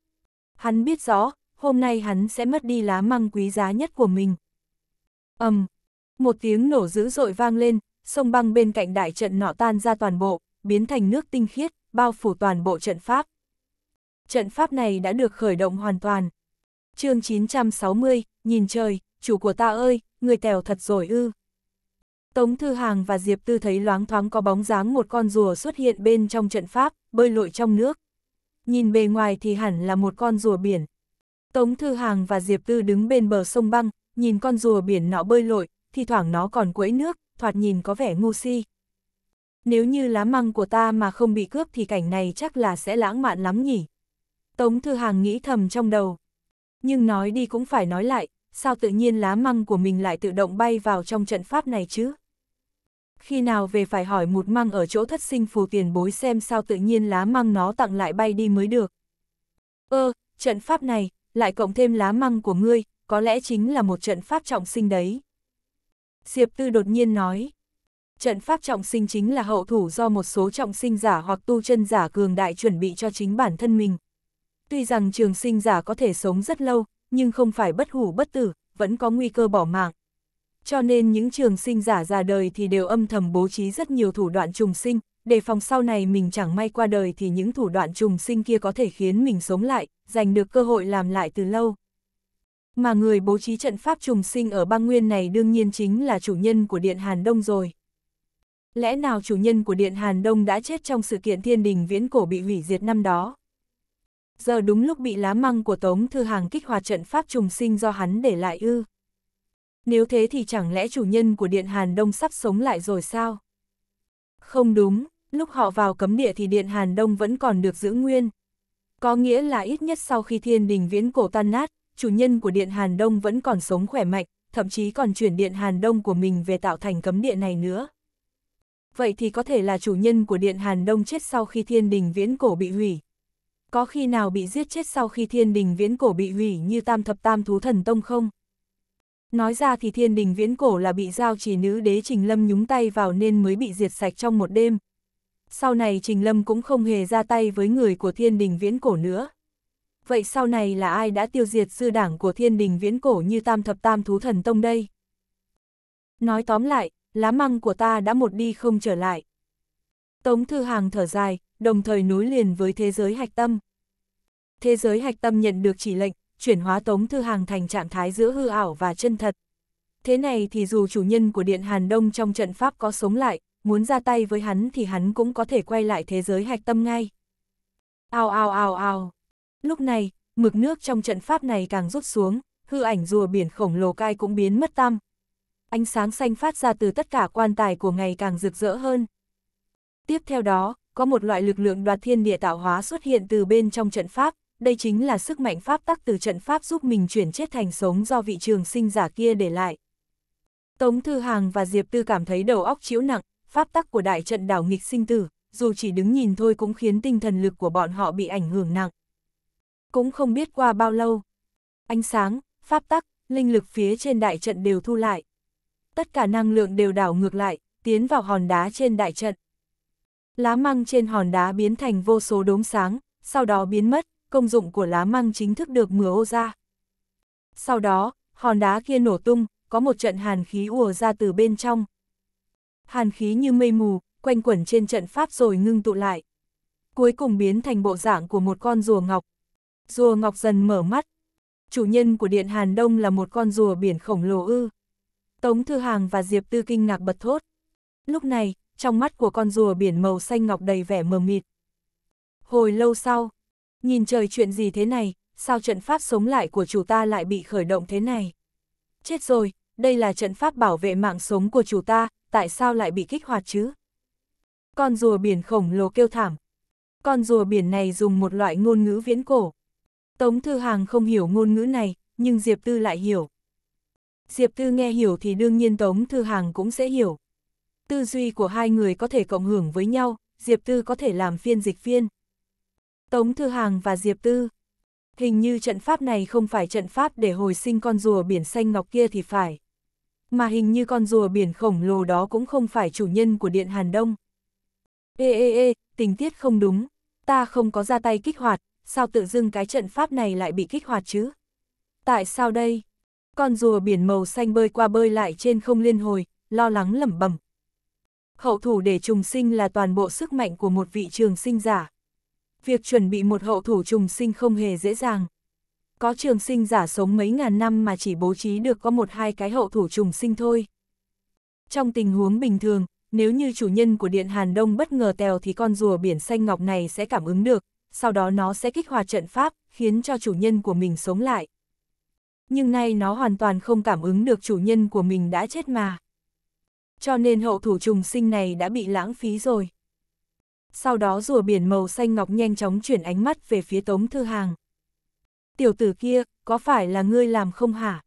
Hắn biết rõ, hôm nay hắn sẽ mất đi lá măng quý giá nhất của mình. ầm, um, một tiếng nổ dữ dội vang lên, sông băng bên cạnh đại trận nọ tan ra toàn bộ, biến thành nước tinh khiết, bao phủ toàn bộ trận pháp. Trận pháp này đã được khởi động hoàn toàn. chương 960, nhìn trời, chủ của ta ơi, người tèo thật rồi ư. Tống Thư Hàng và Diệp Tư thấy loáng thoáng có bóng dáng một con rùa xuất hiện bên trong trận pháp, bơi lội trong nước. Nhìn bề ngoài thì hẳn là một con rùa biển, Tống Thư Hàng và Diệp Tư đứng bên bờ sông băng, nhìn con rùa biển nọ bơi lội, thi thoảng nó còn quẫy nước, thoạt nhìn có vẻ ngu si. Nếu như lá măng của ta mà không bị cướp thì cảnh này chắc là sẽ lãng mạn lắm nhỉ. Tống Thư Hàng nghĩ thầm trong đầu. Nhưng nói đi cũng phải nói lại, sao tự nhiên lá măng của mình lại tự động bay vào trong trận pháp này chứ? Khi nào về phải hỏi một măng ở chỗ thất sinh phù tiền bối xem sao tự nhiên lá măng nó tặng lại bay đi mới được. Ơ, ờ, trận pháp này, lại cộng thêm lá măng của ngươi, có lẽ chính là một trận pháp trọng sinh đấy. Diệp Tư đột nhiên nói, trận pháp trọng sinh chính là hậu thủ do một số trọng sinh giả hoặc tu chân giả cường đại chuẩn bị cho chính bản thân mình. Tuy rằng trường sinh giả có thể sống rất lâu, nhưng không phải bất hủ bất tử, vẫn có nguy cơ bỏ mạng. Cho nên những trường sinh giả già đời thì đều âm thầm bố trí rất nhiều thủ đoạn trùng sinh, để phòng sau này mình chẳng may qua đời thì những thủ đoạn trùng sinh kia có thể khiến mình sống lại, giành được cơ hội làm lại từ lâu. Mà người bố trí trận pháp trùng sinh ở băng nguyên này đương nhiên chính là chủ nhân của Điện Hàn Đông rồi. Lẽ nào chủ nhân của Điện Hàn Đông đã chết trong sự kiện thiên đình viễn cổ bị hủy diệt năm đó? Giờ đúng lúc bị lá măng của Tống Thư Hàng kích hoạt trận pháp trùng sinh do hắn để lại ư. Nếu thế thì chẳng lẽ chủ nhân của Điện Hàn Đông sắp sống lại rồi sao? Không đúng, lúc họ vào cấm địa thì Điện Hàn Đông vẫn còn được giữ nguyên. Có nghĩa là ít nhất sau khi thiên đình viễn cổ tan nát, chủ nhân của Điện Hàn Đông vẫn còn sống khỏe mạnh, thậm chí còn chuyển Điện Hàn Đông của mình về tạo thành cấm địa này nữa. Vậy thì có thể là chủ nhân của Điện Hàn Đông chết sau khi thiên đình viễn cổ bị hủy. Có khi nào bị giết chết sau khi thiên đình viễn cổ bị hủy như tam thập tam thú thần tông không? Nói ra thì thiên đình viễn cổ là bị giao chỉ nữ đế Trình Lâm nhúng tay vào nên mới bị diệt sạch trong một đêm, sau này Trình Lâm cũng không hề ra tay với người của thiên đình viễn cổ nữa. Vậy sau này là ai đã tiêu diệt sư đảng của thiên đình viễn cổ như tam thập tam thú thần tông đây? Nói tóm lại, lá măng của ta đã một đi không trở lại. Tống Thư Hàng thở dài, đồng thời nối liền với thế giới hạch tâm. Thế giới hạch tâm nhận được chỉ lệnh, chuyển hóa Tống Thư Hàng thành trạng thái giữa hư ảo và chân thật. Thế này thì dù chủ nhân của Điện Hàn Đông trong trận pháp có sống lại, muốn ra tay với hắn thì hắn cũng có thể quay lại thế giới hạch tâm ngay. Ao ao ao ao. Lúc này, mực nước trong trận pháp này càng rút xuống, hư ảnh rùa biển khổng lồ cai cũng biến mất tâm. Ánh sáng xanh phát ra từ tất cả quan tài của ngày càng rực rỡ hơn. Tiếp theo đó, có một loại lực lượng đoạt thiên địa tạo hóa xuất hiện từ bên trong trận pháp, đây chính là sức mạnh pháp tắc từ trận pháp giúp mình chuyển chết thành sống do vị trường sinh giả kia để lại. Tống Thư Hàng và Diệp Tư cảm thấy đầu óc chiếu nặng, pháp tắc của đại trận đảo nghịch sinh tử, dù chỉ đứng nhìn thôi cũng khiến tinh thần lực của bọn họ bị ảnh hưởng nặng. Cũng không biết qua bao lâu, ánh sáng, pháp tắc, linh lực phía trên đại trận đều thu lại. Tất cả năng lượng đều đảo ngược lại, tiến vào hòn đá trên đại trận. Lá măng trên hòn đá biến thành vô số đốm sáng, sau đó biến mất, công dụng của lá măng chính thức được mưa ô ra. Sau đó, hòn đá kia nổ tung, có một trận hàn khí ùa ra từ bên trong, hàn khí như mây mù, quanh quẩn trên trận pháp rồi ngưng tụ lại. Cuối cùng biến thành bộ dạng của một con rùa ngọc. Rùa ngọc dần mở mắt. Chủ nhân của điện Hàn Đông là một con rùa biển khổng lồ ư. Tống Thư Hàng và Diệp Tư kinh ngạc bật thốt. Lúc này, trong mắt của con rùa biển màu xanh ngọc đầy vẻ mờ mịt. Hồi lâu sau, nhìn trời chuyện gì thế này, sao trận pháp sống lại của chủ ta lại bị khởi động thế này? Chết rồi, đây là trận pháp bảo vệ mạng sống của chủ ta, tại sao lại bị kích hoạt chứ? Con rùa biển khổng lồ kêu thảm. Con rùa biển này dùng một loại ngôn ngữ viễn cổ. Tống Thư Hàng không hiểu ngôn ngữ này, nhưng Diệp Tư lại hiểu. Diệp Tư nghe hiểu thì đương nhiên Tống Thư Hàng cũng sẽ hiểu. Tư duy của hai người có thể cộng hưởng với nhau, Diệp Tư có thể làm phiên dịch viên. Tống Thư Hàng và Diệp Tư. Hình như trận pháp này không phải trận pháp để hồi sinh con rùa biển xanh ngọc kia thì phải mà hình như con rùa biển khổng lồ đó cũng không phải chủ nhân của Điện Hàn Đông. Ê ê ê, tình tiết không đúng, ta không có ra tay kích hoạt, sao tự dưng cái trận pháp này lại bị kích hoạt chứ? Tại sao đây? Con rùa biển màu xanh bơi qua bơi lại trên không liên hồi, lo lắng lẩm bẩm. Hậu thủ để trùng sinh là toàn bộ sức mạnh của một vị trường sinh giả. Việc chuẩn bị một hậu thủ trùng sinh không hề dễ dàng có trường sinh giả sống mấy ngàn năm mà chỉ bố trí được có một hai cái hậu thủ trùng sinh thôi. Trong tình huống bình thường, nếu như chủ nhân của Điện Hàn Đông bất ngờ tèo thì con rùa biển xanh ngọc này sẽ cảm ứng được, sau đó nó sẽ kích hoạt trận pháp, khiến cho chủ nhân của mình sống lại. Nhưng nay nó hoàn toàn không cảm ứng được chủ nhân của mình đã chết mà. Cho nên hậu thủ trùng sinh này đã bị lãng phí rồi. Sau đó rùa biển màu xanh ngọc nhanh chóng chuyển ánh mắt về phía Tống Thư Hàng tiểu tử kia, có phải là ngươi làm không hả?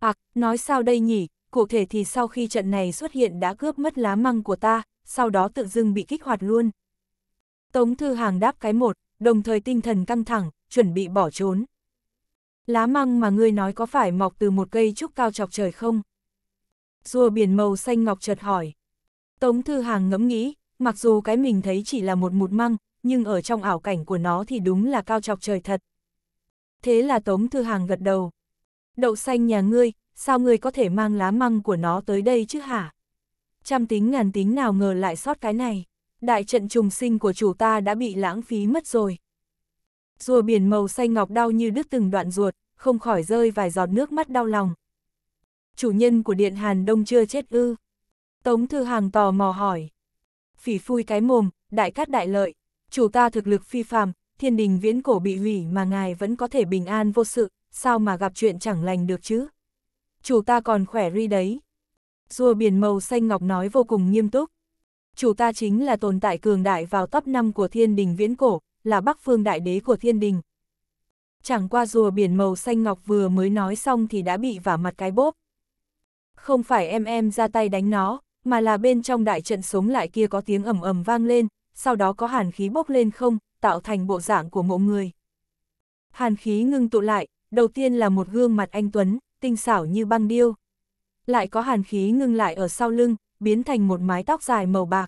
À, nói sao đây nhỉ, cụ thể thì sau khi trận này xuất hiện đã cướp mất lá măng của ta, sau đó tự dưng bị kích hoạt luôn. Tống Thư Hàng đáp cái một, đồng thời tinh thần căng thẳng, chuẩn bị bỏ trốn. Lá măng mà ngươi nói có phải mọc từ một cây trúc cao chọc trời không? Rùa biển màu xanh ngọc chợt hỏi. Tống Thư Hàng ngẫm nghĩ, mặc dù cái mình thấy chỉ là một mụt măng, nhưng ở trong ảo cảnh của nó thì đúng là cao chọc trời thật thế là Tống Thư Hàng gật đầu. Đậu xanh nhà ngươi, sao ngươi có thể mang lá măng của nó tới đây chứ hả? Trăm tính ngàn tính nào ngờ lại sót cái này, đại trận trùng sinh của chủ ta đã bị lãng phí mất rồi. Rùa biển màu xanh ngọc đau như đứt từng đoạn ruột, không khỏi rơi vài giọt nước mắt đau lòng. Chủ nhân của điện Hàn Đông chưa chết ư? Tống Thư Hàng tò mò hỏi. Phỉ phui cái mồm, đại cát đại lợi, chủ ta thực lực phi phàm, thiên đình viễn cổ bị hủy mà ngài vẫn có thể bình an vô sự, sao mà gặp chuyện chẳng lành được chứ? Chủ ta còn khỏe ri đấy. Rùa biển màu xanh ngọc nói vô cùng nghiêm túc. Chủ ta chính là tồn tại cường đại vào top 5 của thiên đình viễn cổ, là bắc phương đại đế của thiên đình. Chẳng qua rùa biển màu xanh ngọc vừa mới nói xong thì đã bị vả mặt cái bốp. Không phải em em ra tay đánh nó, mà là bên trong đại trận sống lại kia có tiếng ầm ầm vang lên, sau đó có hàn khí bốc lên không, tạo thành bộ dạng của mộ người. Hàn khí ngưng tụ lại, đầu tiên là một gương mặt anh Tuấn, tinh xảo như băng điêu. Lại có hàn khí ngưng lại ở sau lưng, biến thành một mái tóc dài màu bạc.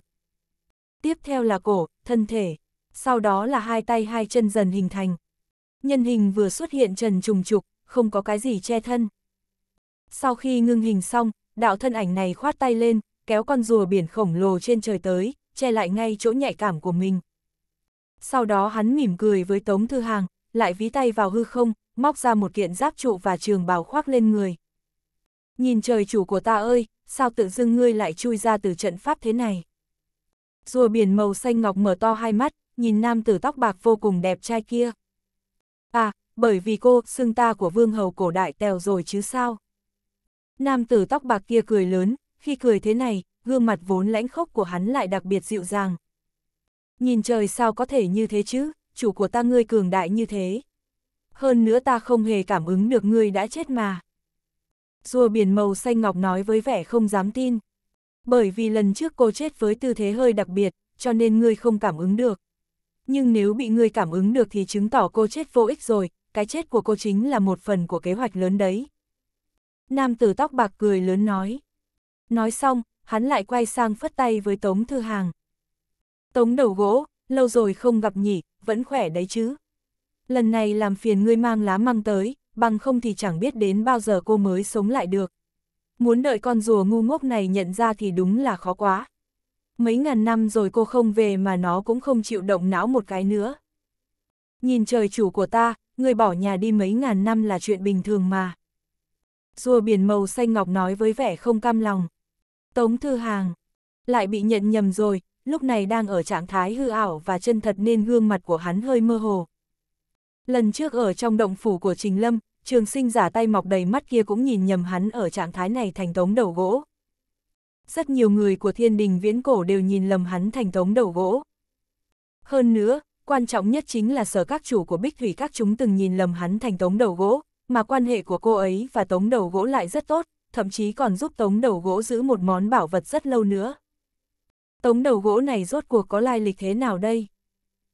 Tiếp theo là cổ, thân thể, sau đó là hai tay hai chân dần hình thành. Nhân hình vừa xuất hiện trần trùng trục, không có cái gì che thân. Sau khi ngưng hình xong, đạo thân ảnh này khoát tay lên, kéo con rùa biển khổng lồ trên trời tới, che lại ngay chỗ nhạy cảm của mình sau đó hắn mỉm cười với Tống Thư Hàng, lại ví tay vào hư không, móc ra một kiện giáp trụ và trường bào khoác lên người. Nhìn trời chủ của ta ơi, sao tự dưng ngươi lại chui ra từ trận pháp thế này? Rùa biển màu xanh ngọc mở to hai mắt, nhìn nam tử tóc bạc vô cùng đẹp trai kia. À, bởi vì cô, xương ta của vương hầu cổ đại tèo rồi chứ sao? Nam tử tóc bạc kia cười lớn, khi cười thế này, gương mặt vốn lãnh khốc của hắn lại đặc biệt dịu dàng, Nhìn trời sao có thể như thế chứ, chủ của ta ngươi cường đại như thế. Hơn nữa ta không hề cảm ứng được ngươi đã chết mà. Rùa biển màu xanh ngọc nói với vẻ không dám tin. Bởi vì lần trước cô chết với tư thế hơi đặc biệt, cho nên ngươi không cảm ứng được. Nhưng nếu bị ngươi cảm ứng được thì chứng tỏ cô chết vô ích rồi, cái chết của cô chính là một phần của kế hoạch lớn đấy. Nam tử tóc bạc cười lớn nói. Nói xong, hắn lại quay sang phất tay với Tống Thư Hàng. Tống đầu gỗ, lâu rồi không gặp nhỉ, vẫn khỏe đấy chứ. Lần này làm phiền ngươi mang lá măng tới, bằng không thì chẳng biết đến bao giờ cô mới sống lại được. Muốn đợi con rùa ngu ngốc này nhận ra thì đúng là khó quá. Mấy ngàn năm rồi cô không về mà nó cũng không chịu động não một cái nữa. Nhìn trời chủ của ta, người bỏ nhà đi mấy ngàn năm là chuyện bình thường mà. Rùa biển màu xanh ngọc nói với vẻ không cam lòng. Tống Thư Hàng, lại bị nhận nhầm rồi, lúc này đang ở trạng thái hư ảo và chân thật nên gương mặt của hắn hơi mơ hồ. Lần trước ở trong động phủ của Trình Lâm, trường sinh giả tay mọc đầy mắt kia cũng nhìn nhầm hắn ở trạng thái này thành tống đầu gỗ. Rất nhiều người của thiên đình viễn cổ đều nhìn lầm hắn thành tống đầu gỗ. Hơn nữa, quan trọng nhất chính là sở các chủ của Bích Thủy các chúng từng nhìn lầm hắn thành tống đầu gỗ, mà quan hệ của cô ấy và tống đầu gỗ lại rất tốt, thậm chí còn giúp tống đầu gỗ giữ một món bảo vật rất lâu nữa tống đầu gỗ này rốt cuộc có lai lịch thế nào đây?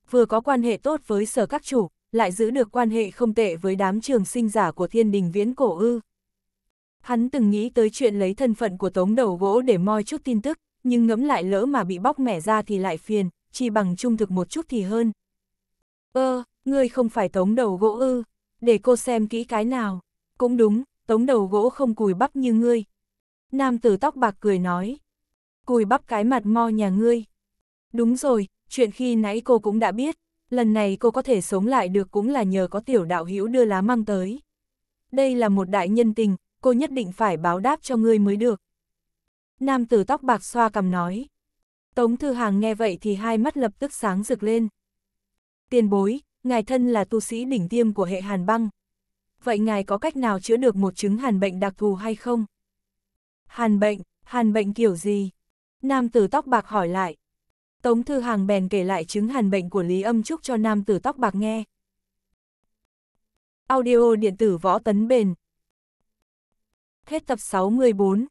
Vừa có quan hệ tốt với sở các chủ, lại giữ được quan hệ không tệ với đám trường sinh giả của thiên đình viễn cổ ư. Hắn từng nghĩ tới chuyện lấy thân phận của tống đầu gỗ để moi chút tin tức, nhưng ngẫm lại lỡ mà bị bóc mẻ ra thì lại phiền, chỉ bằng trung thực một chút thì hơn. Ơ, ờ, ngươi không phải tống đầu gỗ ư, để cô xem kỹ cái nào. Cũng đúng, tống đầu gỗ không cùi bắp như ngươi. Nam tử tóc bạc cười nói cùi bắp cái mặt mo nhà ngươi. Đúng rồi, chuyện khi nãy cô cũng đã biết, lần này cô có thể sống lại được cũng là nhờ có tiểu đạo hữu đưa lá mang tới. Đây là một đại nhân tình, cô nhất định phải báo đáp cho ngươi mới được. Nam tử tóc bạc xoa cầm nói. Tống Thư Hàng nghe vậy thì hai mắt lập tức sáng rực lên. Tiền bối, ngài thân là tu sĩ đỉnh tiêm của hệ hàn băng. Vậy ngài có cách nào chữa được một chứng hàn bệnh đặc thù hay không? Hàn bệnh, hàn bệnh kiểu gì? Nam tử tóc bạc hỏi lại. Tống Thư Hàng bèn kể lại chứng hàn bệnh của Lý Âm Trúc cho nam tử tóc bạc nghe. Audio điện tử võ tấn bền. Hết tập 64